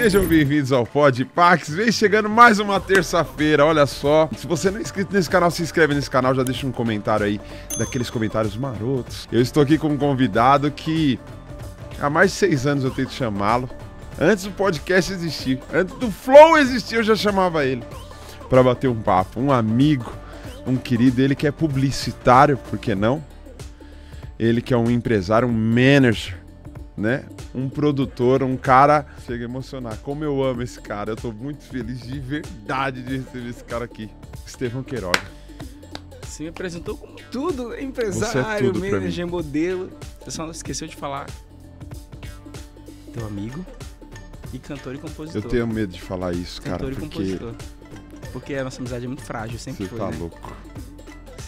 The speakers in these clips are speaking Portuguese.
Sejam bem-vindos ao Pod Pax. Vem chegando mais uma terça-feira, olha só. Se você não é inscrito nesse canal, se inscreve nesse canal, já deixa um comentário aí, daqueles comentários marotos. Eu estou aqui com um convidado que há mais de seis anos eu tento chamá-lo. Antes do podcast existir, antes do Flow existir, eu já chamava ele para bater um papo. Um amigo, um querido, ele que é publicitário, por que não? Ele que é um empresário, um manager né? Um produtor, um cara. Chega a emocionar. Como eu amo esse cara. Eu tô muito feliz de verdade de receber esse cara aqui. Estevão Queiroga. Você me apresentou como tudo. Empresário, é manager, modelo. Pessoal, esqueceu de falar. Teu amigo e cantor e compositor. Eu tenho medo de falar isso, cantor cara. Cantor e porque... compositor. Porque a nossa amizade é muito frágil, sempre Você foi. Você tá né? louco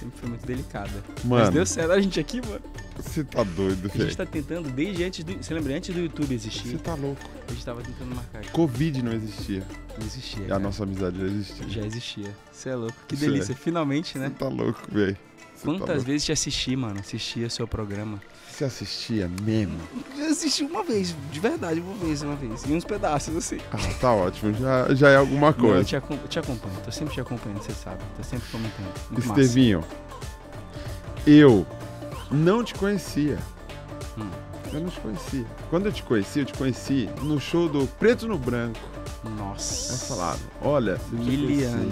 sempre foi muito delicada. Mano. Mas deu certo. a gente aqui, mano. Você tá doido, velho. A gente tá tentando desde antes do. Você lembra? Antes do YouTube existir. Você tá louco. A gente tava tentando marcar. Aqui. Covid não existia. Não existia. E cara. a nossa amizade já existia. Já existia. Você é louco. Que Cê delícia. É. Finalmente, né? Você tá louco, velho. Tá Quantas tá vezes te assisti, mano? Assistia seu programa. Você assistia mesmo? Eu assisti uma vez, de verdade, uma vez, uma vez. Em uns pedaços, assim. Ah, tá ótimo. Já, já é alguma coisa. Não, eu te, acompanho, tô sempre te acompanhando, você sabe. Tô sempre comentando. Estevinho, eu não te conhecia. Hum. Eu não te conhecia. Quando eu te conheci, eu te conheci no show do Preto no Branco. Nossa. Eu falava, olha, Liliano.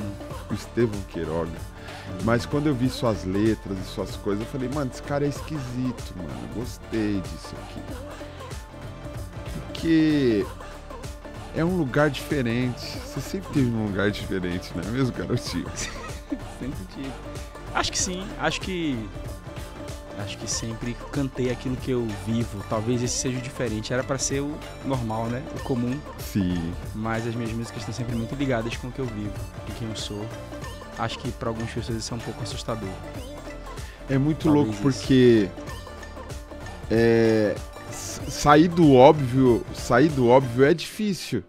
O Estevão Queiroga mas quando eu vi suas letras e suas coisas, eu falei, mano, esse cara é esquisito, mano. Gostei disso aqui. Porque é um lugar diferente. Você sempre teve um lugar diferente, não é mesmo, garotinho? sempre tive. Acho que sim. Acho que. Acho que sempre cantei aquilo que eu vivo. Talvez esse seja diferente. Era para ser o normal, né? O comum. Sim. Mas as minhas músicas estão sempre muito ligadas com o que eu vivo, com quem eu sou acho que para alguns pessoas isso é um pouco assustador. É muito Talvez louco porque é, sair do óbvio, sair do óbvio é difícil.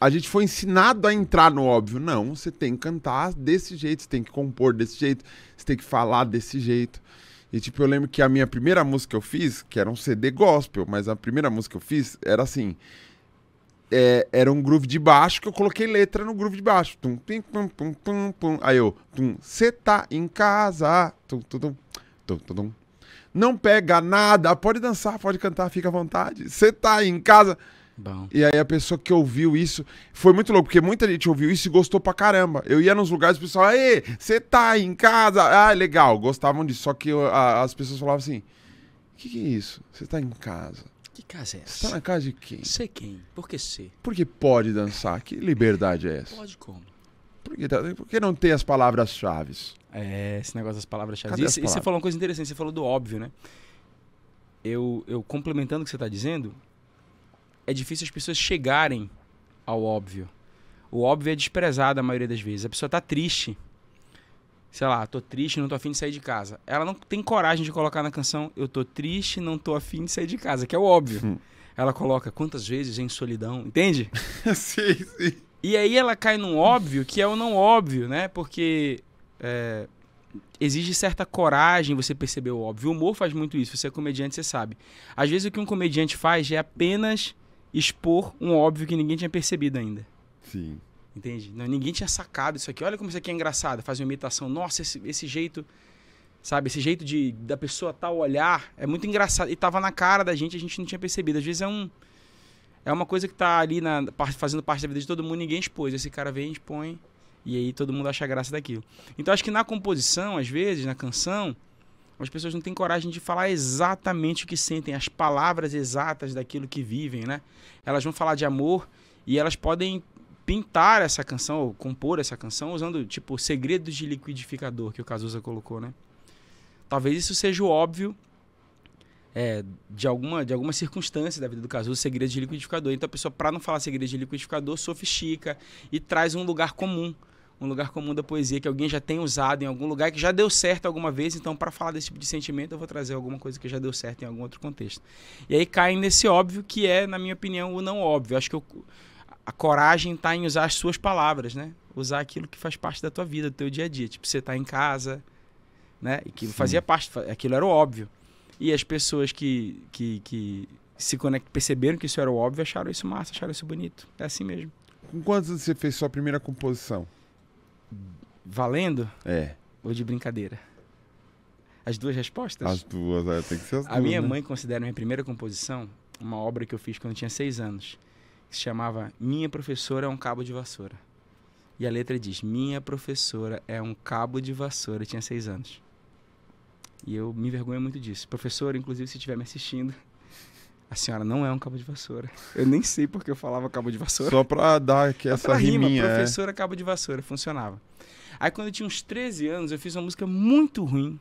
A gente foi ensinado a entrar no óbvio. Não, você tem que cantar desse jeito, você tem que compor desse jeito, você tem que falar desse jeito. E tipo, eu lembro que a minha primeira música que eu fiz, que era um CD gospel, mas a primeira música que eu fiz era assim: é, era um groove de baixo que eu coloquei letra no groove de baixo. Tum, Aí eu, você tá em casa. Tum, tum, tum, tum, tum, tum. Não pega nada, pode dançar, pode cantar, fica à vontade. Você tá em casa. Bom. E aí a pessoa que ouviu isso foi muito louco, porque muita gente ouviu isso e gostou pra caramba. Eu ia nos lugares e o pessoal, aí você tá em casa? Ah, legal, gostavam disso. Só que eu, a, as pessoas falavam assim: o que, que é isso? Você tá em casa? Que casa é essa? Você tá na casa de quem? Sei quem. Por que ser? Porque pode dançar. Que liberdade é essa? Pode como? Por que, tá- por que não tem as palavras-chave? É, esse negócio das palavras-chave. E, e você falou uma coisa interessante, você falou do óbvio, né? Eu, eu complementando o que você está dizendo, é difícil as pessoas chegarem ao óbvio. O óbvio é desprezado a maioria das vezes. A pessoa está triste sei lá, tô triste, não tô afim de sair de casa. Ela não tem coragem de colocar na canção Eu tô triste, não tô afim de sair de casa, que é o óbvio. Hum. Ela coloca quantas vezes em solidão, entende? sim, sim. E aí ela cai num óbvio que é o não óbvio, né? Porque é, exige certa coragem você perceber o óbvio. O humor faz muito isso. Você é comediante, você sabe. Às vezes o que um comediante faz é apenas expor um óbvio que ninguém tinha percebido ainda. Sim. Entende? ninguém tinha sacado isso aqui. Olha como isso aqui é engraçado. Fazer uma imitação. Nossa, esse, esse, jeito, sabe? Esse jeito de da pessoa tal tá olhar é muito engraçado. E tava na cara da gente, a gente não tinha percebido. Às vezes é um é uma coisa que tá ali na fazendo parte da vida de todo mundo, ninguém expôs. Esse cara vem, expõe e aí todo mundo acha graça daquilo. Então acho que na composição, às vezes, na canção, as pessoas não têm coragem de falar exatamente o que sentem, as palavras exatas daquilo que vivem, né? Elas vão falar de amor e elas podem pintar essa canção, ou compor essa canção, usando, tipo, segredos de liquidificador que o Cazuza colocou, né? Talvez isso seja o óbvio é, de, alguma, de alguma circunstância da vida do Cazuza, segredos de liquidificador. Então a pessoa, para não falar segredos de liquidificador, sofistica e traz um lugar comum. Um lugar comum da poesia que alguém já tem usado em algum lugar que já deu certo alguma vez. Então, para falar desse tipo de sentimento, eu vou trazer alguma coisa que já deu certo em algum outro contexto. E aí cai nesse óbvio que é, na minha opinião, o não óbvio. Acho que eu a coragem está em usar as suas palavras, né? Usar aquilo que faz parte da tua vida, do teu dia a dia. Tipo, você está em casa, né? E que fazia parte, aquilo era óbvio. E as pessoas que, que, que se conect, perceberam que isso era óbvio acharam isso massa, acharam isso bonito. É assim mesmo. Com quantos anos você fez sua primeira composição? Valendo? É. Ou de brincadeira? As duas respostas? As duas, é, tem que ser as duas. A minha né? mãe considera minha primeira composição uma obra que eu fiz quando eu tinha seis anos que se chamava Minha Professora é um Cabo de Vassoura. E a letra diz: Minha professora é um cabo de vassoura. Eu tinha seis anos. E eu me envergonho muito disso. Professora, inclusive, se estiver me assistindo, a senhora não é um cabo de vassoura. Eu nem sei porque eu falava cabo de vassoura. Só pra dar que essa rima, riminha. É. Professora, é. cabo de vassoura, funcionava. Aí quando eu tinha uns 13 anos, eu fiz uma música muito ruim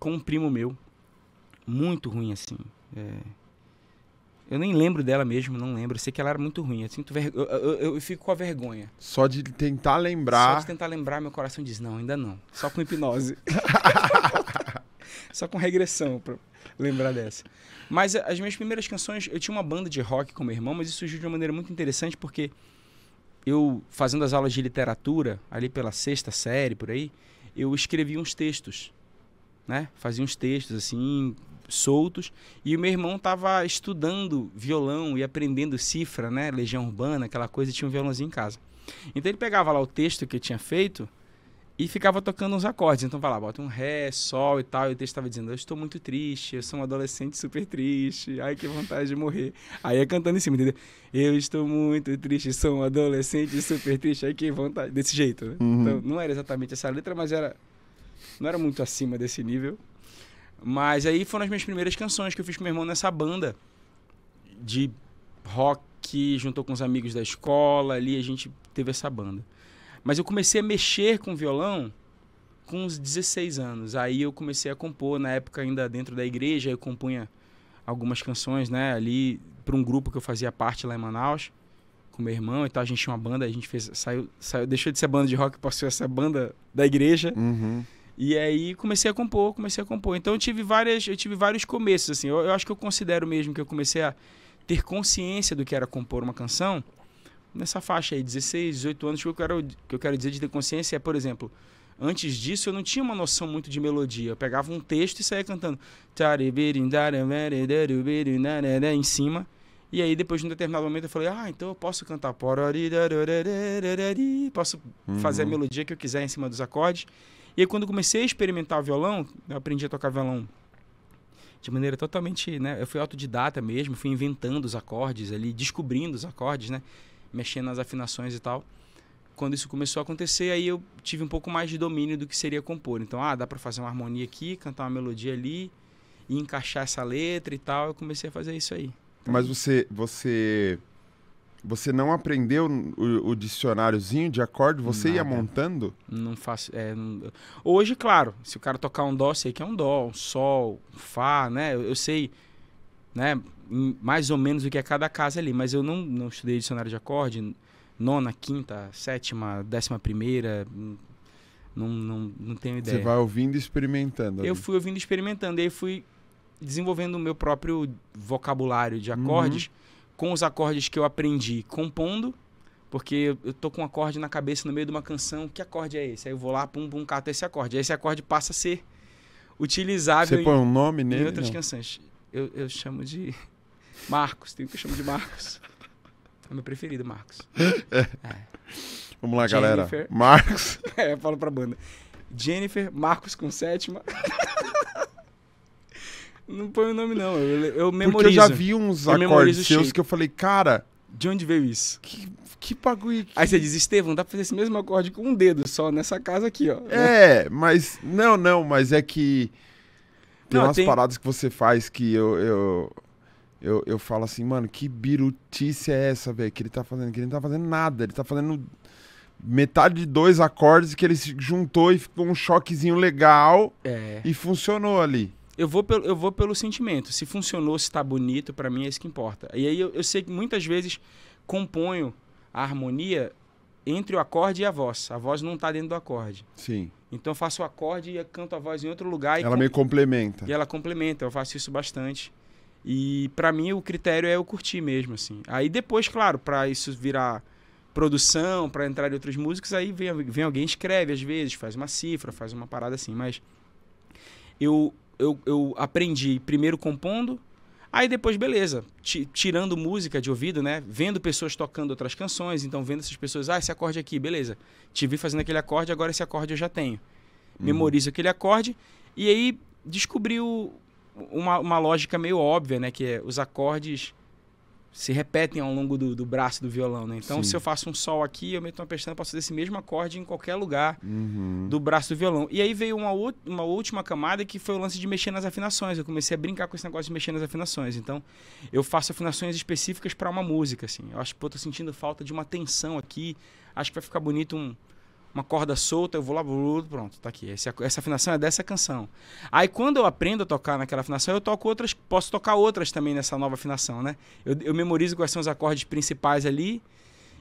com um primo meu. Muito ruim, assim. É... Eu nem lembro dela mesmo, não lembro. Eu sei que ela era muito ruim. Eu, sinto ver... eu, eu, eu, fico com a vergonha. Só de tentar lembrar. Só de tentar lembrar, meu coração diz: não, ainda não. Só com hipnose. Só com regressão pra lembrar dessa. Mas eh, as minhas primeiras canções, eu tinha uma banda de rock com meu irmão, mas isso surgiu de uma maneira muito interessante porque eu, fazendo as aulas de literatura, ali pela sexta série, por aí, eu escrevia uns textos, né? Fazia uns textos, assim, soltos. E o meu irmão estava estudando violão e aprendendo cifra, né? Legião urbana, aquela coisa, e tinha um violãozinho em casa. Então ele pegava lá o texto que eu tinha feito e ficava tocando uns acordes. Então vai lá, bota um ré, sol e tal. E o texto estava dizendo: Eu estou muito triste, eu sou um adolescente super triste, ai que vontade de morrer. Aí é cantando em cima, entendeu? Eu estou muito triste, sou um adolescente super triste, ai que vontade. Desse jeito, né? Uhum. Então não era exatamente essa letra, mas era. Não era muito acima desse nível. Mas aí foram as minhas primeiras canções que eu fiz com meu irmão nessa banda de rock, juntou com os amigos da escola ali, a gente teve essa banda. Mas eu comecei a mexer com violão com uns 16 anos. Aí eu comecei a compor, na época ainda dentro da igreja, eu compunha algumas canções, né, ali para um grupo que eu fazia parte lá em Manaus com meu irmão e tal. A gente tinha uma banda, a gente fez, saiu, saiu deixou de ser banda de rock, passou essa banda da igreja. Uhum. E aí comecei a compor, comecei a compor. Então eu tive várias, eu tive vários começos assim. Eu, eu, acho que eu considero mesmo que eu comecei a ter consciência do que era compor uma canção nessa faixa aí, 16, 18 anos, que eu quero que eu quero dizer de ter consciência é, por exemplo, Antes disso, eu não tinha uma noção muito de melodia. Eu pegava um texto e saía cantando em cima. E aí, depois de um determinado momento, eu falei: Ah, então eu posso cantar. Posso fazer a melodia que eu quiser em cima dos acordes. E aí, quando eu comecei a experimentar violão, eu aprendi a tocar violão de maneira totalmente, né? Eu fui autodidata mesmo, fui inventando os acordes ali, descobrindo os acordes, né? Mexendo nas afinações e tal. Quando isso começou a acontecer, aí eu tive um pouco mais de domínio do que seria compor. Então, ah, dá para fazer uma harmonia aqui, cantar uma melodia ali e encaixar essa letra e tal. Eu comecei a fazer isso aí. Então, Mas você, você você não aprendeu o, o dicionáriozinho de acorde? Você Nada. ia montando? Não faço. É, não... Hoje, claro, se o cara tocar um dó, eu sei que é um dó, um sol, um fá, né? Eu, eu sei, né? Mais ou menos o que é cada casa ali, mas eu não, não estudei dicionário de acorde. Nona, quinta, sétima, décima primeira, não, não, não tenho ideia. Você vai ouvindo e experimentando. Ali. Eu fui ouvindo e experimentando. E aí fui desenvolvendo o meu próprio vocabulário de acordes. Uhum com os acordes que eu aprendi compondo, porque eu tô com um acorde na cabeça no meio de uma canção, que acorde é esse? Aí eu vou lá, pum, pum, cato esse acorde. Aí esse acorde passa a ser utilizável Você põe um nome nele, em outras não? canções. Eu, eu chamo de Marcos, tem um que eu chamo de Marcos. É meu preferido, Marcos. É. É. Vamos lá, Jennifer. galera. Marcos. É, eu falo pra banda. Jennifer, Marcos com sétima. Não põe o nome, não. Eu, eu memorizo. Porque eu já vi uns acordes seus que eu falei, cara. De onde veio isso? Que, que bagulho. Que... Aí você diz, Estevam, dá pra fazer esse mesmo acorde com um dedo só nessa casa aqui, ó. É, mas. Não, não, mas é que. Tem não, umas tem... paradas que você faz que eu, eu. eu... Eu, falo assim, mano, que birutice é essa, velho? Que ele tá fazendo, que ele não tá fazendo nada, ele tá fazendo metade de dois acordes que ele se juntou e ficou um choquezinho legal é. e funcionou ali eu vou pelo, eu vou pelo sentimento. Se funcionou, se está bonito, para mim é isso que importa. E aí eu, eu, sei que muitas vezes componho a harmonia entre o acorde e a voz. A voz não está dentro do acorde. Sim. Então eu faço o acorde e canto a voz em outro lugar. ela me complementa. E ela complementa, eu faço isso bastante. E para mim o critério é eu curtir mesmo, assim. Aí depois, claro, para isso virar produção, para entrar em outros músicos, aí vem, vem alguém escreve às vezes, faz uma cifra, faz uma parada assim, mas eu eu, eu aprendi primeiro compondo, Aí depois, beleza, tirando música de ouvido, né? Vendo pessoas tocando outras canções, então vendo essas pessoas, ah, esse acorde aqui, beleza. Te vi fazendo aquele acorde, agora esse acorde eu já tenho. Uhum. Memorizo aquele acorde. E aí o uma, uma lógica meio óbvia, né? Que é os acordes se repetem ao longo do, do braço do violão, né? Então, Sim. se eu faço um sol aqui, eu meto uma pestana, posso fazer esse mesmo acorde em qualquer lugar uhum. do braço do violão. E aí veio uma, uma última camada que foi o lance de mexer nas afinações. Eu comecei a brincar com esse negócio de mexer nas afinações. Então, eu faço afinações específicas para uma música, assim. Eu acho que, eu tô sentindo falta de uma tensão aqui. Acho que vai ficar bonito um, uma corda solta, eu vou lá, pronto, tá aqui. Essa, essa afinação é dessa canção. Aí quando eu aprendo a tocar naquela afinação, eu toco outras, posso tocar outras também nessa nova afinação, né? Eu, eu memorizo quais são os acordes principais ali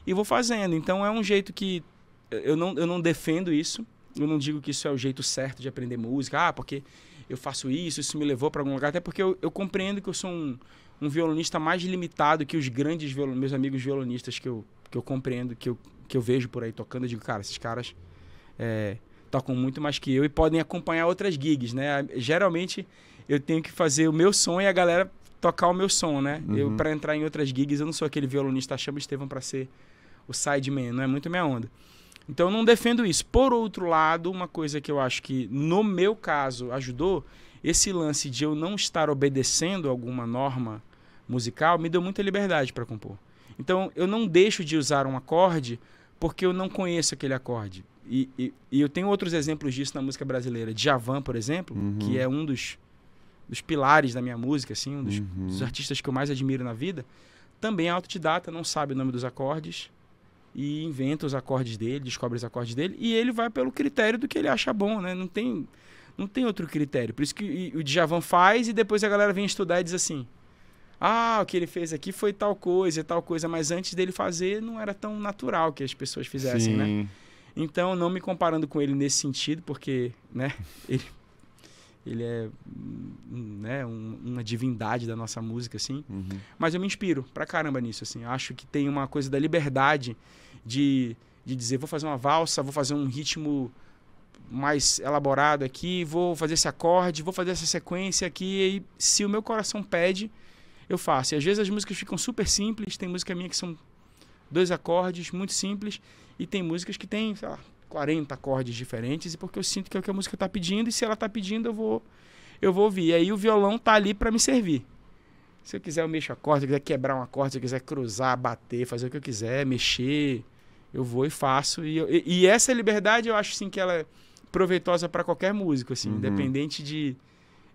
e vou fazendo. Então é um jeito que eu não, eu não defendo isso. Eu não digo que isso é o jeito certo de aprender música. Ah, porque eu faço isso, isso me levou para algum lugar. Até porque eu, eu compreendo que eu sou um um violonista mais limitado que os grandes violon... meus amigos violonistas que eu, que eu compreendo, que eu, que eu vejo por aí tocando. Eu digo, cara, esses caras é, tocam muito mais que eu e podem acompanhar outras gigs, né? Geralmente eu tenho que fazer o meu som e a galera tocar o meu som, né? Uhum. Eu para entrar em outras gigs, eu não sou aquele violonista chama Estevam para ser o sideman, não é muito minha onda. Então eu não defendo isso. Por outro lado, uma coisa que eu acho que no meu caso ajudou esse lance de eu não estar obedecendo alguma norma musical me deu muita liberdade para compor. Então eu não deixo de usar um acorde porque eu não conheço aquele acorde. E, e, e eu tenho outros exemplos disso na música brasileira. Djavan, por exemplo, uhum. que é um dos, dos pilares da minha música, assim, um dos, uhum. dos artistas que eu mais admiro na vida, também é autodidata, não sabe o nome dos acordes e inventa os acordes dele, descobre os acordes dele e ele vai pelo critério do que ele acha bom, né? Não tem não tem outro critério. Por isso que o Djavan faz e depois a galera vem estudar e diz assim: ah, o que ele fez aqui foi tal coisa e tal coisa, mas antes dele fazer não era tão natural que as pessoas fizessem, né? Sim. né? Então, não me comparando com ele nesse sentido, porque, né, ele, ele é né, um, uma divindade da nossa música, assim. Uhum. Mas eu me inspiro pra caramba nisso, assim. Eu acho que tem uma coisa da liberdade de, de dizer, vou fazer uma valsa, vou fazer um ritmo mais elaborado aqui, vou fazer esse acorde, vou fazer essa sequência aqui, e se o meu coração pede, eu faço. E às vezes as músicas ficam super simples, tem música minha que são dois acordes muito simples, e tem músicas que tem, sei lá, 40 acordes diferentes, e porque eu sinto que é o que a música está pedindo, e se ela está pedindo, eu vou eu vou ouvir. E aí o violão tá ali para me servir. Se eu quiser, eu mexo acorde, se eu quiser quebrar um acorde, se eu quiser cruzar, bater, fazer o que eu quiser, mexer, eu vou e faço. E, eu, e, e essa liberdade, eu acho sim que ela é proveitosa para qualquer músico, assim, uhum. independente de,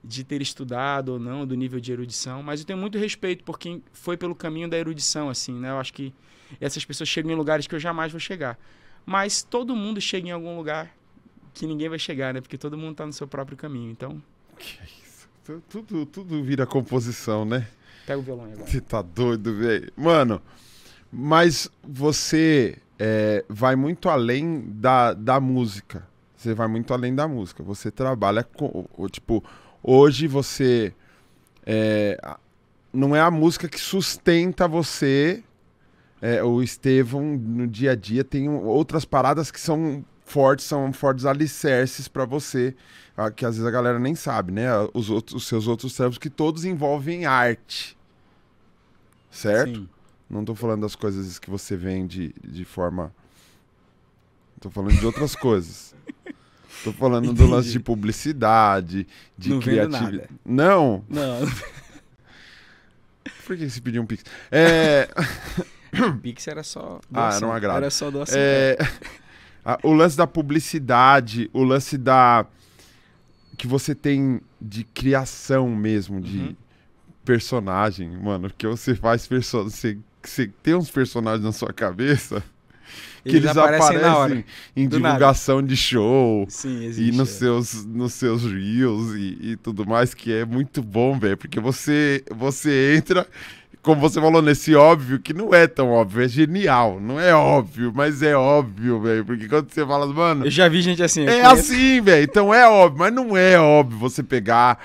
de ter estudado ou não, do nível de erudição. Mas eu tenho muito respeito por quem foi pelo caminho da erudição, assim, né? Eu acho que essas pessoas chegam em lugares que eu jamais vou chegar. Mas todo mundo chega em algum lugar que ninguém vai chegar, né? Porque todo mundo está no seu próprio caminho, então... Que é isso? Tudo, tudo vira composição, né? Pega o violão agora. Você tá doido, velho. Mano, mas você é, vai muito além da, da música você vai muito além da música. Você trabalha com. Tipo, hoje você. É, não é a música que sustenta você. É, o Estevão, no dia a dia, tem outras paradas que são fortes, são fortes alicerces para você, que às vezes a galera nem sabe, né? Os, outros, os seus outros trampos, que todos envolvem arte. Certo? Sim. Não tô falando das coisas que você vende de forma. Tô falando de outras coisas. Tô falando Entendi. do lance de publicidade, de criatividade. Não? Não. Por que você pediu um Pix? É. Pix era só. Ah, doação. Ah, era um agrado. Era só é, doação. É... o lance da publicidade, o lance da. que você tem de criação mesmo, de uhum. personagem, mano, que você faz personagem. Você, você tem uns personagens na sua cabeça que eles, eles aparecem, aparecem em Do divulgação nada. de show Sim, existe, e nos é. seus nos seus reels e, e tudo mais que é muito bom, velho, porque você você entra como você falou, nesse óbvio, que não é tão óbvio, é genial. Não é óbvio, mas é óbvio, velho. Porque quando você fala, mano. Eu já vi gente assim. É assim, velho. Então é óbvio, mas não é óbvio você pegar.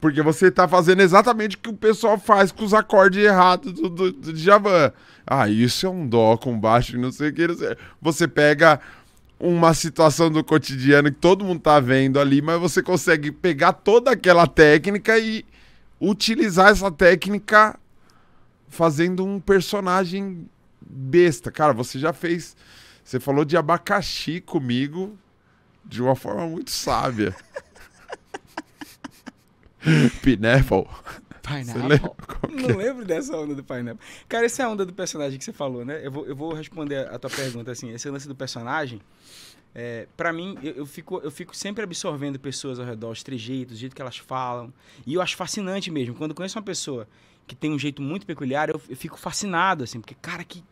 Porque você tá fazendo exatamente o que o pessoal faz com os acordes errados do, do, do Javan. Ah, isso é um dó com baixo e não sei o que. Você pega uma situação do cotidiano que todo mundo tá vendo ali, mas você consegue pegar toda aquela técnica e utilizar essa técnica fazendo um personagem besta. Cara, você já fez. Você falou de abacaxi comigo de uma forma muito sábia. Pineapple. Pineapple. Não é? lembro dessa onda do Pineapple. Cara, essa é a onda do personagem que você falou, né? Eu vou, eu vou responder a tua pergunta assim. Esse lance do personagem, é, para mim, eu, eu, fico, eu fico sempre absorvendo pessoas ao redor, os trejeitos, o jeito que elas falam. E eu acho fascinante mesmo. Quando eu conheço uma pessoa que tem um jeito muito peculiar, eu, eu fico fascinado, assim, porque, cara, que,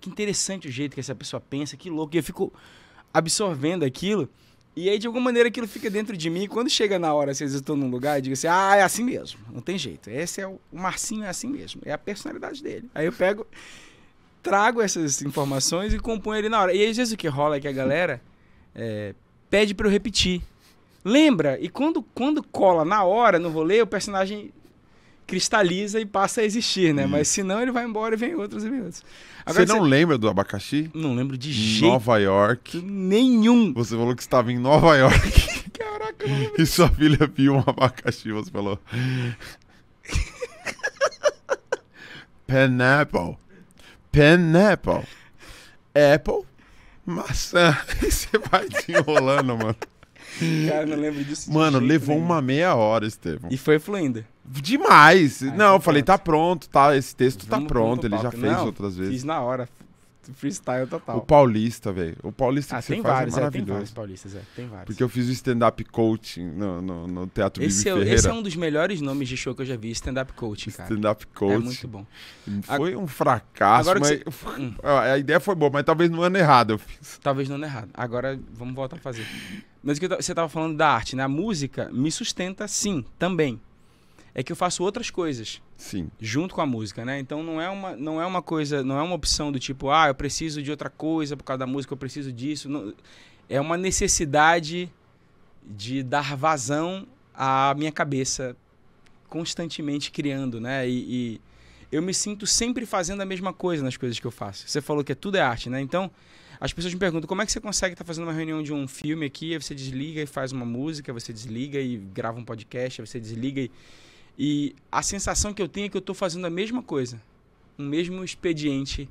que interessante o jeito que essa pessoa pensa, que louco. E eu fico absorvendo aquilo. E aí, de alguma maneira, aquilo fica dentro de mim. quando chega na hora, se eu estou num lugar, eu digo assim: ah, é assim mesmo, não tem jeito. Esse é o, o Marcinho, é assim mesmo, é a personalidade dele. Aí eu pego, trago essas informações e componho ele na hora. E aí, às vezes, o que rola é que a galera é, pede para eu repetir. Lembra? E quando, quando cola na hora, no rolê, o personagem cristaliza e passa a existir, né? Isso. Mas se não, ele vai embora e vem outros e vem outros. Agora, você não você... lembra do abacaxi? Não lembro de jeito Nova York. Nenhum. Você falou que estava em Nova York. Caraca, eu E sua filha viu um abacaxi, você falou. Pineapple. Pineapple. Apple. Maçã. E você vai te enrolando, mano. Cara, não lembro disso. Mano, levou nenhum. uma meia hora, Estevam. E foi fluindo. Demais. É, não, eu falei, tá pronto, tá. Esse texto tá Vamos tá pronto, ele já fez não, outras vezes. Fiz na hora. Freestyle total. O paulista, velho. O paulista ah, que você faz é vários, é maravilhoso. É, tem vários paulistas, é. Tem vários. Porque eu fiz o stand-up coaching no, no, no Teatro esse Bibi é, Ferreira. Esse é um dos melhores nomes de show que eu já vi, stand-up coaching, cara. Stand-up é coaching. É muito bom. Foi um fracasso, Agora mas... Você... Hum. Ah, a ideia foi boa, mas talvez no ano errado eu fiz. Talvez no ano errado. Agora, vamos voltar a fazer. Mas o que você tava falando da arte, né? A música me sustenta, sim, também é que eu faço outras coisas. Sim. Junto com a música, né? Então não é uma, não é uma coisa, não é uma opção do tipo, ah, eu preciso de outra coisa por causa da música, eu preciso disso. Não, é uma necessidade de dar vazão à minha cabeça constantemente criando, né? E, e, eu me sinto sempre fazendo a mesma coisa nas coisas que eu faço. Você falou que é tudo é arte, né? Então, as pessoas me perguntam como é que você consegue estar tá fazendo uma reunião de um filme aqui, aí você desliga e faz uma música, você desliga e grava um podcast, aí você desliga e e a sensação que eu tenho é que eu estou fazendo a mesma coisa, o mesmo expediente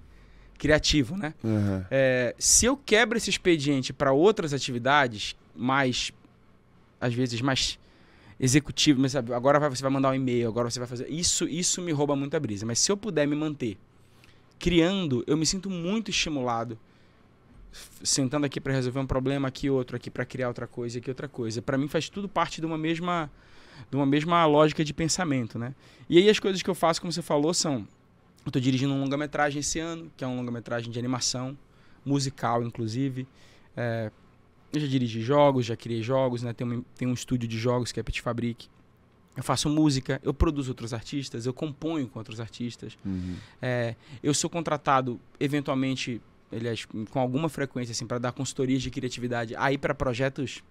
criativo, né? Uhum. É, se eu quebro esse expediente para outras atividades, mais, às vezes, mais executivo, mas sabe, agora vai, você vai mandar um e-mail, agora você vai fazer. Isso, isso me rouba muita brisa. Mas se eu puder me manter criando, eu me sinto muito estimulado. Sentando aqui para resolver um problema, aqui outro, aqui para criar outra coisa, aqui outra coisa. Para mim faz tudo parte de uma mesma de uma mesma lógica de pensamento, né? E aí as coisas que eu faço, como você falou, são... Eu tô dirigindo um longa-metragem esse ano, que é um longa-metragem de animação, musical, inclusive. É, eu já dirigi jogos, já criei jogos, né? Tem um, tem um estúdio de jogos que é Petit Fabric. Eu faço música, eu produzo outros artistas, eu componho com outros artistas. Uhum. É, eu sou contratado, eventualmente, aliás, com alguma frequência, assim, para dar consultorias de criatividade aí para projetos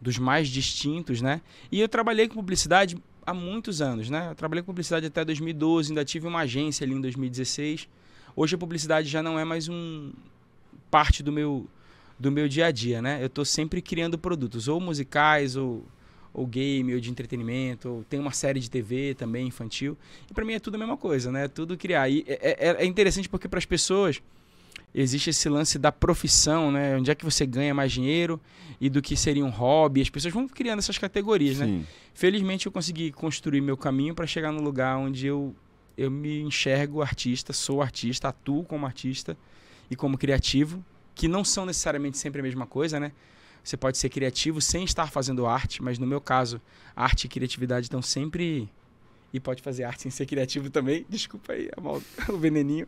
dos mais distintos, né? E eu trabalhei com publicidade há muitos anos, né? Eu trabalhei com publicidade até 2012, ainda tive uma agência ali em 2016. Hoje a publicidade já não é mais um parte do meu do meu dia a dia, né? Eu estou sempre criando produtos, ou musicais, ou ou game, ou de entretenimento, ou tem uma série de TV também infantil. E para mim é tudo a mesma coisa, né? É tudo criar. E é, é, é interessante porque para as pessoas existe esse lance da profissão, né? Onde é que você ganha mais dinheiro e do que seria um hobby. As pessoas vão criando essas categorias, né? Sim. né? Felizmente eu consegui construir meu caminho para chegar no lugar onde eu, eu me enxergo artista, sou artista, atuo como artista e como criativo, que não são necessariamente sempre a mesma coisa, né? Você pode ser criativo sem estar fazendo arte, mas no meu caso, arte e criatividade estão sempre e pode fazer arte sem ser criativo também. Desculpa aí mal, o veneninho,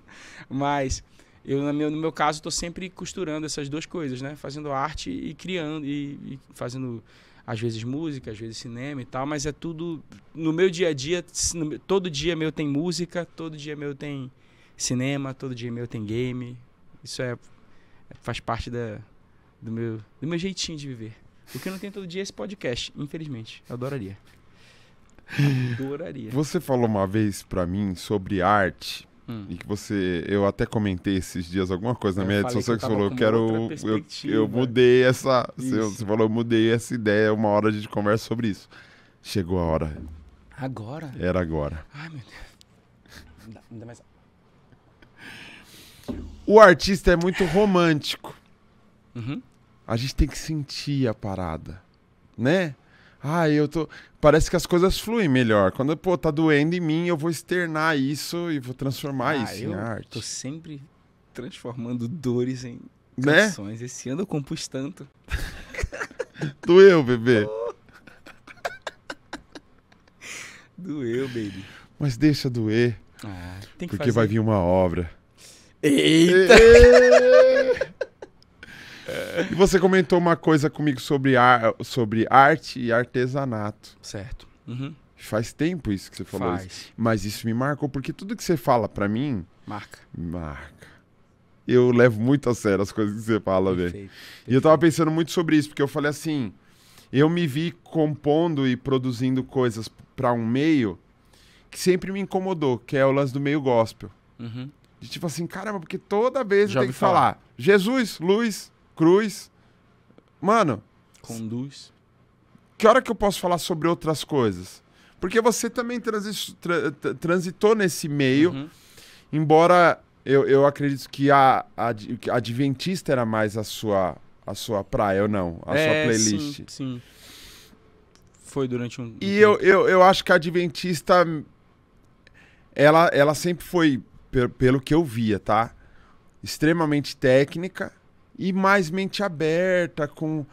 mas eu no meu, no meu caso estou sempre costurando essas duas coisas, né? Fazendo arte e criando e, e, fazendo às vezes música, às vezes cinema e tal, mas é tudo no meu dia a dia, no, todo dia meu tem música, todo dia meu tem cinema, todo dia meu tem game. Isso é faz parte da, do meu do meu jeitinho de viver. O que eu não tenho todo dia é esse podcast, infelizmente. Eu adoraria. Adoraria. Você falou uma vez para mim sobre arte Hum. E que você. Eu até comentei esses dias alguma coisa na minha rede social que, você falou, eu quero. Eu, eu mudei essa. Você, você, falou, eu mudei essa ideia, uma hora a gente conversa sobre isso. Chegou a hora. Agora? Era agora. Ai, meu Deus. Dá, dá mais... O artista é muito romântico. Uhum. A gente tem que sentir a parada, né? Ah, eu tô. Parece que as coisas fluem melhor. Quando, pô, tá doendo em mim, eu vou externar isso e vou transformar ah, isso eu em arte. Tô sempre transformando dores em né? Esse ano eu compus tanto. Doeu, bebê. Doeu, baby. Mas deixa doer. Ah, porque fazer. vai vir uma obra. Eita! Eita! E você comentou uma coisa comigo sobre, ar, sobre arte e artesanato. Certo. Uhum. Faz tempo isso que você falou. Faz. Isso. Mas isso me marcou, porque tudo que você fala para mim. Marca. Marca. Eu levo muito a sério as coisas que você fala, velho. E eu tava pensando muito sobre isso, porque eu falei assim. Eu me vi compondo e produzindo coisas para um meio que sempre me incomodou, que é o lance do meio gospel. Uhum. De tipo assim, caramba, porque toda vez Já eu tenho que falar. falar Jesus, luz, cruz. Mano. Conduz. Que hora que eu posso falar sobre outras coisas? Porque você também transi tra transitou nesse meio, uhum. embora eu, eu acredito que a, a, Adventista era mais a sua, a sua praia, ou não? A é, sua playlist. Sim, sim. Foi durante um. um e eu, eu, eu acho que a Adventista. Ela, ela sempre foi, pelo que eu via, tá? Extremamente técnica e mais mente aberta, com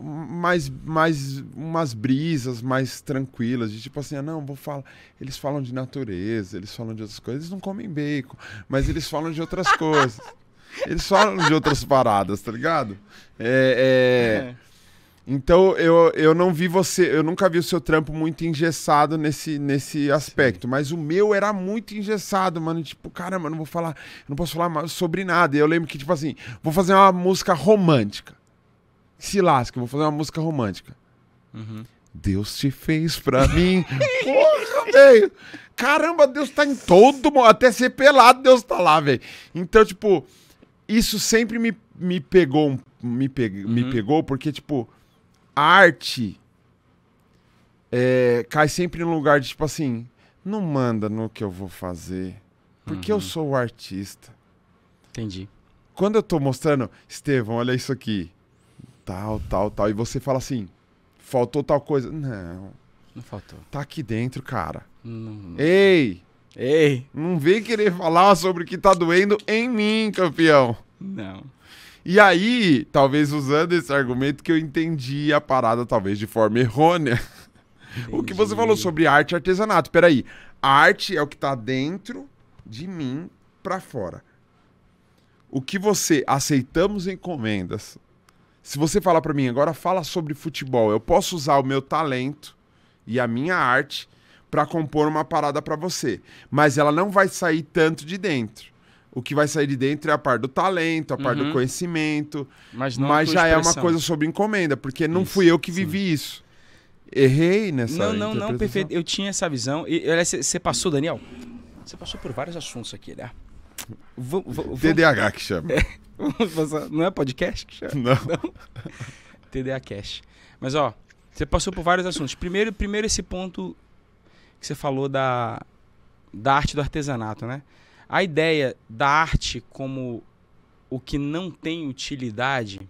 mais, mais umas brisas mais tranquilas, de tipo assim, ah, não, vou falar. Eles falam de natureza, eles falam de outras coisas, eles não comem bacon, mas eles falam de outras coisas. Eles falam de outras paradas, tá ligado? É, é, é. Então eu, eu não vi você, eu nunca vi o seu trampo muito engessado nesse, nesse aspecto, Sim. mas o meu era muito engessado, mano. Tipo, caramba, não vou falar, não posso falar sobre nada. E eu lembro que, tipo assim, vou fazer uma música romântica. Se lasca, vou fazer uma música romântica. Uhum. Deus te fez pra mim. Porra, velho! Caramba, Deus tá em todo mundo. Até ser pelado, Deus tá lá, velho. Então, tipo, isso sempre me, me pegou, me, pe uhum. me pegou, porque, tipo arte é, cai sempre no lugar de tipo assim, não manda no que eu vou fazer, porque uhum. eu sou o artista. Entendi. Quando eu tô mostrando, Estevão, olha isso aqui, tal, tal, tal, e você fala assim, faltou tal coisa. Não. Não faltou. Tá aqui dentro, cara. Não. Ei! Ei! Não vem querer falar sobre o que tá doendo em mim, campeão. Não. E aí, talvez usando esse argumento, que eu entendi a parada, talvez de forma errônea. Entendi. O que você falou sobre arte e artesanato. Peraí, arte é o que está dentro de mim para fora. O que você aceitamos encomendas. Se você falar para mim agora, fala sobre futebol. Eu posso usar o meu talento e a minha arte para compor uma parada para você, mas ela não vai sair tanto de dentro o que vai sair de dentro é a parte do talento, a uhum. parte do uhum. conhecimento. Mas, mas já é uma coisa sobre encomenda, porque não isso, fui eu que vivi sim. isso. Errei nessa Não, não, não, perfeito. Eu tinha essa visão. E você passou, Daniel? Você passou por vários assuntos aqui, né? V TDAH que chama. É, não é podcast que chama? Não. não. TDA Cash. Mas, ó, você passou por vários assuntos. Primeiro, primeiro esse ponto que você falou da, da arte do artesanato, né? A ideia da arte como o que não tem utilidade,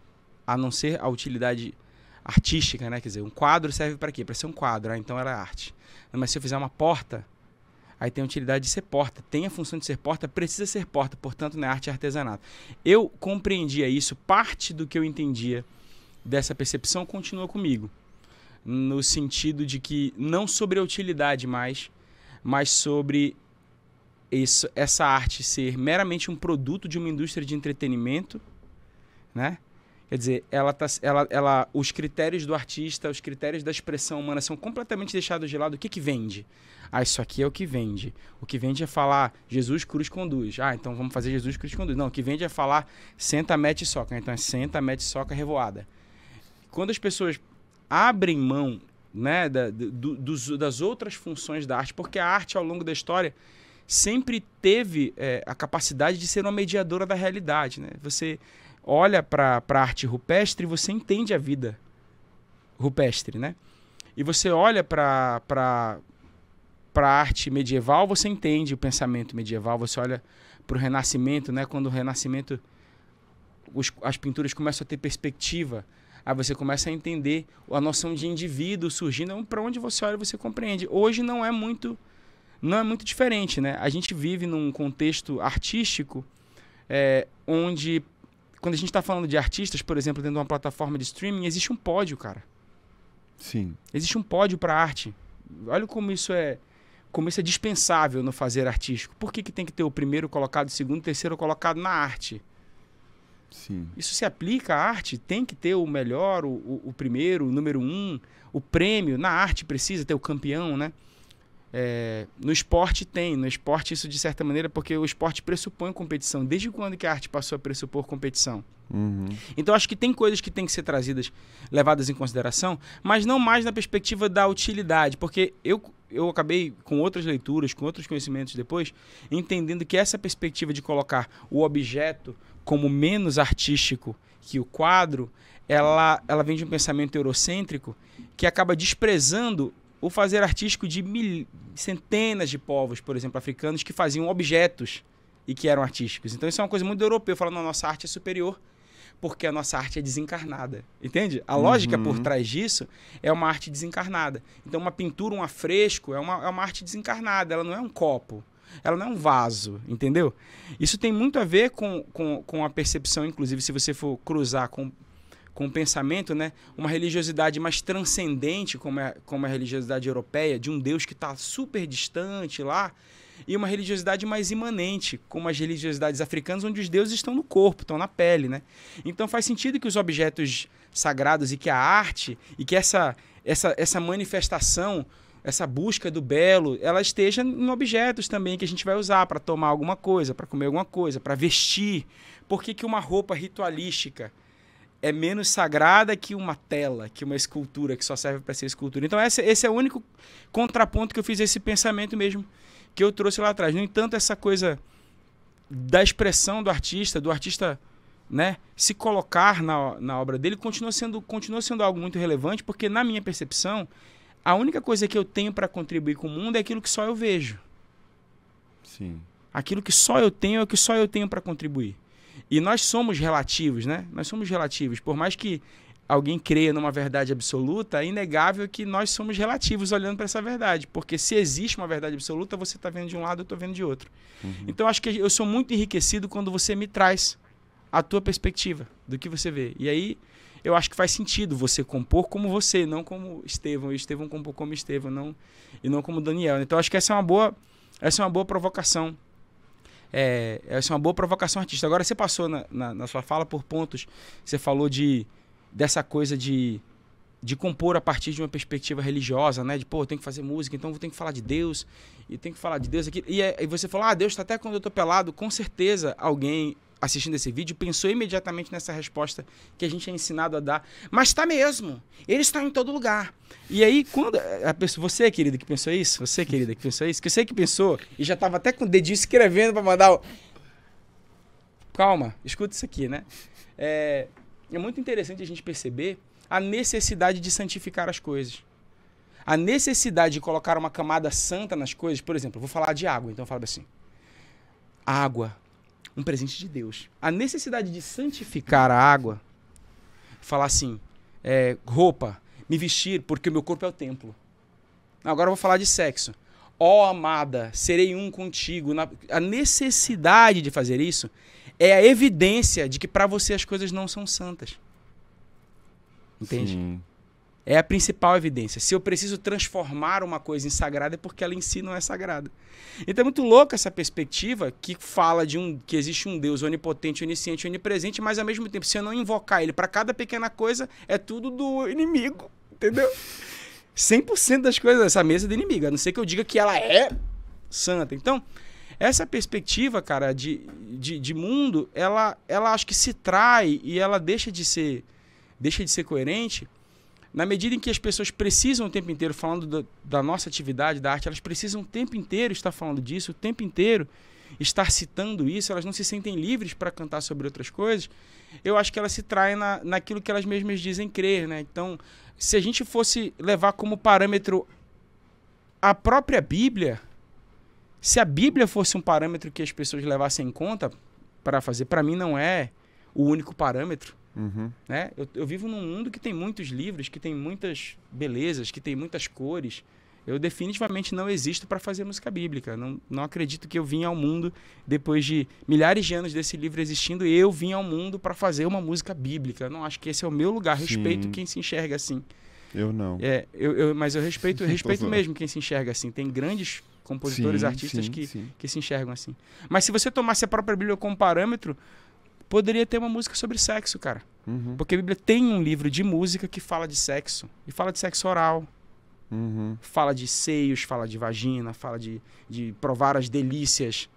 a não ser a utilidade artística, né? Quer dizer, um quadro serve para quê? Para ser um quadro, ah, então era arte. Mas se eu fizer uma porta, aí tem a utilidade de ser porta, tem a função de ser porta, precisa ser porta, portanto, na é arte é artesanato. Eu compreendia isso, parte do que eu entendia dessa percepção continua comigo, no sentido de que não sobre a utilidade mais, mas sobre isso, essa arte ser meramente um produto de uma indústria de entretenimento, né? Quer dizer, ela tá, ela, ela, os critérios do artista, os critérios da expressão humana são completamente deixados de lado. O que, que vende? Ah, isso aqui é o que vende. O que vende é falar Jesus cruz conduz. Ah, então vamos fazer Jesus cruz conduz. Não, o que vende é falar senta, mete soca. Então é senta, mete soca revoada. Quando as pessoas abrem mão né, da, do, dos, das outras funções da arte, porque a arte ao longo da história sempre teve é, a capacidade de ser uma mediadora da realidade. Né? Você olha para a arte rupestre e você entende a vida rupestre. Né? E você olha para para a arte medieval, você entende o pensamento medieval, você olha para o Renascimento, né? quando o Renascimento, os, as pinturas começam a ter perspectiva, aí você começa a entender a noção de indivíduo surgindo, para onde você olha você compreende. Hoje não é muito não é muito diferente, né? A gente vive num contexto artístico é, onde, quando a gente está falando de artistas, por exemplo, dentro de uma plataforma de streaming, existe um pódio, cara. Sim. Existe um pódio para arte. Olha como isso é como isso é dispensável no fazer artístico. Por que, que tem que ter o primeiro colocado, o segundo, o terceiro colocado na arte? Sim. Isso se aplica à arte, tem que ter o melhor, o, o, o primeiro, o número um, o prêmio. Na arte precisa ter o campeão, né? É, no esporte tem, no esporte isso de certa maneira, porque o esporte pressupõe competição. Desde quando que a arte passou a pressupor competição? Uhum. Então acho que tem coisas que têm que ser trazidas, levadas em consideração, mas não mais na perspectiva da utilidade, porque eu, eu acabei com outras leituras, com outros conhecimentos depois, entendendo que essa perspectiva de colocar o objeto como menos artístico que o quadro, ela, ela vem de um pensamento eurocêntrico que acaba desprezando o fazer artístico de mil... centenas de povos, por exemplo, africanos, que faziam objetos e que eram artísticos. Então isso é uma coisa muito europeia, falando a nossa arte é superior porque a nossa arte é desencarnada, entende? A uhum. lógica por trás disso é uma arte desencarnada. Então uma pintura, um afresco é uma, é uma arte desencarnada, ela não é um copo, ela não é um vaso, entendeu? Isso tem muito a ver com, com, com a percepção, inclusive se você for cruzar com com pensamento, né? Uma religiosidade mais transcendente, como é, como é a religiosidade europeia, de um Deus que está super distante lá, e uma religiosidade mais imanente, como as religiosidades africanas, onde os deuses estão no corpo, estão na pele, né? Então faz sentido que os objetos sagrados e que a arte e que essa, essa, essa manifestação essa busca do belo, ela esteja em objetos também que a gente vai usar para tomar alguma coisa, para comer alguma coisa, para vestir. Por que, que uma roupa ritualística é menos sagrada que uma tela, que uma escultura, que só serve para ser escultura. Então, essa, esse é o único contraponto que eu fiz esse pensamento mesmo que eu trouxe lá atrás. No entanto, essa coisa da expressão do artista, do artista né, se colocar na, na obra dele, continua sendo, continua sendo algo muito relevante, porque, na minha percepção, a única coisa que eu tenho para contribuir com o mundo é aquilo que só eu vejo. Sim. Aquilo que só eu tenho é o que só eu tenho para contribuir. E nós somos relativos, né? Nós somos relativos. Por mais que alguém creia numa verdade absoluta, é inegável que nós somos relativos olhando para essa verdade. Porque se existe uma verdade absoluta, você está vendo de um lado, eu estou vendo de outro. Uhum. Então, acho que eu sou muito enriquecido quando você me traz a tua perspectiva do que você vê. E aí, eu acho que faz sentido você compor como você, não como Estevão. E Estevão compor como Estevão, não, e não como Daniel. Então, acho que essa é uma boa, essa é uma boa provocação é, essa é uma boa provocação artista. Agora, você passou na, na, na, sua fala por pontos, você falou de dessa coisa de, de compor a partir de uma perspectiva religiosa, né? De, pô, eu tenho que fazer música, então eu tenho que falar de Deus, e tenho que falar de Deus aqui. E, é, e você falou, ah, Deus está até quando eu estou pelado. Com certeza alguém assistindo esse vídeo pensou imediatamente nessa resposta que a gente é ensinado a dar. Mas está mesmo. Ele está em todo lugar. E aí, quando. Eh, a pessoa, você, querida, que pensou isso? Você, querida, que pensou isso? Que eu sei que pensou e já estava até com o dedinho escrevendo para mandar o. Calma, escuta isso aqui, né? É, é muito interessante a gente perceber a necessidade de santificar as coisas. A necessidade de colocar uma camada santa nas coisas. Por exemplo, eu vou falar de água, então eu falo assim. água um presente de Deus. A necessidade de santificar a água, falar assim, é, roupa, me vestir, porque o meu corpo é o templo. Agora eu vou falar de sexo. Ó oh, amada, serei um contigo. a necessidade de fazer isso é a evidência de que para você as coisas não são santas. Entende? Sim é a principal evidência. Se eu preciso transformar uma coisa em sagrada é porque ela em si não é sagrada. Então é muito louca essa perspectiva que fala de um que existe um Deus onipotente, onisciente, onipresente, mas ao mesmo tempo se eu não invocar ele para cada pequena coisa é tudo do inimigo, entendeu? 100% das coisas dessa mesa é do inimigo, a não ser que eu diga que ela é santa. Então, essa perspectiva, cara, de, de, de mundo, ela, ela acho que se trai e ela deixa de ser deixa de ser coerente na medida em que as pessoas precisam o tempo inteiro, falando do, da nossa atividade, da arte, elas precisam o tempo inteiro estar falando disso, o tempo inteiro estar citando isso, elas não se sentem livres para cantar sobre outras coisas, eu acho que elas se traem na, naquilo que elas mesmas dizem crer, né? Então, se a gente fosse levar como parâmetro a própria Bíblia, se a Bíblia fosse um parâmetro que as pessoas levassem em conta para fazer, para mim não é o único parâmetro. Uhum. Né? Eu, eu, vivo num mundo que tem muitos livros, que tem muitas belezas, que tem muitas cores. Eu definitivamente não existo para fazer música bíblica. Não, não acredito que eu vim ao mundo depois de milhares de anos desse livro existindo. Eu vim ao mundo para fazer uma música bíblica. não acho que esse é o meu lugar. Respeito Sim. quem se enxerga assim. Eu não. É, eu, eu, mas eu respeito, eu respeito mesmo quem se enxerga assim. Tem grandes compositores, sim, artistas sim, que, sim. que se enxergam assim. Mas se você tomasse a própria Bíblia como parâmetro, poderia ter uma música sobre sexo, cara. Uhum. Porque a Bíblia tem um livro de música que fala de sexo. E fala de sexo oral. Uhum. Fala de seios, fala de vagina, fala de, de provar as delícias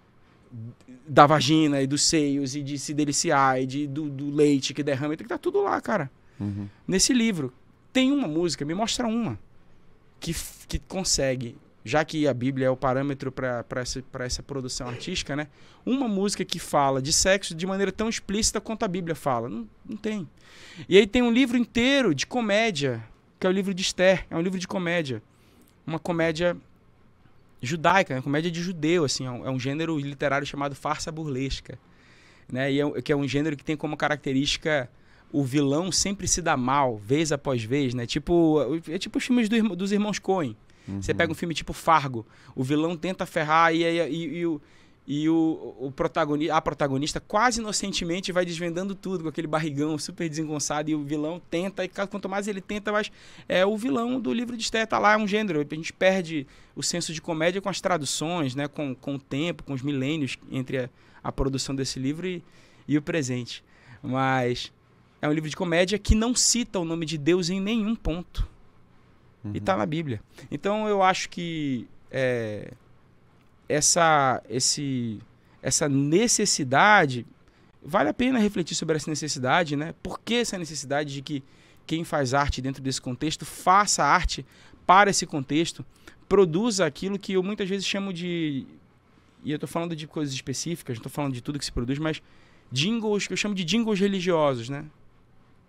da vagina e dos seios e de se deliciar e de, do, do leite que derrama. Tem então, que estar tá tudo lá, cara. Uhum. Nesse livro. Tem uma música, me mostra uma, que, que consegue já que a Bíblia é o parâmetro para essa, essa produção artística, né? Uma música que fala de sexo de maneira tão explícita quanto a Bíblia fala. Não, não tem. E aí tem um livro inteiro de comédia, que é o livro de Esther. É um livro de comédia. Uma comédia judaica, né? comédia de judeu, assim. É um, é um gênero literário chamado farsa burlesca. Né? E é, que é um gênero que tem como característica o vilão sempre se dá mal, vez após vez, né? Tipo, é tipo os filmes do, dos irmãos Coen. Uhum. Você pega um filme tipo Fargo, o vilão tenta ferrar e, e, e, e o, e o, o protagonista, a protagonista quase inocentemente vai desvendando tudo com aquele barrigão super desengonçado e o vilão tenta, e quanto mais ele tenta, mais é o vilão do livro de Esther tá lá, é um gênero. A gente perde o senso de comédia com as traduções, né, com, com o tempo, com os milênios entre a, a produção desse livro e, e o presente. Mas é um livro de comédia que não cita o nome de Deus em nenhum ponto. Uhum. E está na Bíblia. Então eu acho que é, essa, esse, essa necessidade. Vale a pena refletir sobre essa necessidade, né? Por que essa necessidade de que quem faz arte dentro desse contexto faça arte para esse contexto, produza aquilo que eu muitas vezes chamo de. E eu estou falando de coisas específicas, não estou falando de tudo que se produz, mas jingles, que eu chamo de jingles religiosos, né?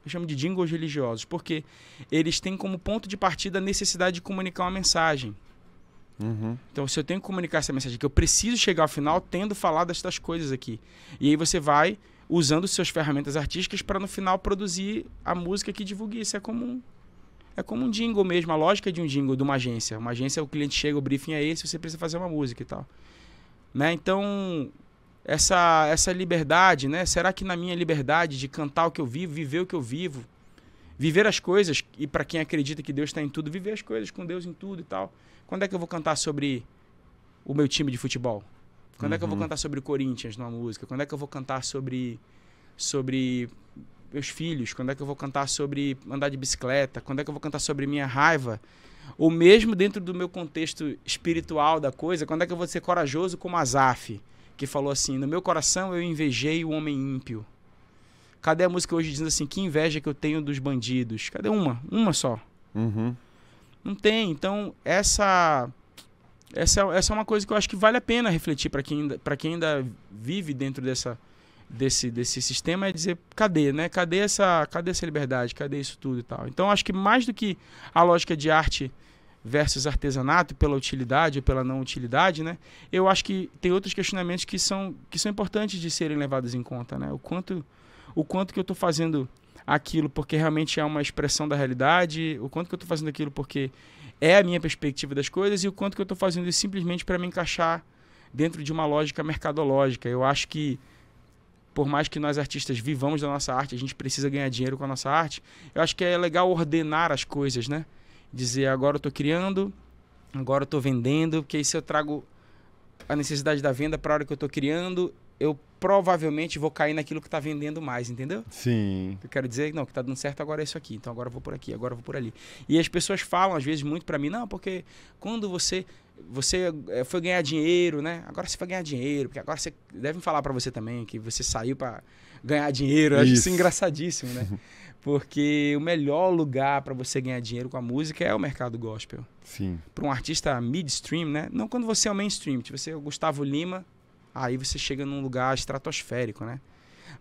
eu chamo de jingles religiosos, porque eles têm como ponto de partida a necessidade de comunicar uma mensagem. Uhum. Então, se eu tenho que comunicar essa mensagem que eu preciso chegar ao final tendo falado estas coisas aqui. E aí você vai usando suas ferramentas artísticas para no final produzir a música que divulgue isso. É comum. É como um jingle mesmo, a lógica de um jingle de uma agência. Uma agência, o cliente chega, o briefing é esse, você precisa fazer uma música e tal. Né? Então, essa, essa liberdade, né? Será que na minha liberdade de cantar o que eu vivo, viver o que eu vivo, viver as coisas, e para quem acredita que Deus está em tudo, viver as coisas com Deus em tudo e tal. Quando é que eu vou cantar sobre o meu time de futebol? Quando uhum. é que eu vou uhum. cantar sobre o Corinthians numa música? Quando é que eu vou cantar sobre sobre meus filhos? Quando é que eu vou cantar sobre andar de bicicleta? Quando é que eu vou cantar sobre minha raiva? Ou mesmo dentro do meu contexto espiritual da coisa, quando é que eu vou ser corajoso como Azaf? que falou assim: No meu coração eu invejei o homem ímpio. Cadê a música hoje dizendo assim: Que inveja que eu tenho dos bandidos? Cadê uma? Uma só. Uhum. Não tem. Então, essa. Essa, essa é uma coisa que eu acho que vale a pena refletir para quem, para quem ainda vive dentro dessa, desse, desse sistema é dizer cadê, né? Cadê essa, cadê essa liberdade? Cadê isso tudo e tal? Então acho que mais do que a lógica de arte versus artesanato, pela utilidade ou pela não utilidade, né? Eu acho que tem outros questionamentos que são, que são importantes de serem levados em conta, né? O quanto, o quanto que eu estou fazendo aquilo porque realmente é uma expressão da realidade, o quanto que eu estou fazendo aquilo porque é a minha perspectiva das coisas e o quanto que eu estou fazendo isso simplesmente para me encaixar dentro de uma lógica mercadológica. Eu acho que por mais que nós artistas vivamos da nossa arte, a gente precisa ganhar dinheiro com a nossa arte. Eu acho que é legal ordenar as coisas, né? dizer agora eu estou criando, agora eu estou vendendo, porque aí se eu trago a necessidade da venda para a hora que eu estou criando, eu provavelmente vou cair naquilo que está vendendo mais, entendeu? Sim. Eu quero dizer, é não, que está dando certo agora é isso aqui, então agora eu vou por aqui, agora eu vou por ali. E as pessoas falam, às vezes, muito para mim, não, porque quando você você eh, foi ganhar dinheiro, né? Agora você foi ganhar dinheiro, porque agora você devem falar para você também que você saiu para ganhar dinheiro. Eu acho isso engraçadíssimo, né? Porque o melhor lugar para você ganhar dinheiro com a música é o mercado gospel. Sim. Para um artista midstream, né? Não quando você é o mainstream, se você é o Gustavo Lima, aí você chega num lugar estratosférico, né?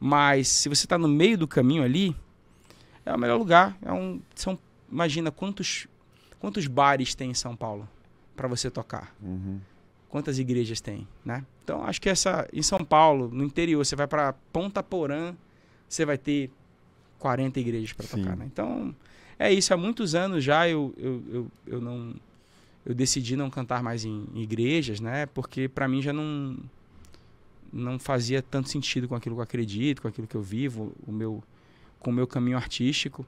Mas se você está no meio do caminho ali, é o melhor lugar. É um, são, imagina quantos, quantos bares tem em São Paulo para você tocar. Uhum. Quantas igrejas tem, né? Então acho que essa em São Paulo, no interior, você vai para Ponta Porã, você vai ter 40 igrejas para tocar. Né? Então, é isso. Há muitos anos já eu, eu, eu, eu não. Eu decidi não cantar mais em, igrejas, né? Porque para mim já não não fazia tanto sentido com aquilo que eu acredito, com aquilo que eu vivo, o meu, com o meu caminho artístico.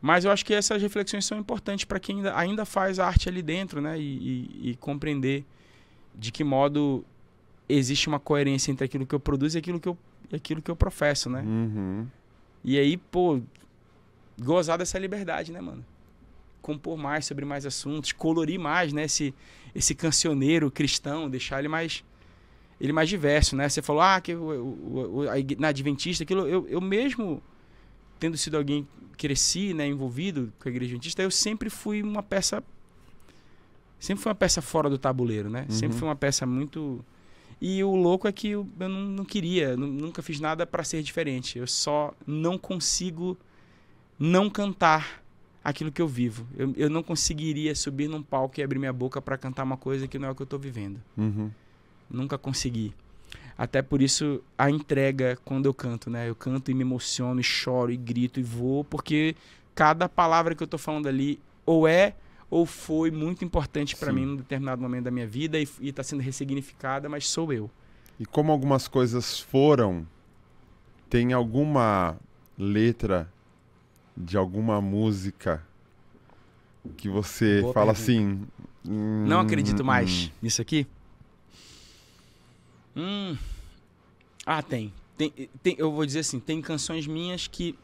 Mas eu acho que essas reflexões são importantes para quem ainda, ainda faz arte ali dentro, né? E, e, e, compreender de que modo existe uma coerência entre aquilo que eu produzo e aquilo que eu, aquilo que eu professo, né? Uhum. E aí, pô, gozar dessa liberdade, né, mano? Compor mais sobre mais assuntos, colorir mais, né, esse, esse cancioneiro cristão, deixar ele mais ele mais diverso, né? Você falou, ah, que o, o, o, a, na Adventista, aquilo, eu, eu mesmo tendo sido alguém cresci, né, envolvido com a igreja adventista, eu sempre fui uma peça sempre foi uma peça fora do tabuleiro, né? Uhum. Sempre foi uma peça muito e o louco é que eu não, não queria, nunca fiz nada para ser diferente. Eu só não consigo não cantar aquilo que eu vivo. Eu, eu não conseguiria subir num palco e abrir minha boca para cantar uma coisa que não é o que eu estou vivendo. Uhum. Nunca consegui. Até por isso a entrega quando eu canto, né? Eu canto e me emociono, e choro, e grito, e vou, porque cada palavra que eu estou falando ali ou é ou foi muito importante para mim num determinado momento da minha vida e está sendo ressignificada, mas sou eu. E como algumas coisas foram, tem alguma letra de alguma música que você Boa fala pergunta. assim. Hum, Não acredito mais hum. hum. nisso aqui? Hum. Ah, tem. Tem, tem. Eu vou dizer assim: tem canções minhas que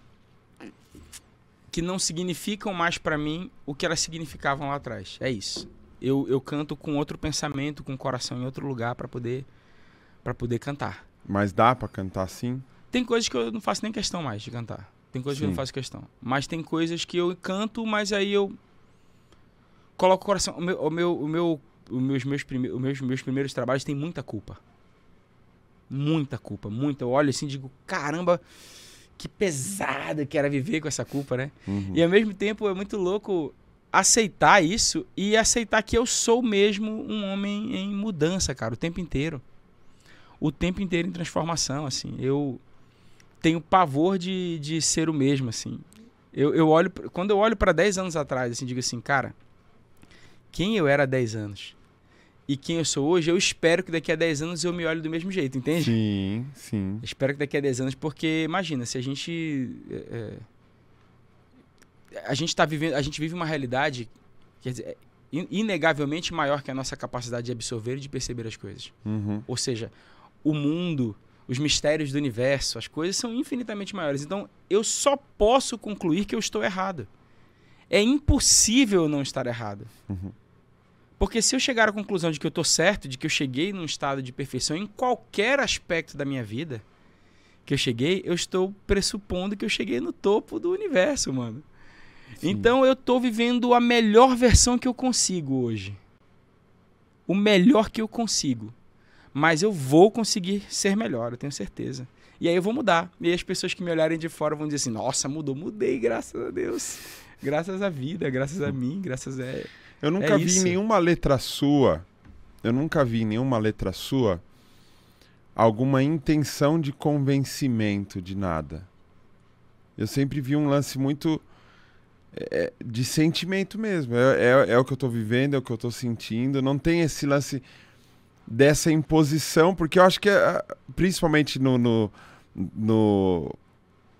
que não significam mais para mim o que elas significavam lá atrás. É isso. Eu, eu canto com outro pensamento, com o coração em outro lugar para poder para poder cantar. Mas dá para cantar assim? Tem coisas que eu não faço nem questão mais de cantar. Tem coisas Sim. que eu não faço questão. Mas tem coisas que eu canto, mas aí eu coloco o coração. O meu, o meu, o meu os meus, meus, os meus, meus primeiros trabalhos têm muita culpa. Muita culpa, muita. Eu olho assim e digo, caramba, que pesado que era viver com essa culpa, né? Uhum. E ao mesmo tempo é muito louco aceitar isso e aceitar que eu sou mesmo um homem em mudança, cara, o tempo inteiro. O tempo inteiro em transformação, assim. Eu tenho pavor de, de ser o mesmo, assim. Eu, eu olho, quando eu olho para 10 anos atrás, assim, digo assim, cara, quem eu era há 10 anos? e quem eu sou hoje, eu espero que daqui a 10 anos eu me olhe do mesmo jeito, entende? Sim, sim. espero que daqui a 10 anos, porque imagina, se a gente. É, é a gente está vivendo. A gente vive uma realidade, quer dizer, inegavelmente maior que a nossa capacidade de absorver e de perceber as coisas. Uhum. Ou seja, o mundo, os mistérios do universo, as coisas são infinitamente maiores. Então, eu só posso concluir que eu estou errado. É impossível não estar errado. Uhum. Porque se eu chegar à conclusão de que eu estou certo, de que eu cheguei num estado de perfeição em qualquer aspecto da minha vida que eu cheguei, eu estou pressupondo que eu cheguei no topo do universo, mano. Sim. Então eu estou vivendo a melhor versão que eu consigo hoje. O melhor que eu consigo. Mas eu vou conseguir ser melhor, eu tenho certeza. E aí eu vou mudar. E aí as pessoas que me olharem de fora vão dizer assim: nossa, mudou, mudei, graças a Deus. Graças à vida, graças a mim, graças a eu nunca é vi isso. nenhuma letra sua. Eu nunca vi nenhuma letra sua alguma intenção de convencimento de nada. Eu sempre vi um lance muito é, é de sentimento mesmo. É, é, é o que eu estou vivendo, é o que eu estou sentindo. Não tem esse lance dessa imposição, porque eu acho que, ah, principalmente no, no, no,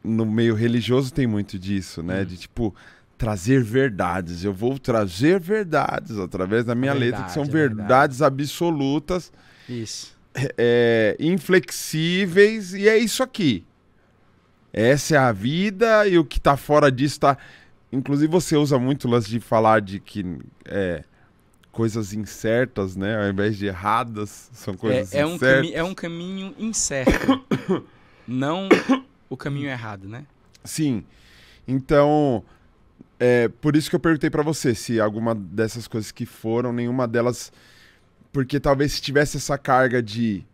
no meio religioso, tem muito disso, né? Hum. De tipo trazer verdades. Eu vou trazer verdades através da minha verdade, letra, que são verdades verdade. absolutas. Isso. É, inflexíveis, e é isso aqui. Essa é a vida, e o que está fora disso está. Inclusive, você usa muito o lance de falar de que é, coisas incertas, né? Ao invés de erradas, são é, coisas é, é incertas. Um é um caminho incerto. não o caminho errado, né? Sim. Então, é, por isso que eu perguntei para você se alguma dessas coisas que foram, nenhuma delas. Porque talvez se tivesse essa carga de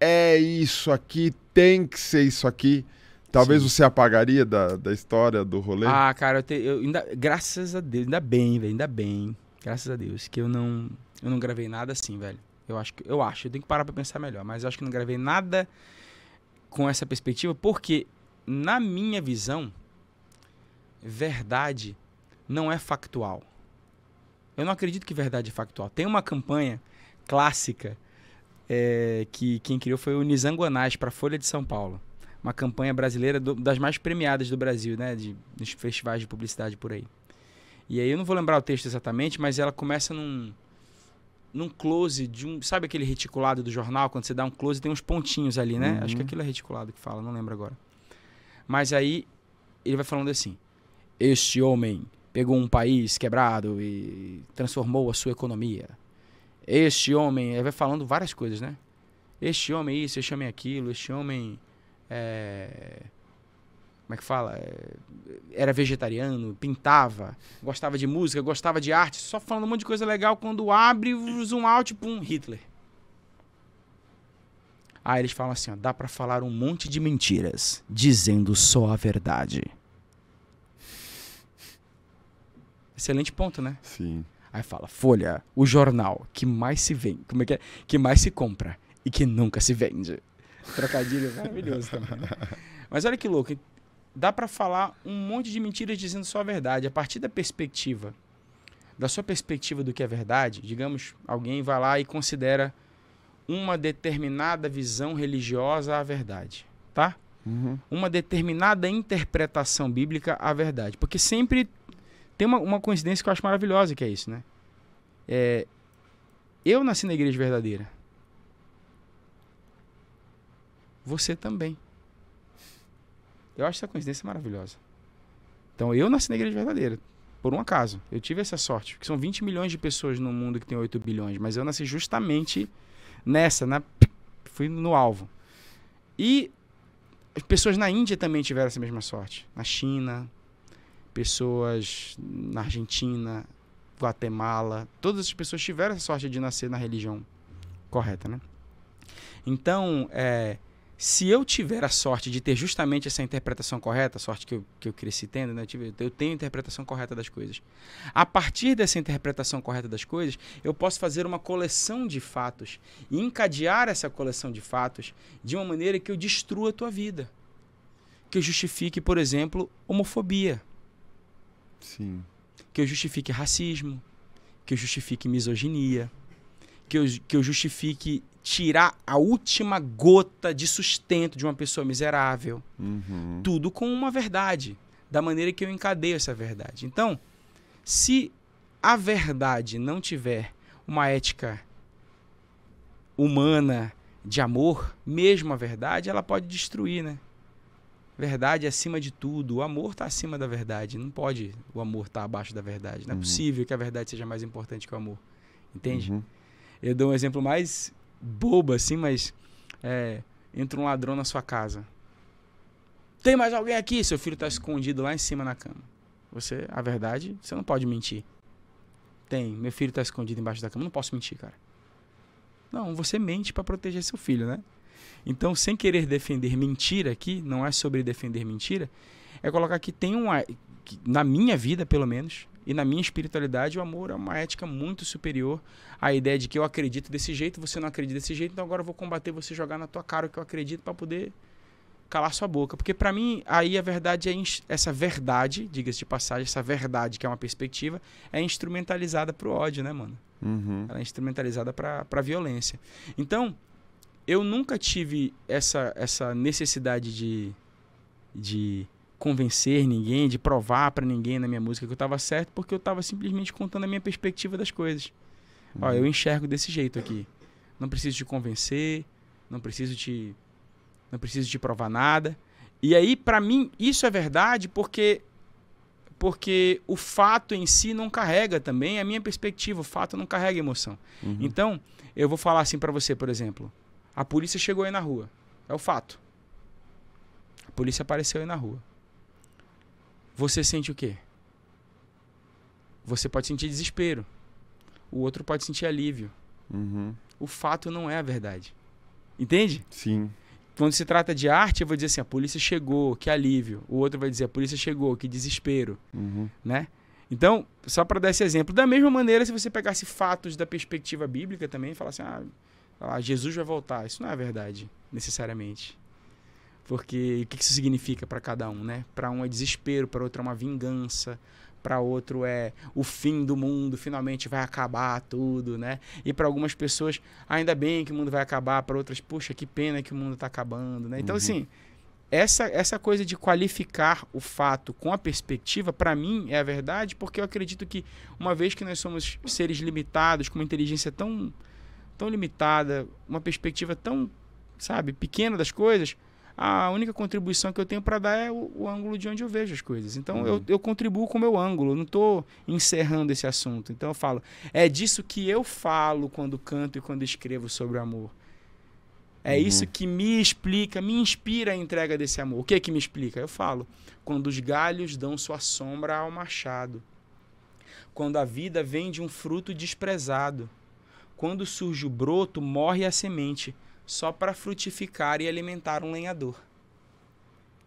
é isso aqui, tem que ser isso aqui. Talvez Sim. você apagaria da, da história, do rolê? Ah, cara, eu, te, eu ainda, graças a Deus, ainda bem, velho, ainda bem. Graças a Deus, que eu não, eu não gravei nada assim, velho. Eu acho que eu acho, eu tenho que parar pra pensar melhor, mas eu acho que não gravei nada com essa perspectiva, porque, na minha visão, verdade não é factual. Eu não acredito que verdade é factual. Tem uma campanha clássica é, que quem criou foi o Nizam Guanás para a Folha de São Paulo. Uma campanha brasileira do, das mais premiadas do Brasil, né? De, dos festivais de publicidade por aí. E aí eu não vou lembrar o texto exatamente, mas ela começa num, num close de um. Sabe aquele reticulado do jornal? Quando você dá um close, tem uns pontinhos ali, né? Uhum. Acho que uhum. aquilo é reticulado que fala, não lembro agora. Mas aí ele vai falando assim: este homem pegou um país quebrado e transformou a sua economia. Este homem, ele vai falando várias coisas, né? Este homem isso, este homem aquilo, este homem. É, como é que fala? É, era vegetariano, pintava, gostava de música, gostava de arte, só falando um monte de coisa legal. Quando abre o zoom out, pum, Hitler. Aí eles falam assim: ó, dá para falar um monte de mentiras, dizendo só a verdade. Excelente ponto, né? Sim. Aí fala, Folha, o jornal que mais se vende, como é que é? Que mais se compra e que nunca se vende. Trocadilho maravilhoso também. Né? Mas olha que louco, dá para falar um monte de mentiras dizendo só a verdade. A partir da perspectiva, da sua perspectiva do que é verdade, digamos, alguém vai lá e considera uma determinada visão religiosa a verdade, tá? Uhum. Uma determinada interpretação bíblica a verdade. Porque sempre tem uma, uma coincidência que eu acho maravilhosa que é isso, né? É, eu nasci na igreja verdadeira. Você também. Eu acho essa coincidência maravilhosa. Então, eu nasci na igreja verdadeira, por um acaso. Eu tive essa sorte, que são 20 milhões de pessoas no mundo que tem 8 bilhões, mas eu nasci justamente nessa, na fui no alvo. E pessoas na Índia também tiveram essa mesma sorte, na China, pessoas na Argentina, Guatemala, todas as pessoas tiveram a sorte de nascer na religião correta, né? Então, é, se eu tiver a sorte de ter justamente essa interpretação correta, a sorte que eu, que eu cresci tendo, né? eu, tive, eu tenho a interpretação correta das coisas. A partir dessa interpretação correta das coisas, eu posso fazer uma coleção de fatos e encadear essa coleção de fatos de uma maneira que eu destrua a tua vida. Que eu justifique, por exemplo, homofobia. Sim. Que eu justifique racismo, que eu justifique misoginia, que eu, que eu justifique tirar a última gota de sustento de uma pessoa miserável. Uhum. Tudo com uma verdade, da maneira que eu encadeio essa verdade. Então, se a verdade não tiver uma ética humana de amor, mesmo a verdade, ela pode destruir, né? Verdade é acima de tudo. O amor está acima da verdade. Não pode o amor estar tá abaixo da verdade. Não é uhum. é possível que a verdade seja mais importante que o amor. Entende? Uhum. Eu dou um exemplo mais bobo assim, mas é, entra um ladrão na sua casa. Tem mais alguém aqui? Seu filho está escondido lá em cima na cama. Você, a verdade, você não pode mentir. Tem, meu filho está escondido embaixo da cama. Não posso mentir, cara. Não, você mente para proteger seu filho, né? Então, sem querer defender mentira aqui, não é sobre defender mentira, é colocar que tem uma. Que, na minha vida, pelo menos, e na minha espiritualidade, o amor é uma ética muito superior à ideia de que eu acredito desse jeito, você não acredita desse jeito, então agora eu vou combater você jogar na tua cara o que eu acredito para poder calar sua boca. Porque para mim, aí a verdade é essa verdade, diga-se de passagem, essa verdade que é uma perspectiva, é instrumentalizada pro ódio, né, mano? Uhum. Ela é instrumentalizada pra, pra violência. Então, eu nunca tive essa, essa necessidade de, de convencer ninguém, de provar para ninguém na minha música que eu estava certo, porque eu estava simplesmente contando a minha perspectiva das coisas. Uhum. Ó, eu enxergo desse jeito aqui. Não preciso te convencer, não preciso te não preciso te provar nada. E aí para mim isso é verdade porque porque o fato em si não carrega também a minha perspectiva, o fato não carrega emoção. Uhum. Então, eu vou falar assim para você, por exemplo, a polícia chegou aí na rua. É o fato. A polícia apareceu aí na rua. Você sente o quê? Você pode sentir desespero. O outro pode sentir alívio. Uhum. O fato não é a verdade. Entende? Sim. Quando se trata de arte, eu vou dizer assim: a polícia chegou, que alívio. O outro vai dizer: a polícia chegou, que desespero. Uhum. Né? Então, só para dar esse exemplo, da mesma maneira, se você pegasse fatos da perspectiva bíblica também, e falasse: ah, ah, Jesus vai voltar. Isso não é verdade, necessariamente. Porque o que isso significa para cada um, né? Para um é desespero, para outro é uma vingança, para outro é o fim do mundo, finalmente vai acabar tudo, né? E para algumas pessoas, ainda bem que o mundo vai acabar, para outras, puxa, que pena que o mundo está acabando, né? Então, uhum. assim, essa, essa coisa de qualificar o fato com a perspectiva, para mim, é a verdade, porque eu acredito que, uma vez que nós somos seres limitados, com uma inteligência tão tão limitada, uma perspectiva tão, sabe, pequena das coisas, a única contribuição que eu tenho para dar é o, o, ângulo de onde eu vejo as coisas. Então uhum. eu, eu contribuo com o meu ângulo, não estou encerrando esse assunto. Então eu falo, é disso que eu falo quando canto e quando escrevo sobre o amor. É uhum. isso que me explica, me inspira a entrega desse amor. O que é que me explica? Eu falo, quando os galhos dão sua sombra ao machado, quando a vida vem de um fruto desprezado, quando surge o broto, morre a semente, só para frutificar e alimentar um lenhador.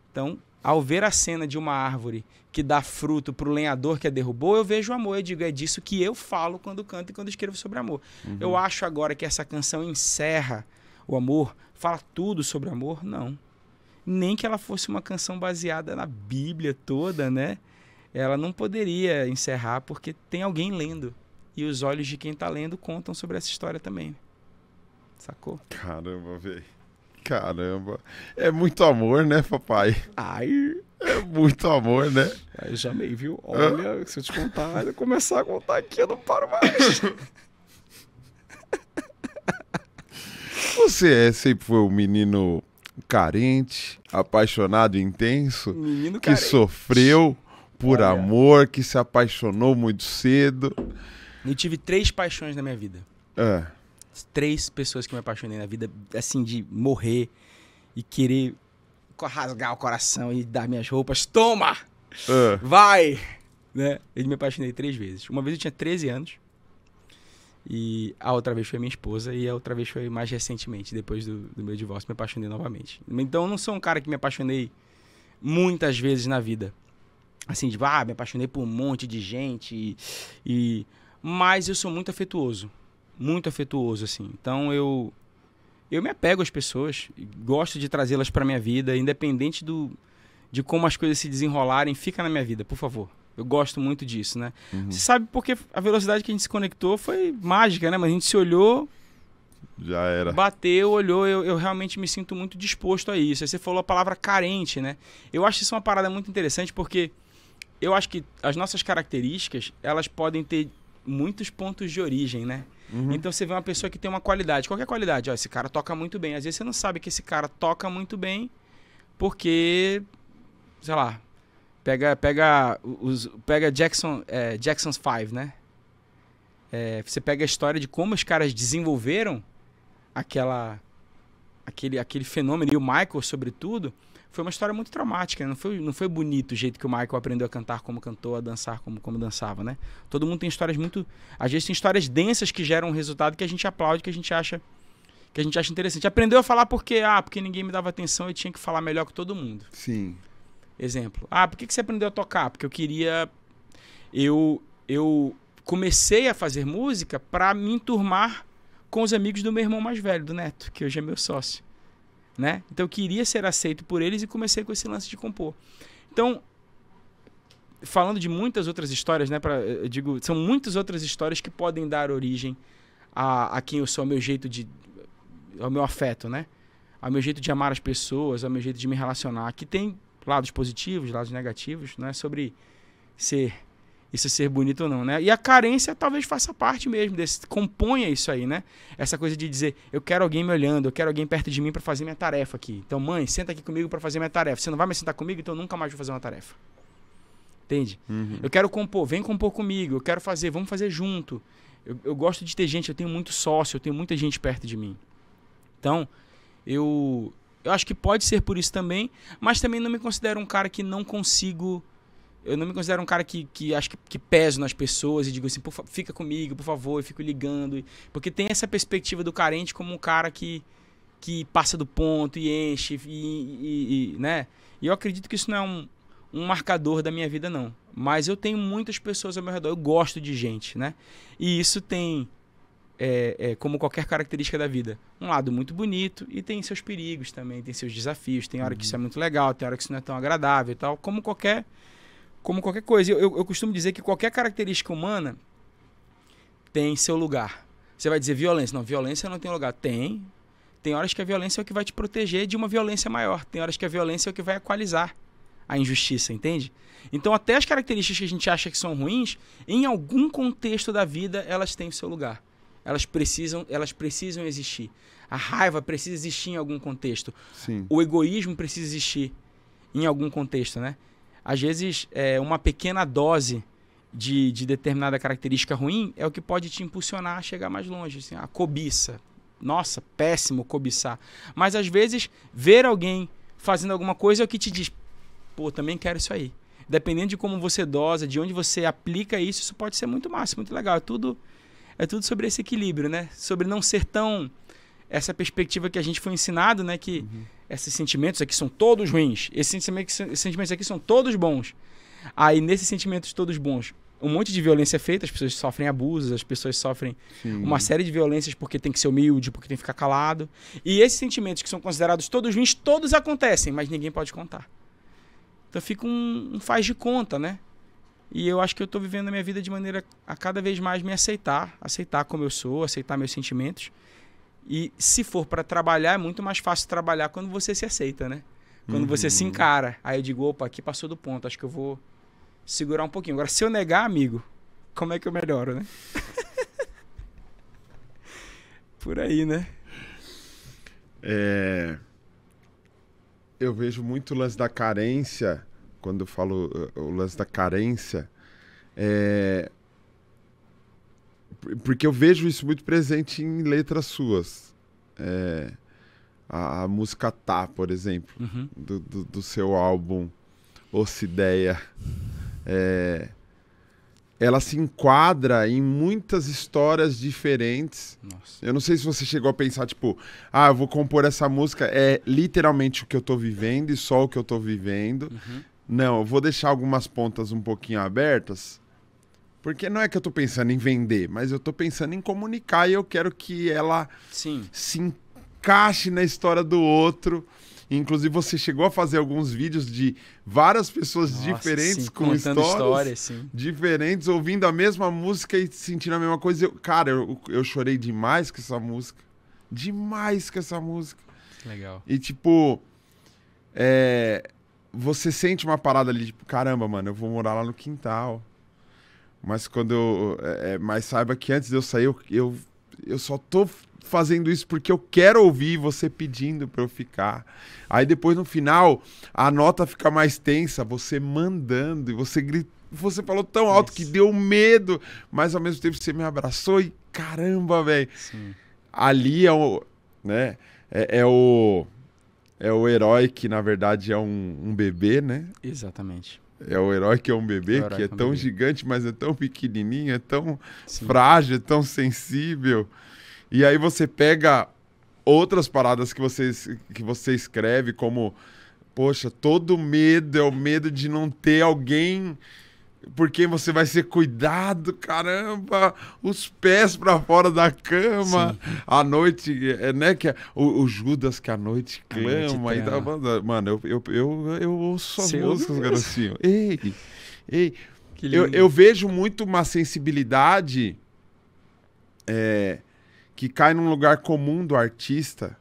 Então, ao ver a cena de uma árvore que dá fruto para o lenhador que a derrubou, eu vejo o amor. Eu digo, é disso que eu falo quando canto e quando escrevo sobre amor. Uhum. Eu acho agora que essa canção encerra o amor, fala tudo sobre amor? Não. Nem que ela fosse uma canção baseada na Bíblia toda, né? Ela não poderia encerrar porque tem alguém lendo. E os olhos de quem está lendo contam sobre essa história também. Sacou? Caramba, velho. Caramba. É muito amor, né, papai? Ai. É muito amor, né? Eu já meio, viu? Olha, se eu te contar, eu começar a contar aqui, eu não paro mais. Você é, sempre foi um menino carente, apaixonado, intenso, menino que carente. sofreu por Olha. amor, que se apaixonou muito cedo. Eu tive três paixões na minha vida. É. Três pessoas que me apaixonei na vida, assim, de morrer e querer rasgar o coração e dar minhas roupas. Toma! É. Vai! Né? Eu me apaixonei três vezes. Uma vez eu tinha 13 anos. E a outra vez foi minha esposa, e a outra vez foi mais recentemente, depois do, do meu divórcio, me apaixonei novamente. Então eu não sou um cara que me apaixonei muitas vezes na vida assim, de, tipo, ah, me apaixonei por um monte de gente e, e mas eu sou muito afetuoso. Muito afetuoso, assim. Então eu. Eu me apego às pessoas, gosto de trazê-las para minha vida, independente do, de como as coisas se desenrolarem, fica na minha vida, por favor. Eu gosto muito disso, né? Uhum. Você sabe porque a velocidade que a gente se conectou foi mágica, né? Mas a gente se olhou. Já era. Bateu, olhou. Eu, eu realmente me sinto muito disposto a isso. Aí você falou a palavra carente, né? Eu acho isso uma parada muito interessante porque eu acho que as nossas características, elas podem ter muitos pontos de origem, né? Uhum. Então você vê uma pessoa que tem uma qualidade. Qualquer qualidade, ó, esse cara toca muito bem. Às vezes você não sabe que esse cara toca muito bem porque, sei lá, pega pega os pega Jackson é, Jackson's Five, né? É, você pega a história de como os caras desenvolveram aquela aquele aquele fenômeno e o Michael sobretudo foi uma história muito traumática, né? não foi, não foi bonito o jeito que o Michael aprendeu a cantar como cantou, a dançar como, como dançava, né? Todo mundo tem histórias muito. Às vezes tem histórias densas que geram um resultado que a gente aplaude, que a gente acha. Que a gente acha interessante. Aprendeu a falar porque, ah, porque ninguém me dava atenção, eu tinha que falar melhor que todo mundo. Sim. Exemplo. Ah, por que, que você aprendeu a tocar? Porque eu queria. Eu, eu comecei a fazer música para me enturmar com os amigos do meu irmão mais velho, do Neto, que hoje é meu sócio né? Então eu queria ser aceito por eles e comecei com esse lance de compor. Então, falando de muitas outras histórias, né? Pra, eu digo, são muitas outras histórias que podem dar origem a, a quem eu sou, ao meu jeito de. ao meu afeto, né? Ao meu jeito de amar as pessoas, ao meu jeito de me relacionar. Que tem lados positivos, lados negativos, não é sobre ser isso é ser bonito ou não, né? E a carência talvez faça parte mesmo desse, componha isso aí, né? Essa coisa de dizer, eu quero alguém me olhando, eu quero alguém perto de mim para fazer minha tarefa aqui. Então, mãe, senta aqui comigo para fazer minha tarefa. Você não vai me sentar comigo, então eu nunca mais vou fazer uma tarefa. Entende? Uhum. Eu quero compor, vem compor comigo, eu quero fazer, vamos fazer junto. Eu, eu gosto de ter gente, eu tenho muito sócio, eu tenho muita gente perto de mim. Então, eu eu acho que pode ser por isso também, mas também não me considero um cara que não consigo eu não me considero um cara que, que acho que, que peso nas pessoas e digo assim, fica comigo, por favor, eu fico ligando. porque tem essa perspectiva do carente como um cara que, que passa do ponto e enche, e, e, e né? E eu acredito que isso não é um, um marcador da minha vida, não. Mas eu tenho muitas pessoas ao meu redor, eu gosto de gente, né? E isso tem, é, é, como qualquer característica da vida, um lado muito bonito e tem seus perigos também, tem seus desafios. Tem hora uhum. que isso é uhum. muito legal, tem hora que isso não é tão agradável e tal, como qualquer como qualquer coisa. Eu, eu, eu costumo dizer que qualquer característica humana tem seu lugar. Você vai dizer violência. Não, violência não tem lugar. Tem. Tem horas que a violência é o que vai te proteger de uma violência maior. Tem horas que a violência é o que vai equalizar a injustiça, entende? Então, até as características que a gente acha que são ruins, em algum contexto da vida, elas têm o seu lugar. Elas precisam, elas precisam existir. A raiva precisa existir em algum contexto. Sim. O egoísmo precisa existir em algum contexto, né? às vezes, é, uma pequena dose de, de, determinada característica ruim é o que pode te impulsionar a chegar mais longe. Assim, a cobiça. Nossa, péssimo cobiçar. Mas às vezes, ver alguém fazendo alguma coisa é o que te diz: pô, também quero isso aí. Dependendo de como você dosa, de onde você aplica isso, isso pode ser muito massa, muito legal. É tudo, é tudo sobre esse equilíbrio, né? Sobre não ser tão essa perspectiva que a gente foi ensinado, né? Que uhum. esses sentimentos aqui são todos ruins, esses sentimentos aqui são todos bons. Aí, nesses sentimentos todos bons, um monte de violência é feita, as pessoas sofrem abusos, as pessoas sofrem Sim. uma série de violências porque tem que ser humilde, porque tem que ficar calado. E esses sentimentos que são considerados todos ruins, todos acontecem, mas ninguém pode contar. Então fica um, um faz de conta, né? E eu acho que eu estou vivendo a minha vida de maneira a cada vez mais me aceitar, aceitar como eu sou, aceitar meus sentimentos e se for para trabalhar, é muito mais fácil trabalhar quando você se aceita, né? Quando uhum. você se uhum. encara. Aí eu digo, opa, aqui passou do ponto, acho que eu vou segurar um pouquinho. Agora, se eu negar, amigo, como é que eu melhoro, né? Por aí, né? É... Eu vejo muito o lance da carência, quando eu falo o lance da carência, é porque eu vejo isso muito presente em letras suas. É, a, a, música Tá, por exemplo, uhum. do, do, do, seu álbum Ocideia. É, ela se enquadra em muitas histórias diferentes. Nossa. Eu não sei se você chegou a pensar, tipo, ah, eu vou compor essa música, é literalmente o que eu tô vivendo e só o que eu tô vivendo. Uhum. Não, eu vou deixar algumas pontas um pouquinho abertas porque não é que eu estou pensando em vender, mas eu estou pensando em comunicar e eu quero que ela Sim. se encaixe na história do outro. Inclusive, você chegou a fazer alguns vídeos de várias pessoas Nossa, diferentes, sim, com histórias, histórias diferentes, ouvindo a mesma música e sentindo a mesma coisa. Eu, cara, eu, eu chorei demais com essa música. Demais com essa música. Legal. E tipo, é, você sente uma parada ali, tipo, caramba, mano, eu vou morar lá no quintal. Mas quando eu. É, é, mas saiba que antes de eu sair, eu, eu, eu só tô fazendo isso porque eu quero ouvir você pedindo para eu ficar. Aí depois no final a nota fica mais tensa, você mandando e você gritando. Você falou tão alto isso. que deu medo, mas ao mesmo tempo você me abraçou e caramba, velho. Ali é o, né? É, é, o é o herói que na verdade é um, um bebê, né? Exatamente. É o herói que é um bebê, é que é, é tão bebê. gigante, mas é tão pequenininho, é tão Sim. frágil, é tão sensível. E aí você pega outras paradas que você, que você escreve, como, poxa, todo medo é o medo de não ter alguém porque você vai ser cuidado, caramba, os pés para fora da cama, Sim. a noite, é, né, que é o, o, Judas que a noite clama, a noite tá, mano, eu, eu, eu, eu ouço as músicas, garotinho, ei, ei, eu, eu vejo muito uma sensibilidade é, que cai num lugar comum do artista,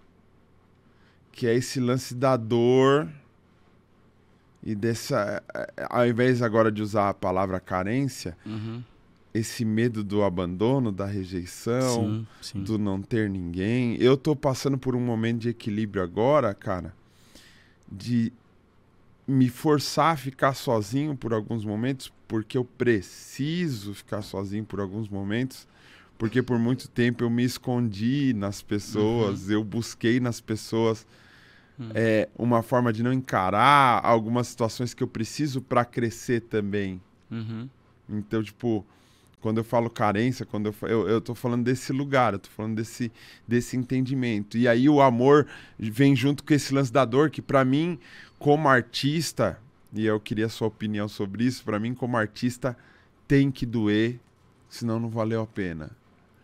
que é esse lance da dor, e dessa. Eh, ao invés agora de usar a palavra carência, uhum. esse medo do abandono, da rejeição, sim, sim. do não ter ninguém. Eu tô passando por um momento de equilíbrio agora, cara, de me forçar a ficar sozinho por alguns momentos, porque eu preciso ficar sozinho por alguns momentos, porque por muito tempo eu me escondi nas pessoas, uhum. eu busquei nas pessoas hum. é, uma forma de não encarar algumas situações que eu preciso para crescer também. Uhum. Então, tipo, quando eu falo carência, quando eu, eu, eu tô falando desse lugar, eu tô falando desse, desse entendimento. E aí o amor vem junto com esse lance da dor, que para mim, como artista, e eu queria a sua opinião sobre isso, para mim, como artista, tem que doer, senão não valeu a pena.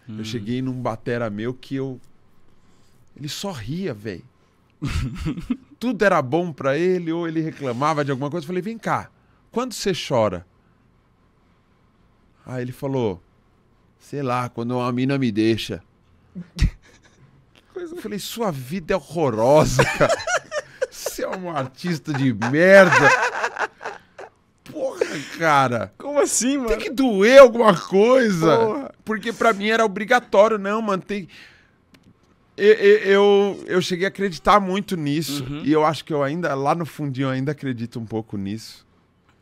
Hum. Eu cheguei num batera meu que eu. Ele só ria, velho. Tudo era bom para ele ou ele reclamava de alguma coisa. Eu falei: "Vem cá. Quando você chora?" Aí ele falou: "Sei lá, quando a mina me deixa." Eu falei: "Sua vida é horrorosa, cara. Você é um artista de merda." Porra, cara. Como assim, mano? Tem que doer alguma coisa. Porra. Porque para mim era obrigatório, não, mano. Tem... Eu, eu, eu, cheguei a acreditar muito nisso. Uhum. E eu acho que eu ainda, lá no fundinho, ainda acredito um pouco nisso.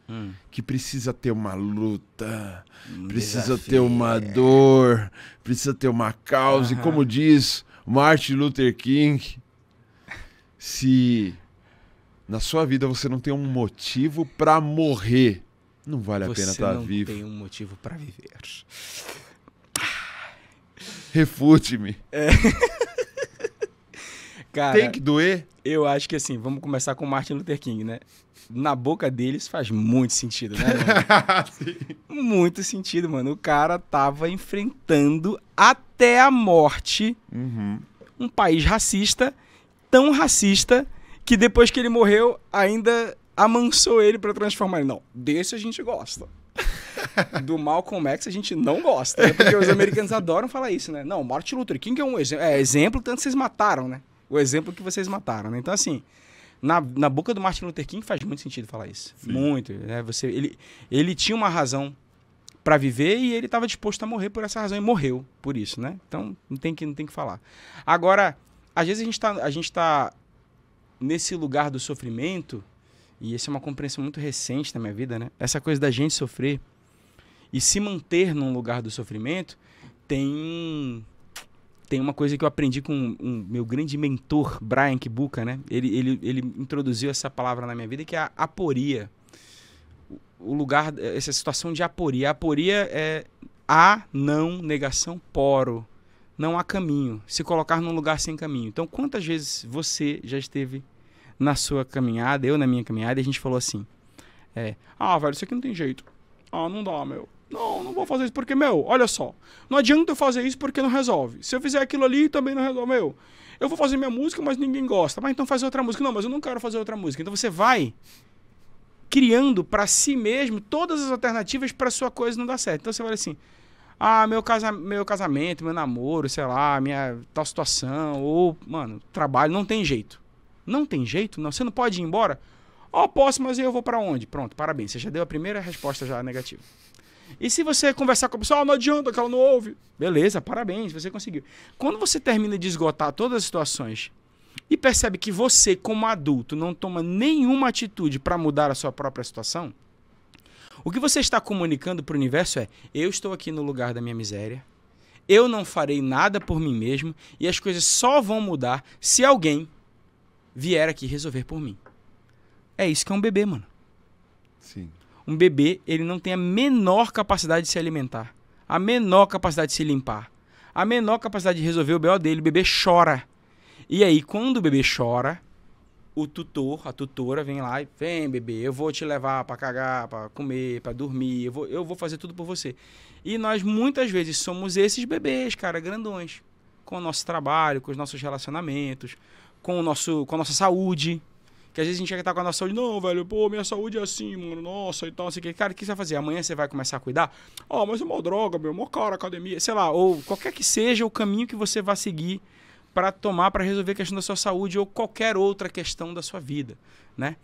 Hum. Que precisa ter uma luta, precisa desafio. ter uma é. dor, precisa ter uma causa. Uhum. E como diz Martin Luther King, se na sua vida você não tem um motivo para morrer, não vale a você pena estar tá vivo. Você não tem um motivo para viver. Refute-me. É. Cara, tem que doer? Eu acho que assim, vamos começar com Martin Luther King, né? Na boca deles faz muito sentido, né? muito sentido, mano. O cara tava enfrentando até a morte uhum. um país racista, tão racista que depois que ele morreu ainda amansou ele para transformar ele. Não, desse a gente gosta. do Malcolm X a gente não gosta. É Porque os americanos adoram falar isso, né? Não, Martin Luther King é um é exemplo, tanto vocês mataram, né? o exemplo que vocês mataram, né? Então, assim, na, na boca do Martin Luther King faz muito sentido falar isso. Sim. Muito. Né? Você, ele, ele tinha uma razão para viver e ele estava disposto a morrer por essa razão e morreu por isso, né? Então, não tem que, não tem que falar. Agora, às vezes a gente está tá nesse lugar do sofrimento, e essa é uma compreensão muito recente na minha vida, né? Essa coisa da gente sofrer e se manter num lugar do sofrimento tem tem uma coisa que eu aprendi com um, um, meu grande mentor, Brian Kibuka, né? Ele, ele, ele introduziu essa palavra na minha vida, que é a aporia. O, o lugar, essa situação de aporia. A aporia é a não negação poro. Não há caminho. Se colocar num lugar sem caminho. Então, quantas vezes você já esteve na sua caminhada, eu na minha caminhada, e a gente falou assim: é, ah, velho, isso aqui não tem jeito. Ah, não dá, meu. Não, não vou fazer isso porque, meu, olha só. Não adianta eu fazer isso porque não resolve. Se eu fizer aquilo ali, também não resolve. Meu, eu vou fazer minha música, mas ninguém gosta. Mas então faz outra música. Não, mas eu não quero fazer outra música. Então você vai criando para si mesmo todas as alternativas para sua coisa não dar certo. Então você vai assim: ah, meu, casa, meu casamento, meu namoro, sei lá, minha tal situação, ou, mano, trabalho, não tem jeito. Não tem jeito? Não, você não pode ir embora? Ó, oh, posso, mas eu vou para onde? Pronto, parabéns. Você já deu a primeira resposta já negativa. E se você conversar com a pessoa, ah, não adianta que ela não ouve. Beleza, parabéns, você conseguiu. Quando você termina de esgotar todas as situações e percebe que você, como adulto, não toma nenhuma atitude para mudar a sua própria situação, o que você está comunicando para o universo é: eu estou aqui no lugar da minha miséria, eu não farei nada por mim mesmo e as coisas só vão mudar se alguém vier aqui resolver por mim. É isso que é um bebê, mano. Sim um bebê ele não tem a menor capacidade de se alimentar, a menor capacidade de se limpar, a menor capacidade de resolver o BO dele. O bebê chora. E aí, quando o bebê chora, o tutor, a tutora vem lá e vem, bebê, eu vou te levar para cagar, para comer, para dormir, eu vou, eu vou fazer tudo por você. E nós muitas vezes somos esses bebês, cara, grandões, com o nosso trabalho, com os nossos relacionamentos, com o nosso, com a nossa saúde, que às vezes a gente tá com a nossa saúde, não, velho, pô, minha saúde é assim, mano, nossa, e tal, que. Cara, o que você vai fazer? Amanhã você vai começar a cuidar? ah oh, mas é uma droga, meu, mó cara, academia, sei lá, ou qualquer que seja o caminho que você vai seguir para tomar, para resolver a questão da sua saúde ou qualquer outra questão da sua vida, né?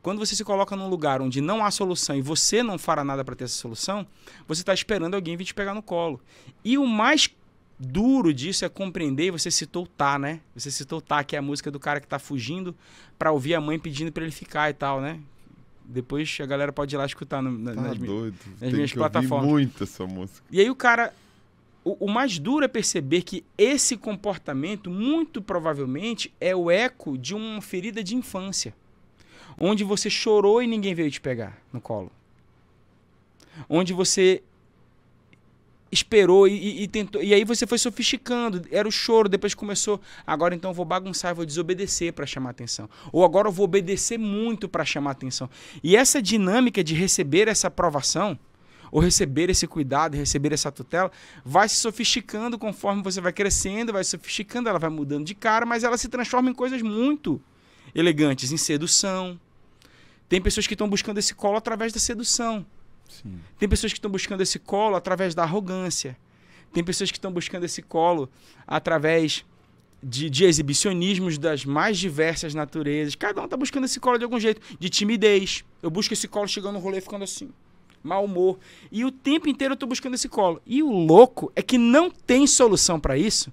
Quando você se coloca num lugar onde não há solução e você não fará nada para ter essa solução, você está esperando alguém vir te pegar no colo. E o mais duro disso é compreender, e você citou o Tá, né? Você citou o Tá, que é a música do cara que tá fugindo para ouvir a mãe pedindo para ele ficar e tal, né? Depois a galera pode ir lá escutar no, na, tá nas, doido. nas Tem minhas plataformas. muito essa música. E aí o cara. O, o mais duro é perceber que esse comportamento, muito provavelmente, é o eco de uma ferida de infância. Onde você chorou e ninguém veio te pegar no colo. Onde você esperou e, e, tentou. E aí você foi sofisticando. Era o choro, depois começou. Agora então eu vou bagunçar, vou desobedecer para chamar atenção. Ou agora eu vou obedecer muito para chamar atenção. E essa dinâmica de receber essa aprovação, ou receber esse cuidado, receber essa tutela, vai se sofisticando conforme você vai crescendo, vai sofisticando, ela vai mudando de cara, mas ela se transforma em coisas muito elegantes, em sedução. Tem pessoas que estão buscando esse colo através da sedução. Tem pessoas que estão buscando esse colo através da arrogância. Tem pessoas que estão buscando esse colo através de, de, exibicionismos das mais diversas naturezas. Cada um está buscando esse colo de algum jeito. De timidez. Eu busco esse colo chegando no rolê ficando assim. Mau humor. E o tempo inteiro eu estou buscando esse colo. E o louco é que não tem solução para isso.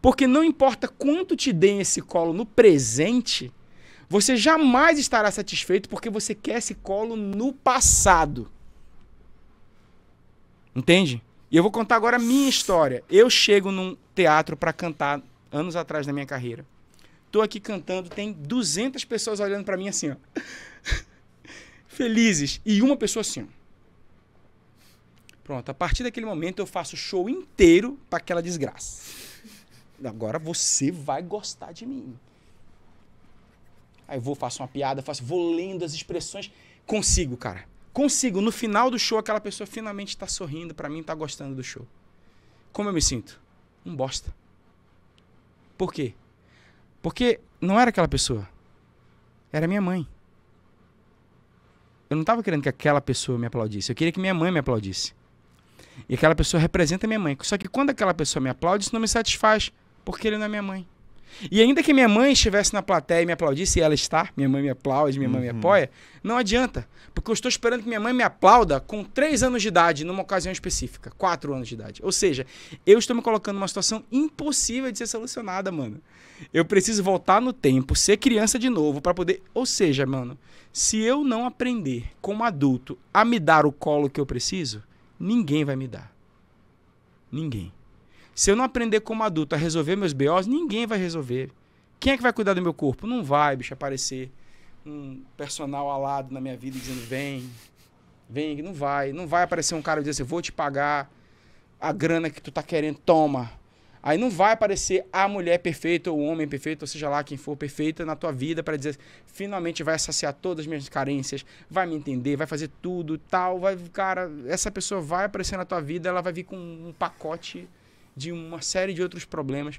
Porque não importa quanto te deem esse colo no presente, você jamais estará satisfeito porque você quer esse colo no passado. Entende? E eu vou contar agora a minha história. Eu chego num teatro para cantar anos atrás da minha carreira. Tô aqui cantando, tem 200 pessoas olhando para mim assim, ó. Felizes. E uma pessoa assim, ó. Pronto, a partir daquele momento eu faço o show inteiro para aquela desgraça. Agora você vai gostar de mim. Aí eu vou, faço uma piada, faço, vou lendo as expressões. Consigo, cara consigo, no final do show, aquela pessoa finalmente está sorrindo para mim, está gostando do show. Como eu me sinto? Um bosta. Por quê? Porque não era aquela pessoa. Era minha mãe. Eu não estava querendo que aquela pessoa me aplaudisse. Eu queria que minha mãe me aplaudisse. E aquela pessoa representa minha mãe. Só que quando aquela pessoa me aplaude, isso não me satisfaz. Porque ele não é minha mãe. E ainda que minha mãe estivesse na plateia e me aplaudisse, e ela está, minha mãe me aplaude, minha uhum. mãe me uhum. apoia, não adianta. Porque eu estou esperando que minha mãe me aplauda com 3 anos de idade, numa ocasião específica, 4 anos de idade. Ou seja, eu estou me colocando numa situação impossível de ser solucionada, mano. Eu preciso voltar no tempo, ser criança de novo, para poder. Ou seja, mano, se eu não aprender como adulto a me dar o colo que eu preciso, ninguém vai me dar. Ninguém. Se eu não aprender como adulto a resolver meus BOs, ninguém vai resolver. Quem é que vai cuidar do meu corpo? Não vai, bicho, aparecer um personal alado na minha vida dizendo: vem, vem, não vai. Não vai aparecer um cara dizendo assim: vou te pagar a grana que tu tá querendo, toma. Aí não vai aparecer a mulher perfeita ou o homem perfeito, ou seja lá quem for perfeita na tua vida para dizer, finalmente vai saciar todas as minhas carências, vai me entender, vai fazer tudo, tal, vai, cara, essa pessoa vai aparecer na tua vida, ela vai vir com um pacote de uma série de outros problemas.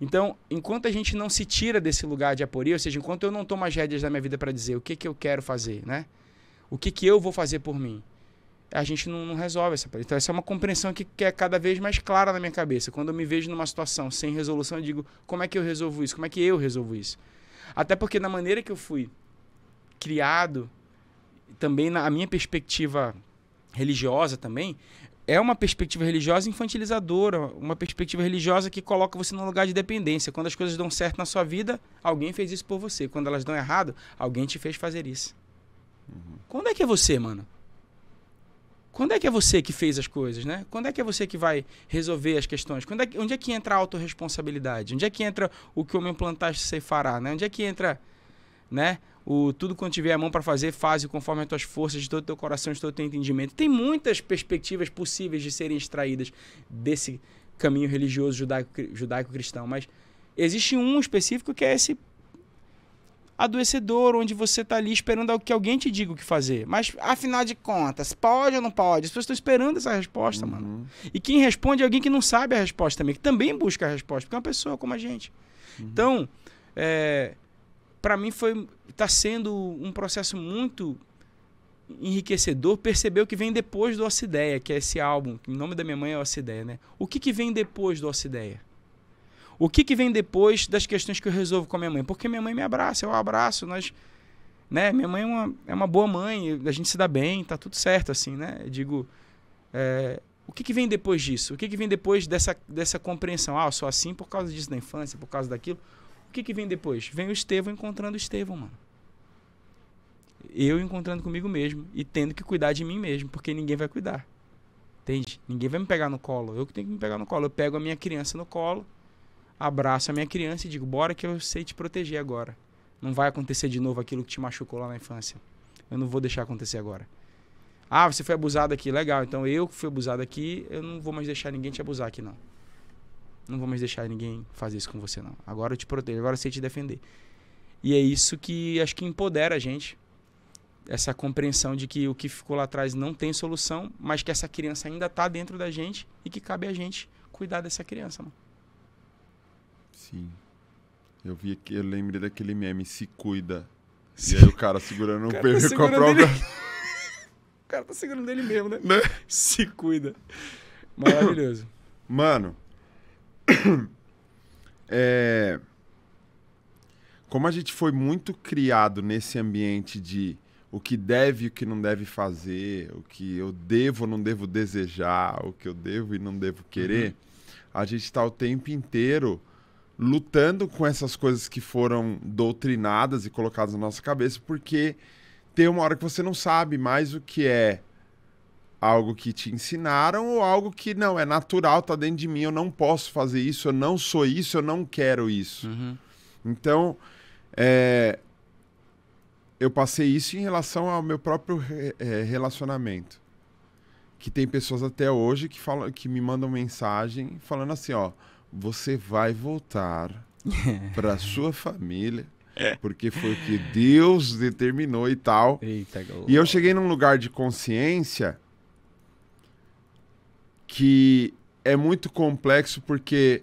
Então, enquanto a gente não se tira desse lugar de aporia, ou seja, enquanto eu não tomo as rédeas da minha vida para dizer o que, que eu quero fazer, né? O que, que eu vou fazer por mim? A gente não, não resolve essa Então, essa é uma compreensão que, que é cada vez mais clara na minha cabeça. Quando eu me vejo numa situação sem resolução, eu digo, como é que eu resolvo isso? Como é que eu resolvo isso? Até porque na maneira que eu fui criado, também na minha perspectiva religiosa também, é uma perspectiva religiosa infantilizadora, uma perspectiva religiosa que coloca você num lugar de dependência. Quando as coisas dão certo na sua vida, alguém fez isso por você. Quando elas dão errado, alguém te fez fazer isso. Uhum. Quando é que é você, mano? Quando é que é você que fez as coisas, né? Quando é que é você que vai resolver as questões? É que, onde é que entra a autorresponsabilidade? Onde é que entra o que o homem plantar se fará, né? Onde é que entra né? O, tudo quanto tiver a mão para fazer, faz conforme as tuas forças, de todo o teu coração, de todo o teu entendimento. Tem muitas perspectivas possíveis de serem extraídas desse caminho religioso judaico-cristão, mas existe um específico que é esse adoecedor, onde você está ali esperando que alguém te diga o que fazer. Mas, afinal de contas, pode ou não pode? As pessoas estão esperando essa resposta, uhum. mano. E quem responde é alguém que não sabe a resposta também, que também busca a resposta, porque é uma pessoa como a gente. Uhum. Então, é, para mim foi está sendo um processo muito enriquecedor perceber o que vem depois do Ocideia, que é esse álbum. Em nome da minha mãe é Ocideia, né? O que, que vem depois do Ocideia? O que, que vem depois das questões que eu resolvo com a minha mãe? Porque minha mãe me abraça, eu abraço, nós. Né? Minha mãe é uma, é uma boa mãe, a gente se dá bem, tá tudo certo, assim, né? Eu digo. É, o que, que vem depois disso? O que, que vem depois dessa, dessa compreensão? Ah, eu sou assim por causa disso na infância, por causa daquilo. O que, que vem depois? Vem o Estevão encontrando o Estevão, mano. Eu encontrando comigo mesmo e tendo que cuidar de mim mesmo, porque ninguém vai cuidar. Entende? Ninguém vai me pegar no colo. Eu que tenho que me pegar no colo. Eu pego a minha criança no colo, abraço a minha criança e digo: bora que eu sei te proteger agora. Não vai acontecer de novo aquilo que te machucou lá na infância. Eu não vou deixar acontecer agora. Ah, você foi abusado aqui, legal. Então eu que fui abusado aqui, eu não vou mais deixar ninguém te abusar aqui, não não vou mais deixar ninguém fazer isso com você, não. Agora eu te protejo, agora eu sei te defender. E é isso que acho que empodera a gente. Essa compreensão de que o que ficou lá atrás não tem solução, mas que essa criança ainda está dentro da gente e que cabe a gente cuidar dessa criança, mano. Sim. Eu vi que eu lembrei daquele meme se cuida. Sim. E aí o cara segurando o, cara um tá com a prova. Dele... o cara tá segurando ele mesmo, né? né? Se cuida. Maravilhoso. Mano, é, como a gente foi muito criado nesse ambiente de o que deve e o que não deve fazer, o que eu devo ou não devo desejar, o que eu devo e não devo querer, uhum. a gente está o tempo inteiro lutando com essas coisas que foram doutrinadas e colocadas na nossa cabeça, porque tem uma hora que você não sabe mais o que é algo que te ensinaram ou algo que não é natural, tá dentro de mim, eu não posso fazer isso, eu não sou isso, eu não quero isso. Uhum. Então, é, eu passei isso em relação ao meu próprio é, relacionamento. Que tem pessoas até hoje que falam, que me mandam mensagem falando assim, ó, você vai voltar para sua família é. porque foi o que Deus determinou e tal. Eita, e eu cheguei num lugar de consciência que é muito complexo porque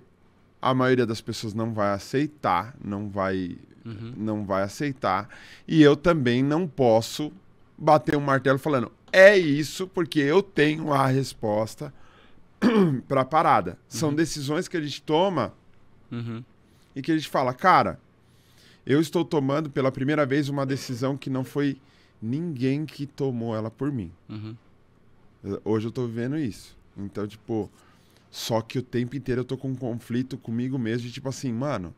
a maioria das pessoas não vai aceitar, não vai, uhum. não vai aceitar. E eu também não posso bater um martelo falando é isso, porque eu tenho a resposta para a parada. Uhum. São decisões que a gente toma uhum. e que a gente fala, cara, eu estou tomando pela primeira vez uma decisão que não foi ninguém que tomou ela por mim. Uhum. Hoje eu estou vivendo isso. Então, tipo, só que o tempo inteiro eu tô com um conflito comigo mesmo de tipo assim, mano,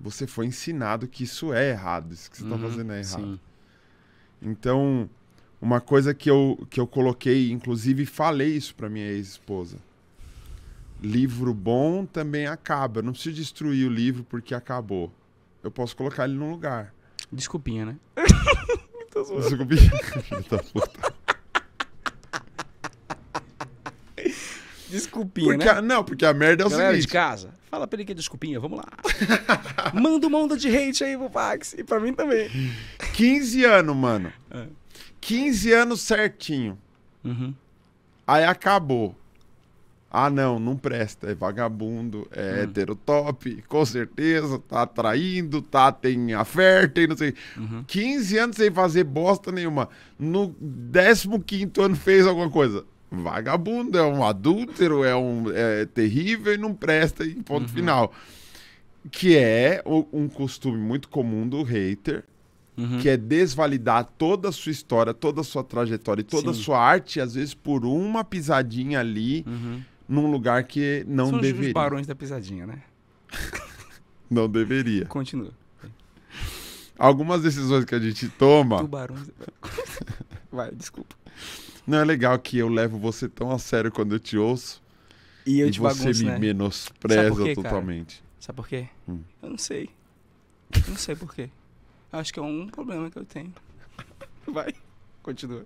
você foi ensinado que isso é errado, isso que você tá uhum, tá fazendo é errado. Sim. Então, uma coisa que eu, que eu coloquei, inclusive falei isso para minha ex-esposa. Livro bom também acaba. Eu não preciso destruir o livro porque acabou. Eu posso colocar ele num lugar. Desculpinha, né? Desculpinha. tá puta. Desculpinha, porque né? não, porque a merda é o Galera seguinte. de casa, fala pra ele que é desculpinha, vamos lá. Manda uma onda de hate aí pro Pax e pra mim também. 15 anos, mano. É. 15 anos certinho. Uhum. Aí acabou. Ah, não, não presta. É vagabundo, é uhum. heterotop, com certeza, tá traindo, tá, tem oferta tem não sei. Uhum. 15 anos sem fazer bosta nenhuma. No 15 ano fez alguma coisa vagabundo, é um adúltero, é um é terrível e não presta, em ponto uhum. final. Que é um costume muito comum do hater, uhum. que é desvalidar toda a sua história, toda a sua trajetória e toda Sim. a sua arte, às vezes por uma pisadinha ali, uhum. num lugar que não São deveria. São os barões da pisadinha, né? não deveria. Continua. Algumas decisões que a gente toma. Tubarões. Vai, desculpa. Não é legal que eu levo você tão a sério quando eu te ouço. E, eu e te você bagunço, me né? menospreza Sabe quê, totalmente. Cara? Sabe por quê? Hum. Eu não sei. Eu não sei por quê. Acho que é um problema que eu tenho. Vai, continua.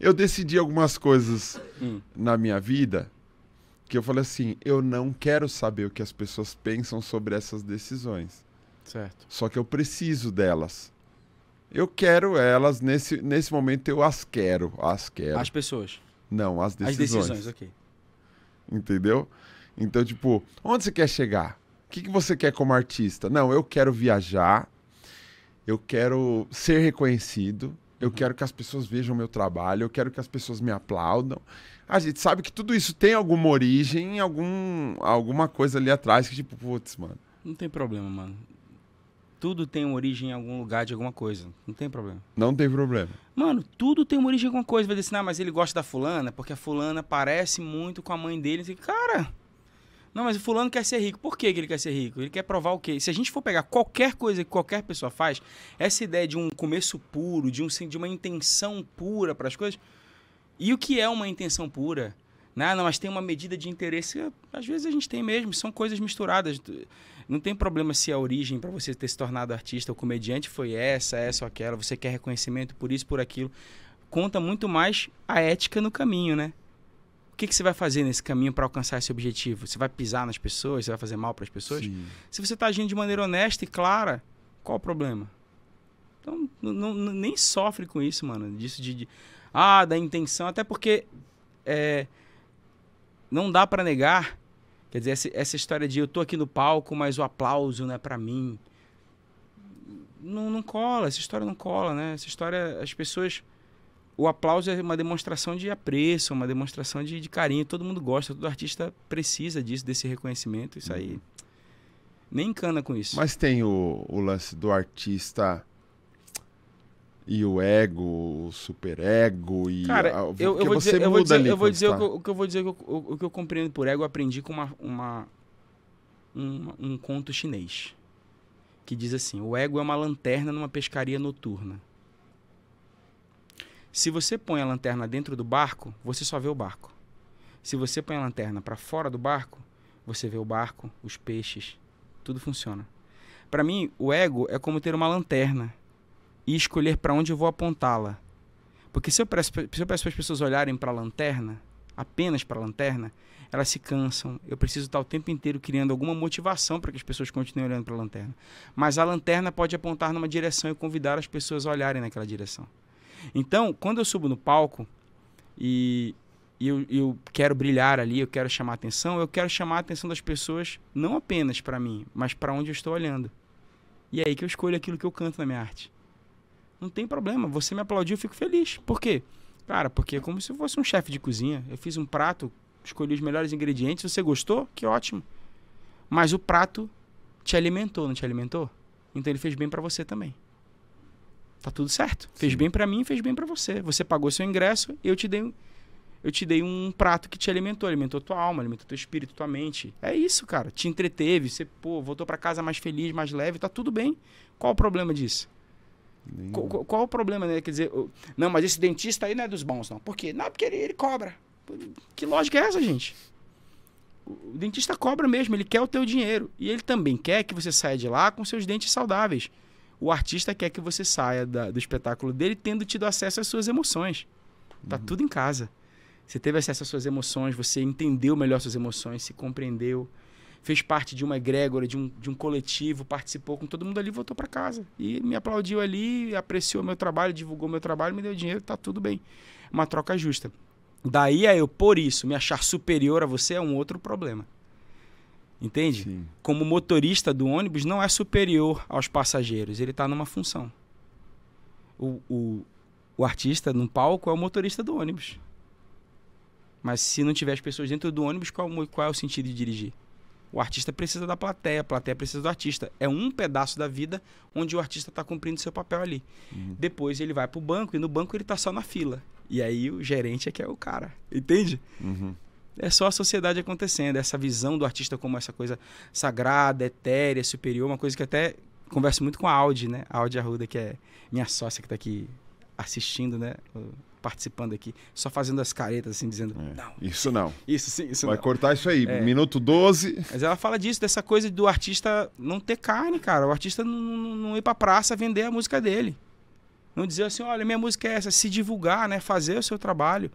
Eu decidi algumas coisas hum. na minha vida que eu falei assim, eu não quero saber o que as pessoas pensam sobre essas decisões. Certo. Só que eu preciso delas. Eu quero elas, nesse, nesse momento eu as quero. As quero. As pessoas. Não, as decisões. As decisões, ok. Entendeu? Então, tipo, onde você quer chegar? O que, que você quer como artista? Não, eu quero viajar, eu quero ser reconhecido, eu uhum. quero que as pessoas vejam meu trabalho, eu quero que as pessoas me aplaudam. A gente sabe que tudo isso tem alguma origem, algum, alguma coisa ali atrás que, tipo, putz, mano. Não tem problema, mano tudo tem uma origem em algum lugar de alguma coisa. Não tem problema. Não tem problema. Mano, tudo tem uma origem em alguma coisa. Vai dizer assim, ah, mas ele gosta da fulana, porque a fulana parece muito com a mãe dele. Assim, Cara, não, mas o fulano quer ser rico. Por que ele quer ser rico? Ele quer provar o quê? Se a gente for pegar qualquer coisa que qualquer pessoa faz, essa ideia de um começo puro, de, um, de uma intenção pura para as coisas. E o que é uma intenção pura? Não, né? ah, não, mas tem uma medida de interesse. Às vezes a gente tem mesmo, são coisas misturadas. Não tem problema se a origem para você ter se tornado artista ou comediante foi essa, essa ou aquela, você quer reconhecimento por isso, por aquilo. Conta muito mais a ética no caminho, né? O que, que você vai fazer nesse caminho para alcançar esse objetivo? Você vai pisar nas pessoas? Você vai fazer mal para as pessoas? Sim. Se você está agindo de maneira honesta e clara, qual o problema? Então, não, não, nem sofre com isso, mano. Disso de, de ah, da intenção. Até porque é, não dá para negar Quer dizer, essa, essa história de eu tô aqui no palco, mas o aplauso não é para mim. Não, não cola, essa história não cola, né? Essa história, as pessoas. O aplauso é uma demonstração de apreço, uma demonstração de, de carinho. Todo mundo gosta, todo artista precisa disso, desse reconhecimento. Isso aí. Uhum. Nem encana com isso. Mas tem o, o lance do artista e o ego, o superego e Cara, a, eu, eu vou dizer, eu vou dizer, eu vou dizer o, que, eu vou dizer, o, o que eu compreendo por ego, eu aprendi com uma, uma um, um, conto chinês que diz assim: o ego é uma lanterna numa pescaria noturna. Se você põe a lanterna dentro do barco, você só vê o barco. Se você põe a lanterna para fora do barco, você vê o barco, os peixes, tudo funciona. Para mim, o ego é como ter uma lanterna e escolher para onde eu vou apontá-la. Porque se eu peço, se eu para as pessoas olharem para a lanterna, apenas para a lanterna, elas se cansam. Eu preciso estar o tempo inteiro criando alguma motivação para que as pessoas continuem olhando para a lanterna. Mas a lanterna pode apontar numa direção e convidar as pessoas a olharem naquela direção. Então, quando eu subo no palco e eu, eu quero brilhar ali, eu quero chamar a atenção, eu quero chamar a atenção das pessoas não apenas para mim, mas para onde eu estou olhando. E é aí que eu escolho aquilo que eu canto na minha arte. Não tem problema. Você me aplaudiu, eu fico feliz. Por quê? Cara, porque é como se eu fosse um chefe de cozinha. Eu fiz um prato, escolhi os melhores ingredientes, você gostou? Que ótimo. Mas o prato te alimentou, não te alimentou? Então ele fez bem para você também. Tá tudo certo. Sim. Fez bem para mim, fez bem para você. Você pagou seu ingresso, eu te dei eu te dei um prato que te alimentou, alimentou tua alma, alimentou teu espírito, tua mente. É isso, cara. Te entreteve, você, pô, voltou para casa mais feliz, mais leve, tá tudo bem. Qual o problema disso? Qual, qual, o problema, né? Quer dizer, não, mas esse dentista aí não é dos bons, não. Por quê? Não, porque ele, ele cobra. Que lógica é essa, gente? O dentista cobra mesmo, ele quer o teu dinheiro. E ele também quer que você saia de lá com seus dentes saudáveis. O artista quer que você saia da, do espetáculo dele tendo tido acesso às suas emoções. Tá uhum. tudo em casa. Você teve acesso às suas emoções, você entendeu melhor suas emoções, se compreendeu fez parte de uma egrégora, de um, de um coletivo, participou com todo mundo ali, voltou para casa. E me aplaudiu ali, apreciou meu trabalho, divulgou meu trabalho, me deu dinheiro, tá tudo bem. Uma troca justa. Daí a eu, por isso, me achar superior a você é um outro problema. Entende? Sim. Como motorista do ônibus não é superior aos passageiros, ele está numa função. O, o, o artista no palco é o motorista do ônibus. Mas se não tiver as pessoas dentro do ônibus, qual, qual é o sentido de dirigir? O artista precisa da plateia, a plateia precisa do artista. É um pedaço da vida onde o artista está cumprindo seu papel ali. Uhum. Depois ele vai para o banco e no banco ele está só na fila. E aí o gerente é que é o cara, entende? Uhum. É só a sociedade acontecendo, essa visão do artista como essa coisa sagrada, etérea, superior, uma coisa que até converso muito com a Audi, né? A Audi Arruda, que é minha sócia que está aqui assistindo, né? participando aqui, só fazendo as caretas, assim, dizendo: é, não. Isso não. Isso sim, isso Vai não. cortar isso aí, é. minuto 12. Mas ela fala disso, dessa coisa do artista não ter carne, cara. O artista não, não, não ir pra praça vender a música dele. Não dizer assim: olha, minha música é essa, se divulgar, né? Fazer o seu trabalho.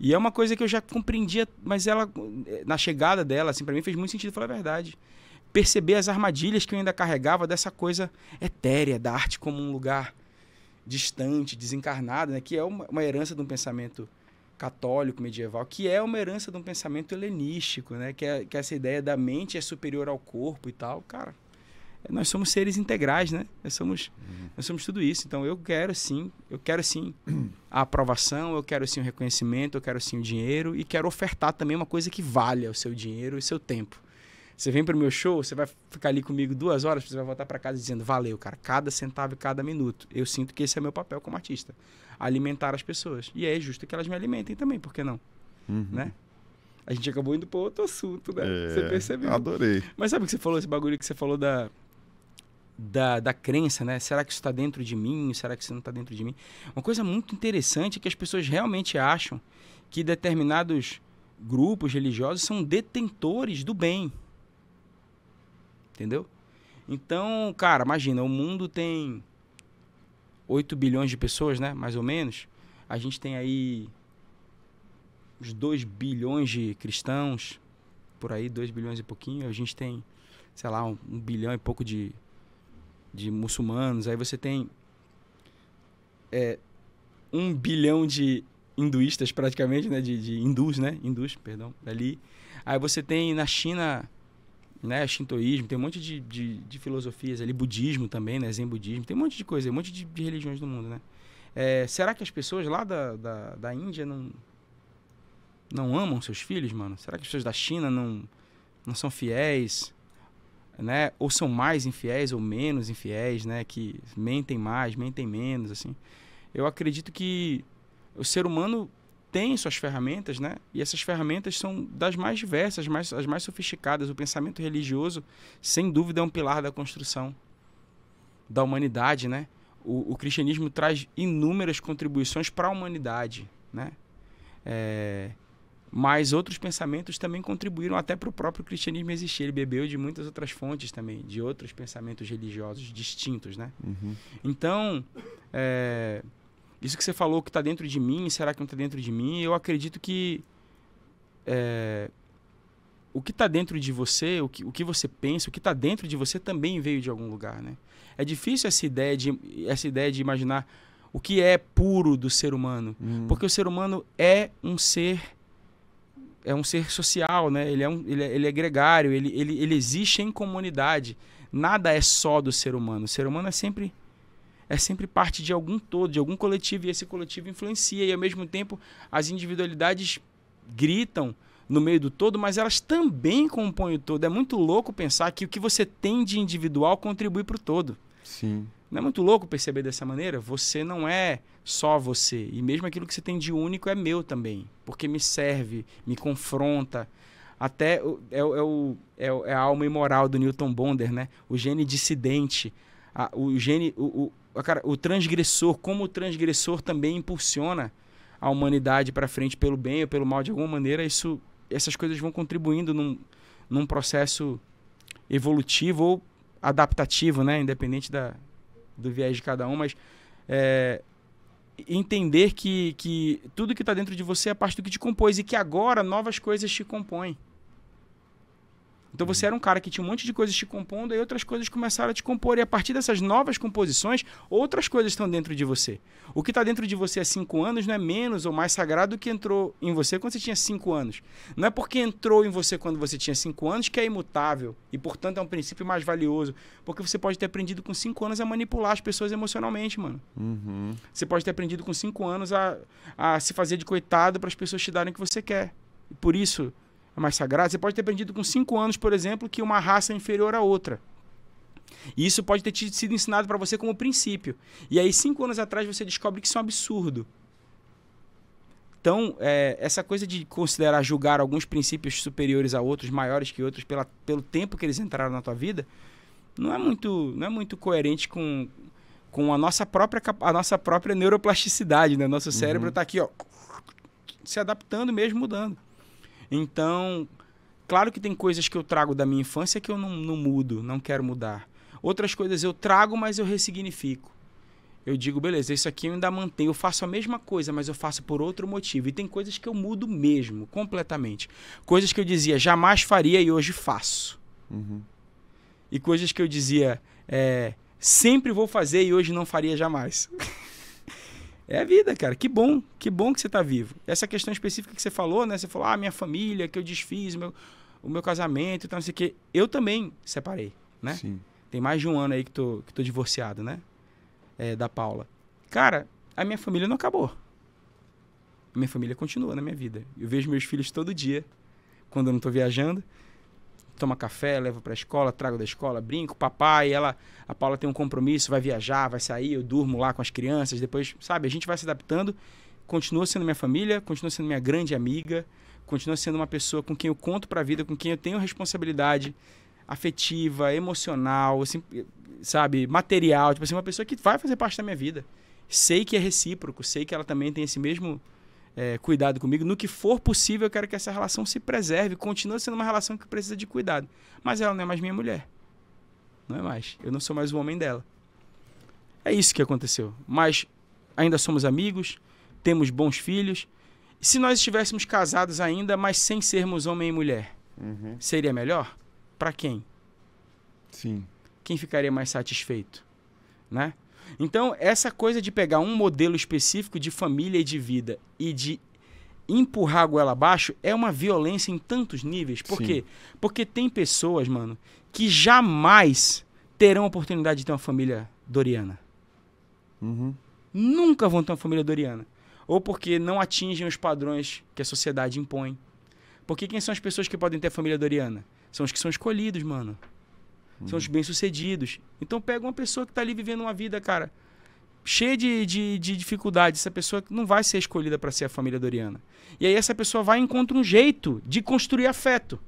E é uma coisa que eu já compreendia, mas ela, na chegada dela, assim, para mim fez muito sentido falar a verdade. Perceber as armadilhas que eu ainda carregava dessa coisa etérea da arte como um lugar distante, desencarnada, né? que é uma, uma, herança de um pensamento católico medieval, que é uma herança de um pensamento helenístico, né? que, é, que é essa ideia da mente é superior ao corpo e tal, cara, nós somos seres integrais, né? Nós somos, uhum. nós somos tudo isso. Então eu quero sim, eu quero sim a aprovação, eu quero sim o reconhecimento, eu quero sim o dinheiro e quero ofertar também uma coisa que valha o seu dinheiro e o seu tempo. Você vem pro meu show, você vai ficar ali comigo duas horas, você vai voltar para casa dizendo valeu, cara, cada centavo e cada minuto. Eu sinto que esse é meu papel como artista, alimentar as pessoas. E é justo que elas me alimentem também, por que não? Uhum. Né? A gente acabou indo para outro assunto, né? É, você percebeu? Adorei. Mas sabe o que você falou, esse bagulho que você falou da, da, da crença, né? Será que isso está dentro de mim? Será que isso não está dentro de mim? Uma coisa muito interessante é que as pessoas realmente acham que determinados grupos religiosos são detentores do bem. Entendeu? Então, cara, imagina, o mundo tem 8 bilhões de pessoas, né? Mais ou menos. A gente tem aí uns 2 bilhões de cristãos, por aí, 2 bilhões e pouquinho. A gente tem, sei lá, um, um bilhão e pouco de, de muçulmanos. Aí você tem é, um bilhão de hinduistas praticamente, né? De, de hindus, né? Hindus, perdão, ali. Aí você tem na China né, shintoísmo, tem um monte de, de, de, filosofias ali, budismo também, né, zen budismo, tem um monte de coisa, um monte de, de religiões do mundo, né? É, será que as pessoas lá da, da, da, Índia não, não amam seus filhos, mano? Será que as pessoas da China não, não são fiéis, né? Ou são mais infiéis ou menos infiéis, né? Que mentem mais, mentem menos, assim. Eu acredito que o ser humano tem suas ferramentas, né? E essas ferramentas são das mais diversas, as mais, as mais sofisticadas. O pensamento religioso, sem dúvida, é um pilar da construção da humanidade, né? O, o cristianismo traz inúmeras contribuições para a humanidade, né? É, mas outros pensamentos também contribuíram até para o próprio cristianismo existir. Ele bebeu de muitas outras fontes também, de outros pensamentos religiosos distintos, né? Uhum. Então, é, isso que você falou que está dentro de mim, será que não está dentro de mim? Eu acredito que é, o que está dentro de você, o que, o que você pensa, o que está dentro de você também veio de algum lugar, né? É difícil essa ideia de, essa ideia de imaginar o que é puro do ser humano, hum. porque o ser humano é um ser é um ser social, né? Ele é, um, ele é, ele é gregário, ele, ele, ele existe em comunidade. Nada é só do ser humano. O ser humano é sempre é sempre parte de algum todo, de algum coletivo, e esse coletivo influencia, e ao mesmo tempo as individualidades gritam no meio do todo, mas elas também compõem o todo. É muito louco pensar que o que você tem de individual contribui para o todo. Sim. Não é muito louco perceber dessa maneira? Você não é só você. E mesmo aquilo que você tem de único é meu também. Porque me serve, me confronta. Até é, é, o, é, é, é a alma imoral do Newton Bonder, né? O gene dissidente. A, o gene. o, cara, o transgressor, como o transgressor também impulsiona a humanidade para frente pelo bem ou pelo mal de alguma maneira, isso, essas coisas vão contribuindo num, num processo evolutivo ou adaptativo, né? Independente da, do viés de cada um, mas é, entender que, que tudo que está dentro de você é parte do que te compôs e que agora novas coisas te compõem. Então você era um cara que tinha um monte de coisas te compondo e outras coisas começaram a te compor. E a partir dessas novas composições, outras coisas estão dentro de você. O que está dentro de você há cinco anos não é menos ou mais sagrado do que entrou em você quando você tinha cinco anos. Não é porque entrou em você quando você tinha cinco anos que é imutável e, portanto, é um princípio mais valioso. Porque você pode ter aprendido com cinco anos a manipular as pessoas emocionalmente, mano. Uhum. Você pode ter aprendido com cinco anos a, a se fazer de coitado para as pessoas te darem o que você quer. E por isso é mais sagrado você pode ter aprendido com 5 anos, por exemplo, que uma raça é inferior à outra. E isso pode ter sido ensinado para você como princípio. E aí, cinco anos atrás, você descobre que isso é um absurdo. Então, é, essa coisa de considerar julgar alguns princípios superiores a outros, maiores que outros, pela, pelo tempo que eles entraram na tua vida, não é muito, não é muito coerente com, com a, nossa própria, a nossa própria neuroplasticidade. Né? Nosso cérebro está uhum. Tá aqui ó, se adaptando mesmo, mudando. Então, claro que tem coisas que eu trago da minha infância que eu não, não mudo, não quero mudar. Outras coisas eu trago, mas eu ressignifico. Eu digo, beleza, isso aqui eu ainda mantenho, eu faço a mesma coisa, mas eu faço por outro motivo. E tem coisas que eu mudo mesmo, completamente. Coisas que eu dizia jamais faria e hoje faço. Uhum. E coisas que eu dizia é, sempre vou fazer e hoje não faria jamais. É a vida, cara. Que bom, que bom que você tá vivo. Essa questão específica que você falou, né? Você falou, ah, minha família, que eu desfiz meu, o meu casamento e tal, não sei o quê. Eu também separei, né? Sim. Tem mais de um ano aí que tô, que tô divorciado, né? É, da Paula. Cara, a minha família não acabou. A minha família continua na minha vida. Eu vejo meus filhos todo dia, quando eu não tô viajando toma café, levo para a escola, trago da escola, brinco, papai, ela, a Paula tem um compromisso, vai viajar, vai sair, eu durmo lá com as crianças, depois, sabe, a gente vai se adaptando, continua sendo minha família, continua sendo minha grande amiga, continua sendo uma pessoa com quem eu conto para a vida, com quem eu tenho responsabilidade afetiva, emocional, assim, sabe, material, tipo assim, uma pessoa que vai fazer parte da minha vida. Sei que é recíproco, sei que ela também tem esse mesmo é, cuidado comigo. No que for possível, eu quero que essa relação se preserve, continue sendo uma relação que precisa de cuidado. Mas ela não é mais minha mulher. Não é mais. Eu não sou mais o homem dela. É isso que aconteceu. Mas ainda somos amigos, temos bons filhos. Se nós estivéssemos casados ainda, mas sem sermos homem e mulher, uhum. seria melhor? Para quem? Sim. Quem ficaria mais satisfeito? Né? Então, essa coisa de pegar um modelo específico de família e de vida e de empurrar a goela abaixo é uma violência em tantos níveis. Por Sim. quê? Porque tem pessoas, mano, que jamais terão a oportunidade de ter uma família doriana. Uhum. Nunca vão ter uma família doriana. Ou porque não atingem os padrões que a sociedade impõe. Porque quem são as pessoas que podem ter a família doriana? São os que são escolhidos, mano. São os uhum. bem-sucedidos. Então pega uma pessoa que está ali vivendo uma vida, cara, cheia de, de, de dificuldades. Essa pessoa não vai ser escolhida para ser a família Doriana. E aí essa pessoa vai e encontra um jeito de construir afeto.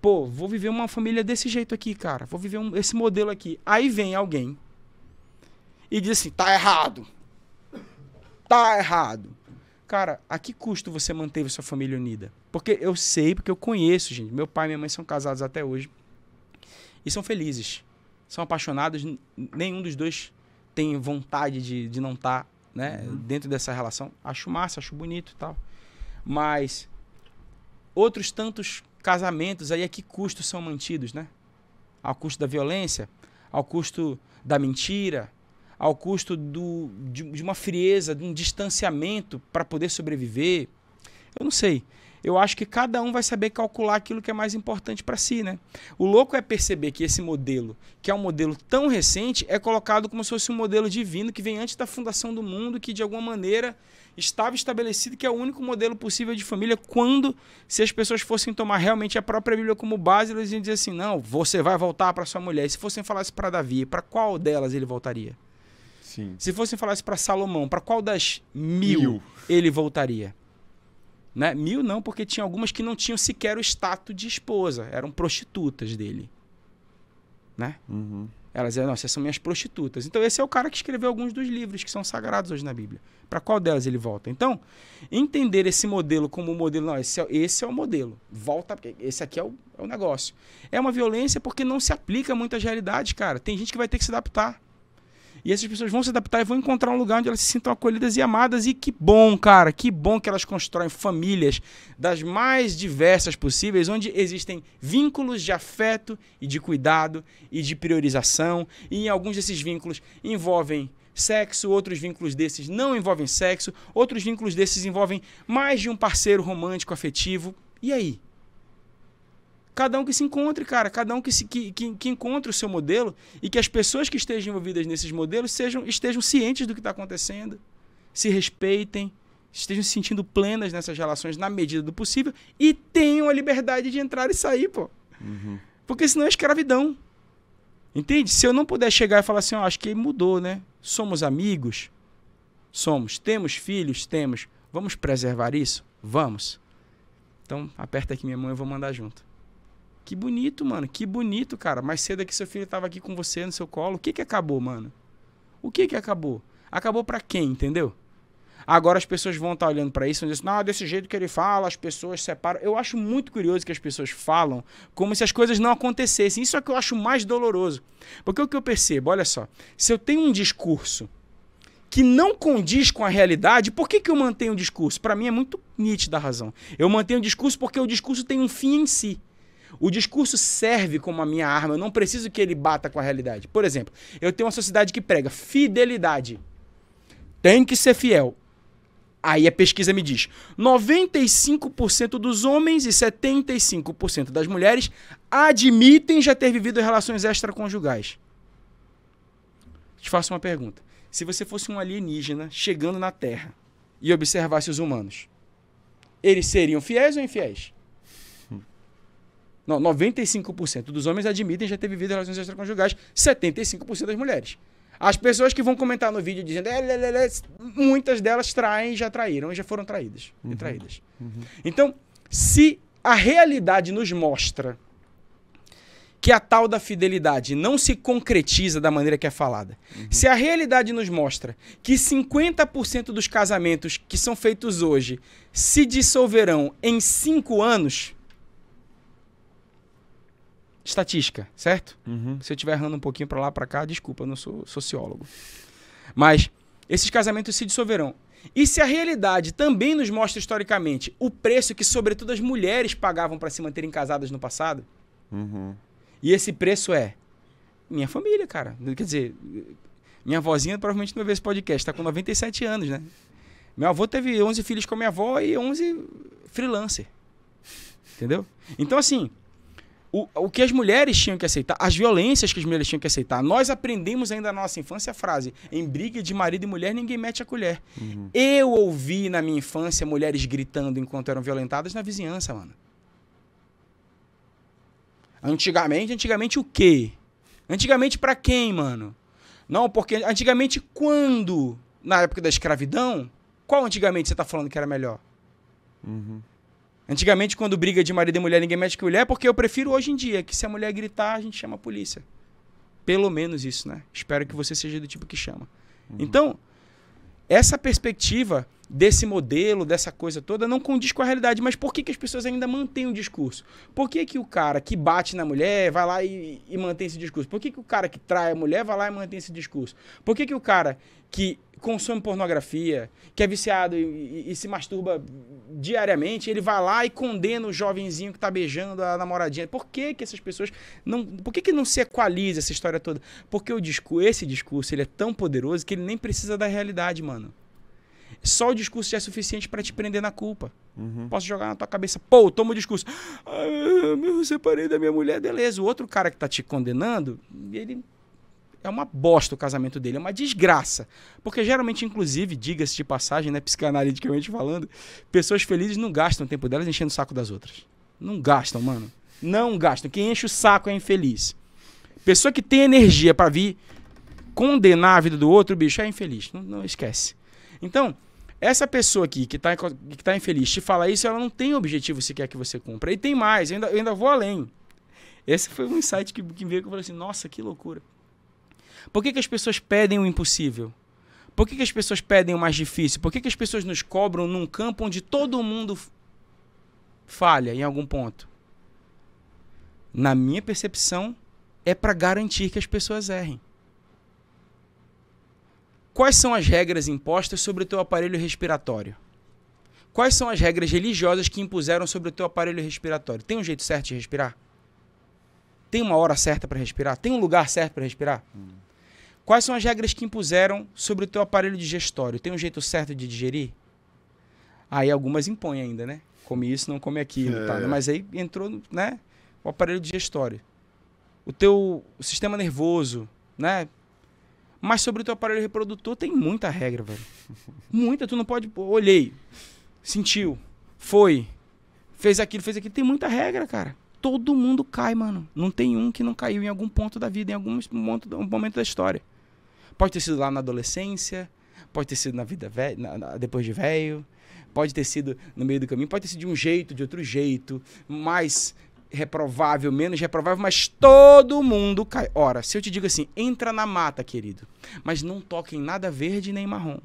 Pô, vou viver uma família desse jeito aqui, cara. Vou viver um, esse modelo aqui. Aí vem alguém e diz assim: tá errado. Tá errado. Cara, a que custo você manteve sua família unida? Porque eu sei, porque eu conheço, gente. Meu pai e minha mãe são casados até hoje e são felizes. São apaixonados, nenhum dos dois tem vontade de, de não estar tá, né, uhum. dentro dessa relação. Acho massa, acho bonito e tal. Mas outros tantos casamentos aí a é que custo são mantidos, né? Ao custo da violência, ao custo da mentira, ao custo do, de, de uma frieza, de um distanciamento para poder sobreviver. Eu não sei eu acho que cada um vai saber calcular aquilo que é mais importante para si, né? O louco é perceber que esse modelo, que é um modelo tão recente, é colocado como se fosse um modelo divino que vem antes da fundação do mundo, que de alguma maneira estava estabelecido que é o único modelo possível de família quando se as pessoas fossem tomar realmente a própria Bíblia como base, eles iam dizer assim: "Não, você vai voltar para sua mulher". E se fossem falar isso para Davi, para qual delas ele voltaria? Sim. Se fossem falar isso para Salomão, para qual das mil, mil. ele voltaria? Né? Mil não, porque tinha algumas que não tinham sequer o status de esposa, eram prostitutas dele. Né? Uhum. Elas diziam, não, essas são minhas prostitutas. Então, esse é o cara que escreveu alguns dos livros que são sagrados hoje na Bíblia. Para qual delas ele volta? Então, entender esse modelo como um modelo, não, esse é, esse é o modelo. Volta, esse aqui é o, é o negócio. É uma violência porque não se aplica muito às realidades, cara. Tem gente que vai ter que se adaptar. E essas pessoas vão se adaptar e vão encontrar um lugar onde elas se sintam acolhidas e amadas. E que bom, cara, que bom que elas constroem famílias das mais diversas possíveis, onde existem vínculos de afeto e de cuidado e de priorização. E alguns desses vínculos envolvem sexo, outros vínculos desses não envolvem sexo, outros vínculos desses envolvem mais de um parceiro romântico afetivo. E aí? cada um que se encontre, cara, cada um que, se, que, que, que, encontre o seu modelo e que as pessoas que estejam envolvidas nesses modelos sejam, estejam cientes do que está acontecendo, se respeitem, estejam se sentindo plenas nessas relações na medida do possível e tenham a liberdade de entrar e sair, pô. Uhum. Porque senão é escravidão. Entende? Se eu não puder chegar e falar assim, oh, acho que mudou, né? Somos amigos? Somos. Temos filhos? Temos. Vamos preservar isso? Vamos. Então, aperta aqui minha mão e eu vou mandar junto. Que bonito, mano. Que bonito, cara. Mais cedo que seu filho tava aqui com você no seu colo. O que que acabou, mano? O que que acabou? Acabou para quem, entendeu? Agora as pessoas vão estar tá olhando para isso e dizendo, assim, não, desse jeito que ele fala, as pessoas separam. Eu acho muito curioso que as pessoas falam como se as coisas não acontecessem. Isso é o que eu acho mais doloroso. Porque o que eu percebo, olha só, se eu tenho um discurso que não condiz com a realidade, por que, que eu mantenho o discurso? Para mim é muito nítida a razão. Eu mantenho o discurso porque o discurso tem um fim em si. O discurso serve como a minha arma, eu não preciso que ele bata com a realidade. Por exemplo, eu tenho uma sociedade que prega fidelidade. Tem que ser fiel. Aí a pesquisa me diz: 95% dos homens e 75% das mulheres admitem já ter vivido relações extraconjugais. Te faço uma pergunta. Se você fosse um alienígena chegando na Terra e observasse os humanos, eles seriam fiéis ou infiéis? Não, 95% dos homens admitem já ter vivido relações extraconjugais, 75% das mulheres. As pessoas que vão comentar no vídeo dizendo, é, lê, lê, lê", muitas delas traem, já traíram, já foram traídas. Uhum. traídas. Uhum. Então, se a realidade nos mostra que a tal da fidelidade não se concretiza da maneira que é falada, uhum. se a realidade nos mostra que 50% dos casamentos que são feitos hoje se dissolverão em 5 anos, estatística, certo? Uhum. Se eu estiver errando um pouquinho para lá, para cá, desculpa, eu não sou sociólogo. Mas esses casamentos se dissolverão. E se a realidade também nos mostra historicamente o preço que, sobretudo, as mulheres pagavam para se manterem casadas no passado, uhum. e esse preço é minha família, cara. Quer dizer, minha avózinha provavelmente não vai ver esse podcast, está com 97 anos, né? Meu avô teve 11 filhos com a minha avó e 11 freelancer. Entendeu? Então, assim, o, o que as mulheres tinham que aceitar, as violências que as mulheres tinham que aceitar. Nós aprendemos ainda na nossa infância a frase: em briga de marido e mulher, ninguém mete a colher. Uhum. Eu ouvi na minha infância mulheres gritando enquanto eram violentadas na vizinhança, mano. Antigamente, antigamente o quê? Antigamente para quem, mano? Não, porque antigamente quando? Na época da escravidão? Qual antigamente você tá falando que era melhor? Uhum. Antigamente, quando briga de marido e mulher, ninguém mexe com mulher, é porque eu prefiro hoje em dia que se a mulher gritar, a gente chama a polícia. Pelo menos isso, né? Espero que você seja do tipo que chama. Uhum. Então, essa perspectiva desse modelo, dessa coisa toda, não condiz com a realidade. Mas por que, que as pessoas ainda mantêm o discurso? Por que, que o cara que bate na mulher vai lá e, e mantém esse discurso? Por que, que o cara que trai a mulher vai lá e mantém esse discurso? Por que, que o cara que consome pornografia, que é viciado e, e, e se masturba diariamente, ele vai lá e condena o jovenzinho que está beijando a namoradinha? Por que que essas pessoas não... Por que que não se equaliza essa história toda? Porque o discurso, esse discurso, ele é tão poderoso que ele nem precisa da realidade, mano. Só o discurso já é suficiente para te prender na culpa. Uhum. Posso jogar na tua cabeça, pô, toma o discurso. Ah, eu separei da minha mulher, beleza. O outro cara que tá te condenando, ele é uma bosta o casamento dele, é uma desgraça. Porque geralmente, inclusive, diga-se de passagem, né, psicanaliticamente falando, pessoas felizes não gastam o tempo delas enchendo o saco das outras. Não gastam, mano. Não gastam. Quem enche o saco é infeliz. Pessoa que tem energia para vir condenar a vida do outro, bicho, é infeliz. Não, não esquece. Então, essa pessoa aqui que está que tá infeliz te fala isso, ela não tem objetivo sequer que você cumpra. E tem mais, eu ainda, eu ainda vou além. Esse foi um insight que, que veio que eu falei assim: nossa, que loucura. Por que, que as pessoas pedem o impossível? Por que, que as pessoas pedem o mais difícil? Por que, que as pessoas nos cobram num campo onde todo mundo falha em algum ponto? Na minha percepção, é para garantir que as pessoas errem. Quais são as regras impostas sobre o teu aparelho respiratório? Quais são as regras religiosas que impuseram sobre o teu aparelho respiratório? Tem um jeito certo de respirar? Tem uma hora certa para respirar? Tem um lugar certo para respirar? Hum. Quais são as regras que impuseram sobre o teu aparelho digestório? Tem um jeito certo de digerir? Aí algumas impõem ainda, né? Come isso, não come aquilo, né? é. tá? Mas aí entrou, né? O aparelho digestório. O teu sistema nervoso, né? Mas sobre o teu aparelho reprodutor tem muita regra, velho. Muita, tu não pode. Olhei, sentiu, foi, fez aquilo, fez aquilo. Tem muita regra, cara. Todo mundo cai, mano. Não tem um que não caiu em algum ponto da vida, em algum momento, um momento da história. Pode ter sido lá na adolescência, pode ter sido na vida velha, depois de velho, pode ter sido no meio do caminho, pode ter sido de um jeito, de outro jeito, mais reprovável, menos reprovável, mas todo mundo cai. Ora, se eu te digo assim, entra na mata, querido, mas não toque em nada verde nem marrom.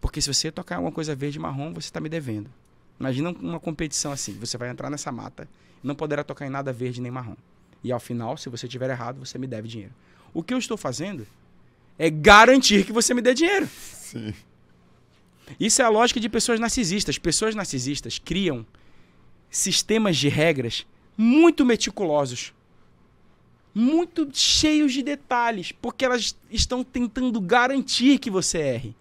Porque se você tocar alguma coisa verde e marrom, você está me devendo. Imagina uma competição assim, você vai entrar nessa mata, não poderá tocar em nada verde nem marrom. E ao final, se você tiver errado, você me deve dinheiro. O que eu estou fazendo é garantir que você me dê dinheiro. Sim. Isso é a lógica de pessoas narcisistas. Pessoas narcisistas criam sistemas de regras muito meticulosos, muito cheios de detalhes, porque elas estão tentando garantir que você erre.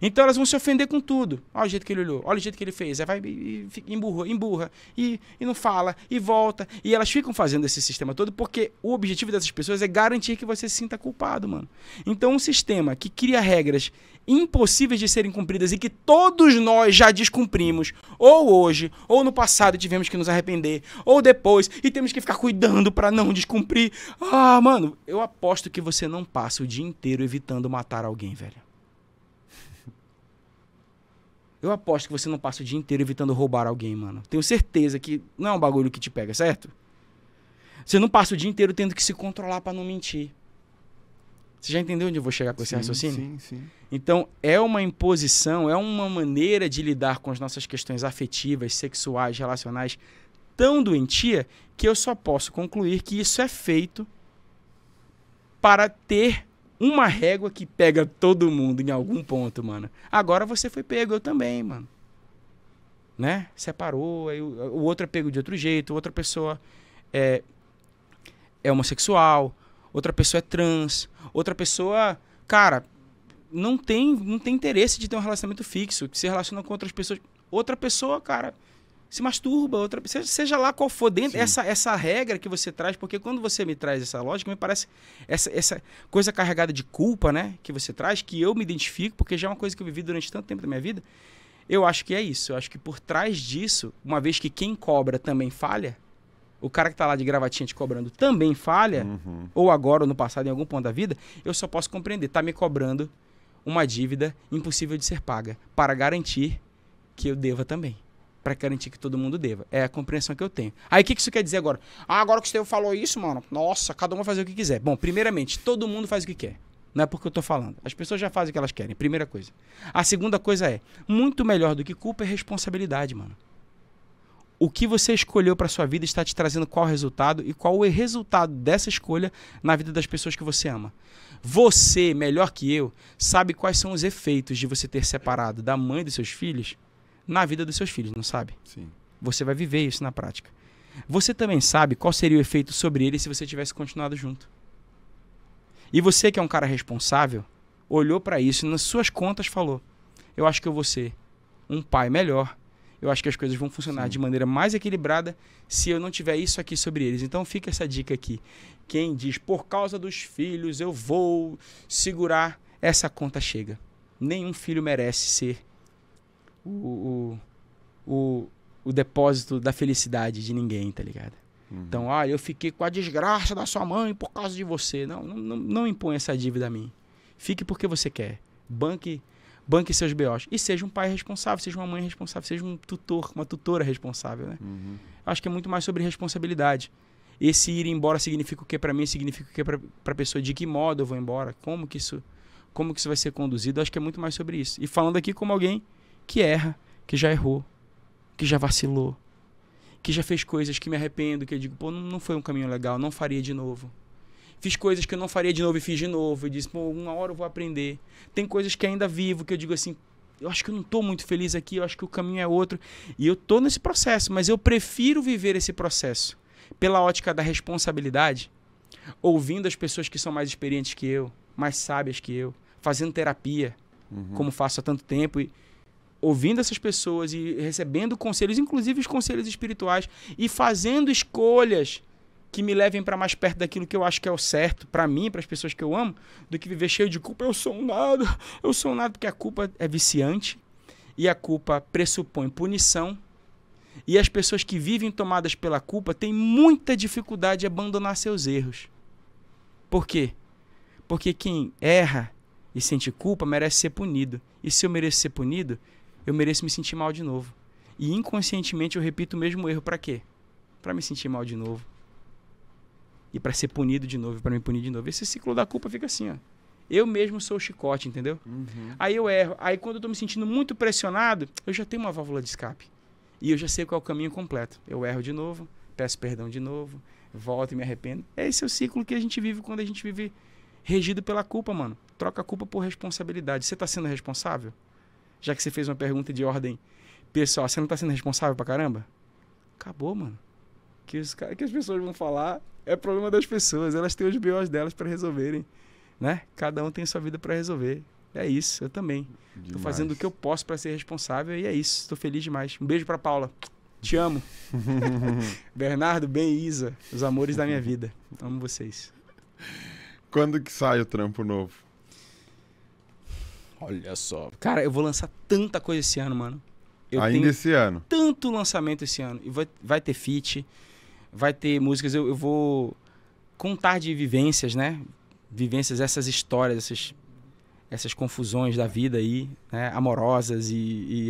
Então elas vão se ofender com tudo. Olha o jeito que ele olhou, olha o jeito que ele fez. Aí vai e, e emburra, emburra, e, e não fala, e volta. E elas ficam fazendo esse sistema todo porque o objetivo dessas pessoas é garantir que você se sinta culpado, mano. Então um sistema que cria regras impossíveis de serem cumpridas e que todos nós já descumprimos, ou hoje, ou no passado tivemos que nos arrepender, ou depois, e temos que ficar cuidando para não descumprir. Ah, mano, eu aposto que você não passa o dia inteiro evitando matar alguém, velho. Eu aposto que você não passa o dia inteiro evitando roubar alguém, mano. Tenho certeza que não é um bagulho que te pega, certo? Você não passa o dia inteiro tendo que se controlar para não mentir. Você já entendeu onde eu vou chegar com esse raciocínio? Sim, sim. Então, é uma imposição, é uma maneira de lidar com as nossas questões afetivas, sexuais, relacionais tão doentia que eu só posso concluir que isso é feito para ter uma régua que pega todo mundo em algum ponto, mano. Agora você foi pego, eu também, mano. Né? Separou, aí o, o outro é pego de outro jeito, outra pessoa é, é homossexual, outra pessoa é trans, outra pessoa, cara, não tem, não tem interesse de ter um relacionamento fixo, se relaciona com outras pessoas. Outra pessoa, cara, se masturba, outra seja lá qual for dentro essa essa regra que você traz, porque quando você me traz essa lógica, me parece essa essa coisa carregada de culpa, né, que você traz, que eu me identifico, porque já é uma coisa que eu vivi durante tanto tempo da minha vida. Eu acho que é isso. Eu acho que por trás disso, uma vez que quem cobra também falha, o cara que está lá de gravatinha te cobrando também falha, uhum. ou agora ou no passado, em algum ponto da vida, eu só posso compreender. Tá me cobrando uma dívida impossível de ser paga para garantir que eu deva também para garantir que todo mundo deva. É a compreensão que eu tenho. Aí o que, que isso quer dizer agora? Ah, agora que o Estevam falou isso, mano, nossa, cada um vai fazer o que quiser. Bom, primeiramente, todo mundo faz o que quer. Não é porque eu tô falando. As pessoas já fazem o que elas querem, primeira coisa. A segunda coisa é, muito melhor do que culpa é responsabilidade, mano. O que você escolheu para sua vida está te trazendo qual resultado e qual o resultado dessa escolha na vida das pessoas que você ama. Você, melhor que eu, sabe quais são os efeitos de você ter separado da mãe dos seus filhos na vida dos seus filhos, não sabe? Sim. Você vai viver isso na prática. Você também sabe qual seria o efeito sobre ele se você tivesse continuado junto. E você que é um cara responsável, olhou para isso e nas suas contas falou: "Eu acho que eu vou ser um pai melhor. Eu acho que as coisas vão funcionar Sim. de maneira mais equilibrada se eu não tiver isso aqui sobre eles". Então fica essa dica aqui. Quem diz: "Por causa dos filhos eu vou segurar", essa conta chega. Nenhum filho merece ser o, o, o, o depósito da felicidade de ninguém, tá ligado? Uhum. Então, olha, ah, eu fiquei com a desgraça da sua mãe por causa de você. Não, não, não impõe essa dívida a mim. Fique porque você quer. Banque, banque seus BOs. E seja um pai responsável, seja uma mãe responsável, seja um tutor, uma tutora responsável, né? Uhum. Acho que é muito mais sobre responsabilidade. Esse ir embora significa o que para mim? Significa o que para a pessoa? De que modo eu vou embora? Como que isso como que isso vai ser conduzido? Acho que é muito mais sobre isso. E falando aqui como alguém que erra, que já errou, que já vacilou, que já fez coisas que me arrependo, que eu digo, pô, não foi um caminho legal, não faria de novo. Fiz coisas que eu não faria de novo e fiz de novo. E disse, pô, uma hora eu vou aprender. Tem coisas que ainda vivo, que eu digo assim, eu acho que eu não estou muito feliz aqui, eu acho que o caminho é outro. E eu estou nesse processo, mas eu prefiro viver esse processo pela ótica da responsabilidade, ouvindo as pessoas que são mais experientes que eu, mais sábias que eu, fazendo terapia, uhum. como faço há tanto tempo. E, ouvindo essas pessoas e recebendo conselhos, inclusive os conselhos espirituais, e fazendo escolhas que me levem para mais perto daquilo que eu acho que é o certo para mim, para as pessoas que eu amo, do que viver cheio de culpa. Eu sou um nada, eu sou um nada, porque a culpa é viciante e a culpa pressupõe punição. E as pessoas que vivem tomadas pela culpa têm muita dificuldade de abandonar seus erros. Por quê? Porque quem erra e sente culpa merece ser punido. E se eu mereço ser punido, eu mereço me sentir mal de novo. E inconscientemente eu repito o mesmo erro para quê? Para me sentir mal de novo. E para ser punido de novo, para me punir de novo. Esse ciclo da culpa fica assim, ó. Eu mesmo sou o chicote, entendeu? Uhum. Aí eu erro. Aí quando eu tô me sentindo muito pressionado, eu já tenho uma válvula de escape. E eu já sei qual é o caminho completo. Eu erro de novo, peço perdão de novo, volto e me arrependo. Esse é o ciclo que a gente vive quando a gente vive regido pela culpa, mano. Troca a culpa por responsabilidade. Você tá sendo responsável? já que você fez uma pergunta de ordem pessoal, você não tá sendo responsável pra caramba? Acabou, mano. Que, os, que as pessoas vão falar é problema das pessoas. Elas têm os BOs delas para resolverem, né? Cada um tem sua vida para resolver. É isso, eu também. Demais. Tô fazendo o que eu posso para ser responsável e é isso. Estou feliz demais. Um beijo para Paula. Te amo. Bernardo, Ben e Isa, os amores da minha vida. Amo vocês. Quando que sai o trampo novo? Olha só. Cara, eu vou lançar tanta coisa esse ano, mano. Eu Ainda esse ano. Tanto lançamento esse ano. E vai, vai ter feat, vai ter músicas. Eu, eu vou contar de vivências, né? Vivências, essas histórias, essas, essas confusões da vida aí, né? Amorosas e,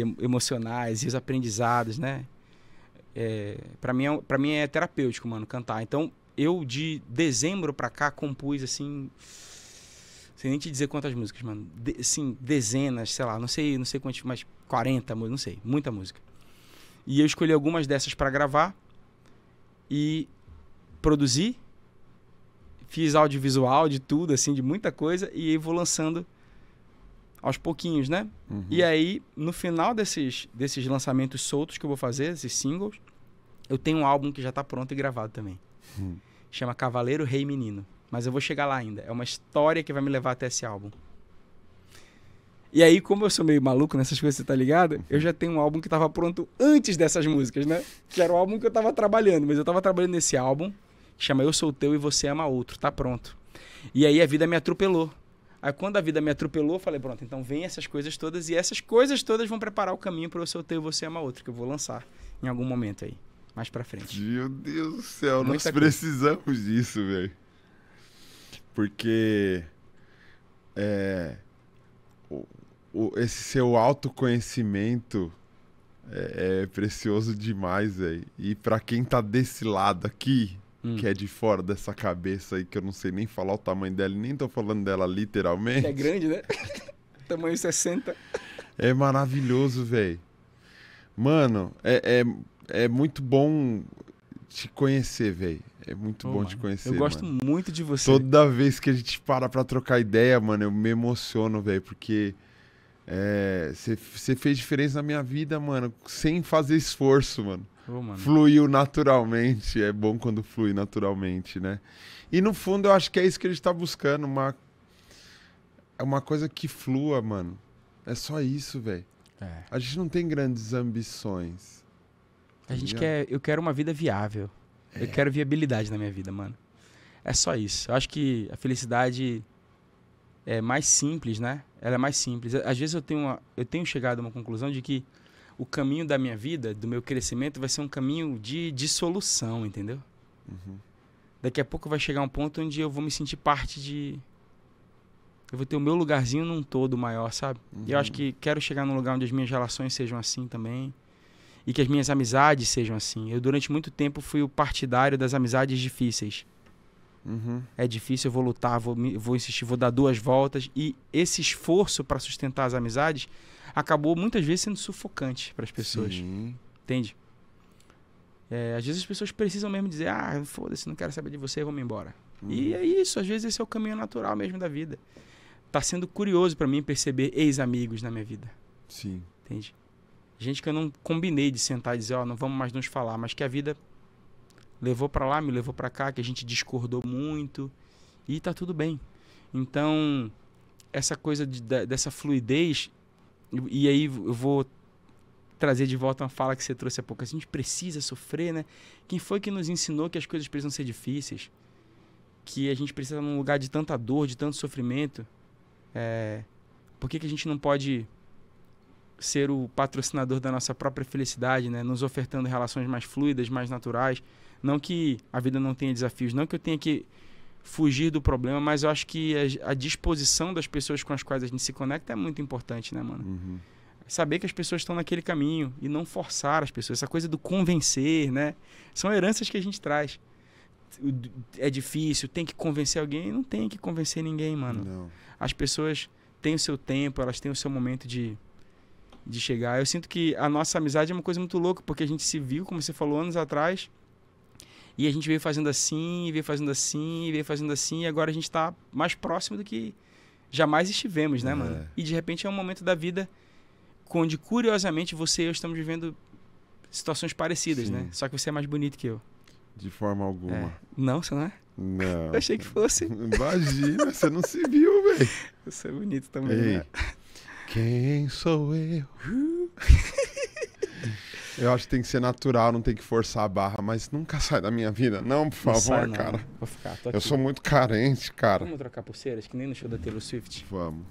e emocionais, e os aprendizados, né? É, para mim, é, pra mim é terapêutico, mano, cantar. Então, eu de dezembro pra cá compus, assim sei nem te dizer quantas músicas, mano. De, assim, dezenas, sei lá, não sei, não sei quantas, mas 40, não sei, muita música. E eu escolhi algumas dessas para gravar e produzi, fiz audiovisual de tudo, assim, de muita coisa e vou lançando aos pouquinhos, né? Uhum. E aí, no final desses, desses lançamentos soltos que eu vou fazer, esses singles, eu tenho um álbum que já está pronto e gravado também. Uhum. Chama Cavaleiro Rei Menino. Mas eu vou chegar lá ainda. É uma história que vai me levar até esse álbum. E aí, como eu sou meio maluco nessas coisas, você tá ligado? Eu já tenho um álbum que tava pronto antes dessas músicas, né? Que era o álbum que eu tava trabalhando, mas eu tava trabalhando nesse álbum, que chama Eu Sou Teu e Você Ama Outro, tá pronto. E aí a vida me atropelou. Aí quando a vida me atropelou, eu falei, pronto, então vem essas coisas todas e essas coisas todas vão preparar o caminho para Eu Sou Teu e Você Ama Outro, que eu vou lançar em algum momento aí, mais para frente. Meu Deus do céu, Muita nós coisa. precisamos disso, velho. Porque é, o, o, esse seu autoconhecimento é, é precioso demais, velho. E para quem tá desse lado aqui, hum. que é de fora dessa cabeça aí, que eu não sei nem falar o tamanho dela, nem tô falando dela literalmente. É grande, né? tamanho 60. É maravilhoso, velho. Mano, é, é, é muito bom te conhecer, velho. É muito Pô, bom mano. te conhecer. Eu gosto mano. muito de você. Toda vez que a gente para pra trocar ideia, mano, eu me emociono, velho, porque você é, fez diferença na minha vida, mano, sem fazer esforço, mano. Pô, mano. Fluiu naturalmente. É bom quando flui naturalmente, né? E no fundo eu acho que é isso que a gente tá buscando, uma, é uma coisa que flua, mano. É só isso, velho. É. A gente não tem grandes ambições. A tá gente quer. Eu quero uma vida viável. Eu quero viabilidade na minha vida, mano. É só isso. Eu acho que a felicidade é mais simples, né? Ela é mais simples. Às vezes eu tenho, uma, eu tenho chegado a uma conclusão de que o caminho da minha vida, do meu crescimento, vai ser um caminho de dissolução, entendeu? Uhum. Daqui a pouco vai chegar um ponto onde eu vou me sentir parte de. Eu vou ter o meu lugarzinho num todo maior, sabe? Uhum. E eu acho uhum. que quero chegar num lugar onde as minhas relações sejam assim também e que as minhas amizades sejam assim. Eu, durante muito tempo, fui o partidário das amizades difíceis. Uhum. É difícil, eu vou lutar, vou, vou insistir, vou dar duas voltas. E esse esforço para sustentar as amizades acabou muitas vezes sendo sufocante para as pessoas. Sim. Entende? É, às vezes as pessoas precisam mesmo dizer: ah, foda-se, não quero saber de você, vou-me embora. Uhum. E é isso, às vezes esse é o caminho natural mesmo da vida. Tá sendo curioso para mim perceber ex-amigos na minha vida. Sim. Entende? Gente que eu não combinei de sentar e dizer, ó, oh, não vamos mais nos falar, mas que a vida levou para lá, me levou para cá, que a gente discordou muito e tá tudo bem. Então, essa coisa de, de, dessa fluidez, e, e aí eu vou trazer de volta uma fala que você trouxe há pouco. A gente precisa sofrer, né? Quem foi que nos ensinou que as coisas precisam ser difíceis? Que a gente precisa num lugar de tanta dor, de tanto sofrimento? É... Por que, que a gente não pode ser o patrocinador da nossa própria felicidade, né? Nos ofertando relações mais fluidas, mais naturais. Não que a vida não tenha desafios, não que eu tenha que fugir do problema, mas eu acho que a, a disposição das pessoas com as quais a gente se conecta é muito importante, né, mano? Uhum. Saber que as pessoas estão naquele caminho e não forçar as pessoas. Essa coisa do convencer, né? São heranças que a gente traz. É difícil, tem que convencer alguém. Não tem que convencer ninguém, mano. Não. As pessoas têm o seu tempo, elas têm o seu momento de de chegar. Eu sinto que a nossa amizade é uma coisa muito louca, porque a gente se viu, como você falou, anos atrás. E a gente veio fazendo assim, veio fazendo assim, veio fazendo assim, e agora a gente está mais próximo do que jamais estivemos, né, é. mano? E de repente é um momento da vida onde, curiosamente, você e eu estamos vivendo situações parecidas, né? Sim. né? Só que você é mais bonito que eu. De forma alguma. É. Não, você não é? Não. eu achei que fosse. Imagina, você não se viu, velho. Você é bonito também, né? Ei. né? Quem sou eu? Eu acho que tem que ser natural, não tem que forçar a barra, mas nunca sai da minha vida, não, por favor, não sai, não. cara. Vou ficar, tô aqui. Eu sou muito carente, cara. Vamos trocar pulseiras, que nem no show da Taylor Swift. Vamos.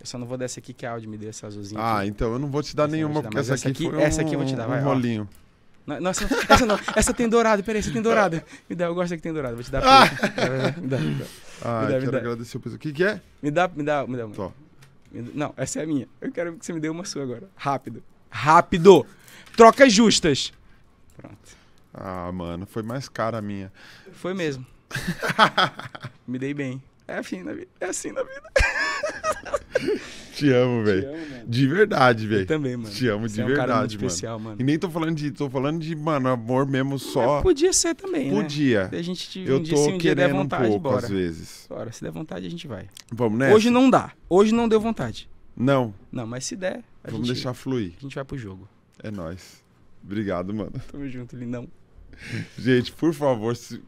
Eu só não vou dessa aqui que a Audi me deu essa azulzinha. Ah, aqui. então eu não vou te dar essa nenhuma, te dar, porque essa, essa, aqui, foi essa aqui um, eu vou te dar, vai. Um rolinho. Não, não, essa, essa não, essa tem dourado, peraí, essa tem dourado. Me dá, eu gosto da que tem dourado, vou te dar. Ah, me dá, me dá. Ah, me dá, me dá. agradecer o peso. O que, que é? Me dá, me dá, me dá. Tô. Não, essa é a minha. Eu quero que você me dê uma sua agora. Rápido. Rápido! Trocas justas. Pronto. Ah, mano, foi mais cara a minha. Foi mesmo. me dei bem. É assim na vida. É assim na vida. Te amo, velho. De verdade, velho. Também, mano. Te amo Você de é um verdade, cara muito mano. especial, mano. E nem tô falando de, tô falando de, mano, amor mesmo só. É, podia ser também, podia. né? Podia. A gente te, Eu um tô um querendo um vontade, pouco bora. às vezes. Bora, se der vontade a gente vai. Vamos né? Hoje não dá. Hoje não deu vontade. Não. Não, mas se der, vamos gente, deixar fluir. A gente vai pro jogo. É nós. Obrigado, mano. Tamo junto, lindão. Gente, por favor, se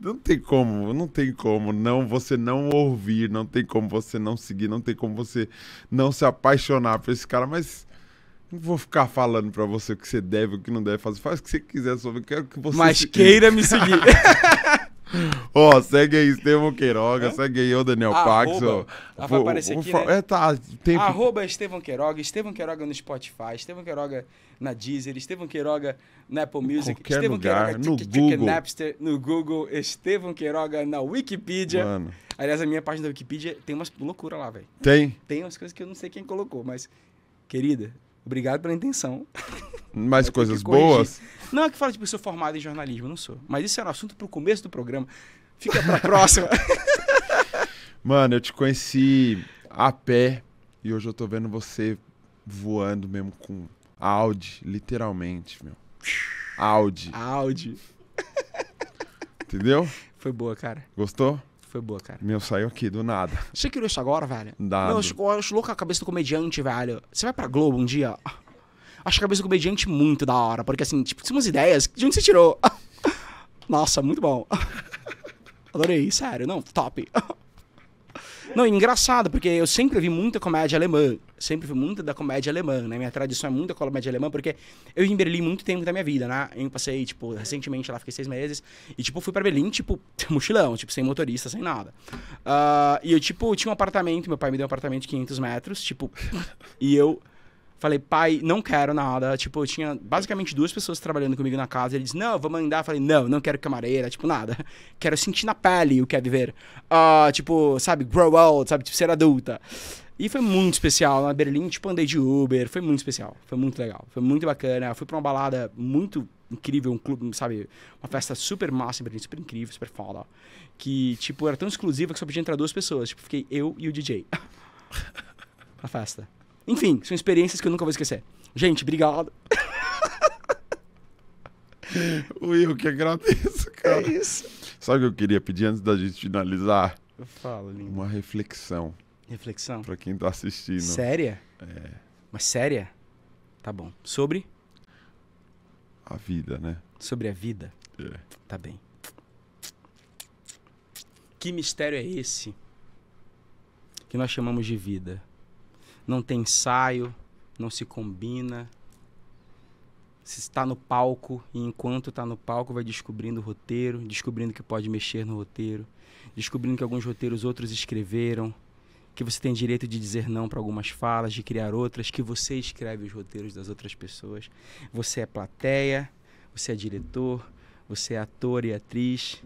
não tem como, não tem como não você não ouvir, não tem como você não seguir, não tem como você não se apaixonar por esse cara, mas não vou ficar falando para você o que você deve, o que não deve fazer. Faz o que você quiser, só quero que você Mas queira me seguir. Ó, oh, segue aí Estevão Queiroga, é? segue aí o Daniel Pax. Vai aparecer aqui, né? É, tá, tem Arroba Estevão Queiroga, Estevão Queiroga no Spotify, Estevão Queiroga na Deezer, Estevão Queiroga na Apple Music, Qualquer Estevão lugar, Queiroga no Google. Napster, no Google, Estevão Queiroga na Wikipedia. Mano. Aliás, a minha página da Wikipedia tem umas loucura lá, velho. Tem? Tem umas coisas que eu não sei quem colocou, mas... Querida, Obrigado pela intenção. Mais coisas boas? Não, é que fala, tipo, pessoa formada formado em jornalismo, não sou. Mas isso era um assunto pro começo do programa. Fica pra próxima. Mano, eu te conheci a pé e hoje eu tô vendo você voando mesmo com Audi, literalmente, meu. Audi. Audi. Entendeu? Foi boa, cara. Gostou? foi boa, cara. Meu, saiu aqui, do nada. Você queria isso agora, velho? Dado. Não, eu acho, eu acho louco a cabeça do comediante, velho. Você vai pra Globo um dia? Acho a cabeça do comediante muito da hora, porque assim, tipo, tem umas ideias. De onde você tirou? Nossa, muito bom. Adorei, sério. Não, top. Não, engraçado, porque eu sempre vi muita comédia alemã. Sempre vi muita da comédia alemã, né? Minha tradição é muita comédia alemã, porque eu em Berlim muito tempo da minha vida, né? Eu passei, tipo, recentemente lá, fiquei seis meses. E, tipo, fui pra Berlim, tipo, mochilão, tipo, sem motorista, sem nada. Uh, e eu, tipo, tinha um apartamento, meu pai me deu um apartamento de 500 metros, tipo, e eu Falei, pai, não quero nada. Tipo, eu tinha basicamente duas pessoas trabalhando comigo na casa. Ele disse, não, vou mandar. falei, não, não quero camareira, tipo, nada. Quero sentir na pele o que é viver. Uh, tipo, sabe, grow old, sabe, tipo, ser adulta. E foi muito especial. Na Berlim, tipo, andei de Uber. Foi muito especial. Foi muito legal. Foi muito bacana. Fui pra uma balada muito incrível, um clube, sabe? Uma festa super massa em Berlim, super incrível, super foda. Que, tipo, era tão exclusiva que só podia entrar duas pessoas. Tipo, fiquei eu e o DJ. na festa. Enfim, são experiências que eu nunca vou esquecer. Gente, obrigado. o eu que agradeço, é cara. É isso. Sabe o que eu queria pedir antes da gente finalizar? Eu falo, lindo. Uma reflexão. Reflexão? Pra quem tá assistindo. Séria? É. Mas séria? Tá bom. Sobre? A vida, né? Sobre a vida? É. Tá bem. Que mistério é esse que nós chamamos de vida? não tem ensaio, não se combina. Se está no palco e enquanto está no palco vai descobrindo o roteiro, descobrindo que pode mexer no roteiro, descobrindo que alguns roteiros outros escreveram, que você tem direito de dizer não para algumas falas, de criar outras, que você escreve os roteiros das outras pessoas. Você é plateia, você é diretor, você é ator e atriz.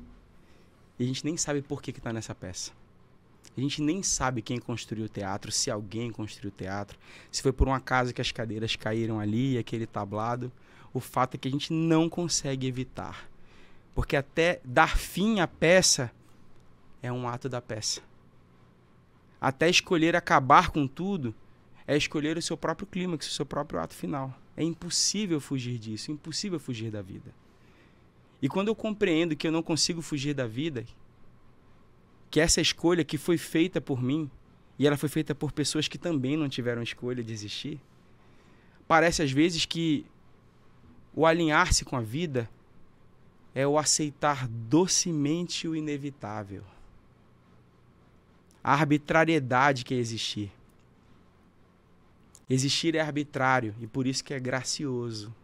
E a gente nem sabe por que está nessa peça. A gente nem sabe quem construiu o teatro, se alguém construiu o teatro, se foi por um acaso que as cadeiras caíram ali, aquele tablado. O fato é que a gente não consegue evitar. Porque até dar fim à peça é um ato da peça. Até escolher acabar com tudo é escolher o seu próprio clímax, o seu próprio ato final. É impossível fugir disso, impossível fugir da vida. E quando eu compreendo que eu não consigo fugir da vida, que essa escolha que foi feita por mim e ela foi feita por pessoas que também não tiveram escolha de existir, parece às vezes que o alinhar-se com a vida é o aceitar docemente o inevitável. A arbitrariedade que é existir. Existir é arbitrário e por isso que é gracioso.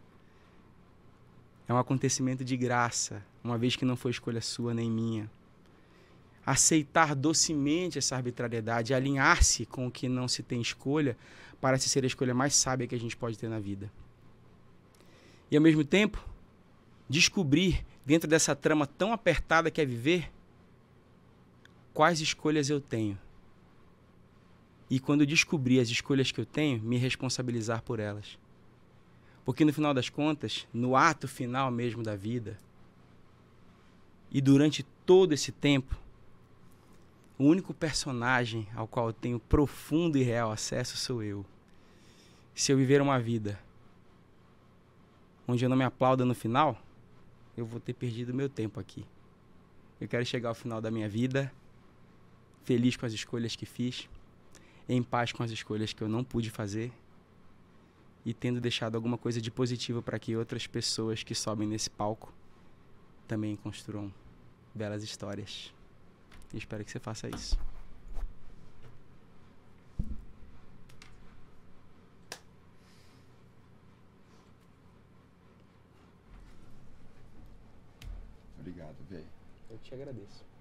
É um acontecimento de graça, uma vez que não foi escolha sua nem minha aceitar docemente essa arbitrariedade, alinhar-se com o que não se tem escolha, parece ser a escolha mais sábia que a gente pode ter na vida. E ao mesmo tempo, descobrir dentro dessa trama tão apertada que é viver quais escolhas eu tenho. E quando descobrir as escolhas que eu tenho, me responsabilizar por elas. Porque no final das contas, no ato final mesmo da vida, e durante todo esse tempo, o único personagem ao qual eu tenho profundo e real acesso sou eu. Se eu viver uma vida onde eu não me aplauda no final, eu vou ter perdido meu tempo aqui. Eu quero chegar ao final da minha vida feliz com as escolhas que fiz, em paz com as escolhas que eu não pude fazer e tendo deixado alguma coisa de positivo para que outras pessoas que sobem nesse palco também construam belas histórias. E espero que você faça isso. Obrigado, velho. Eu te agradeço.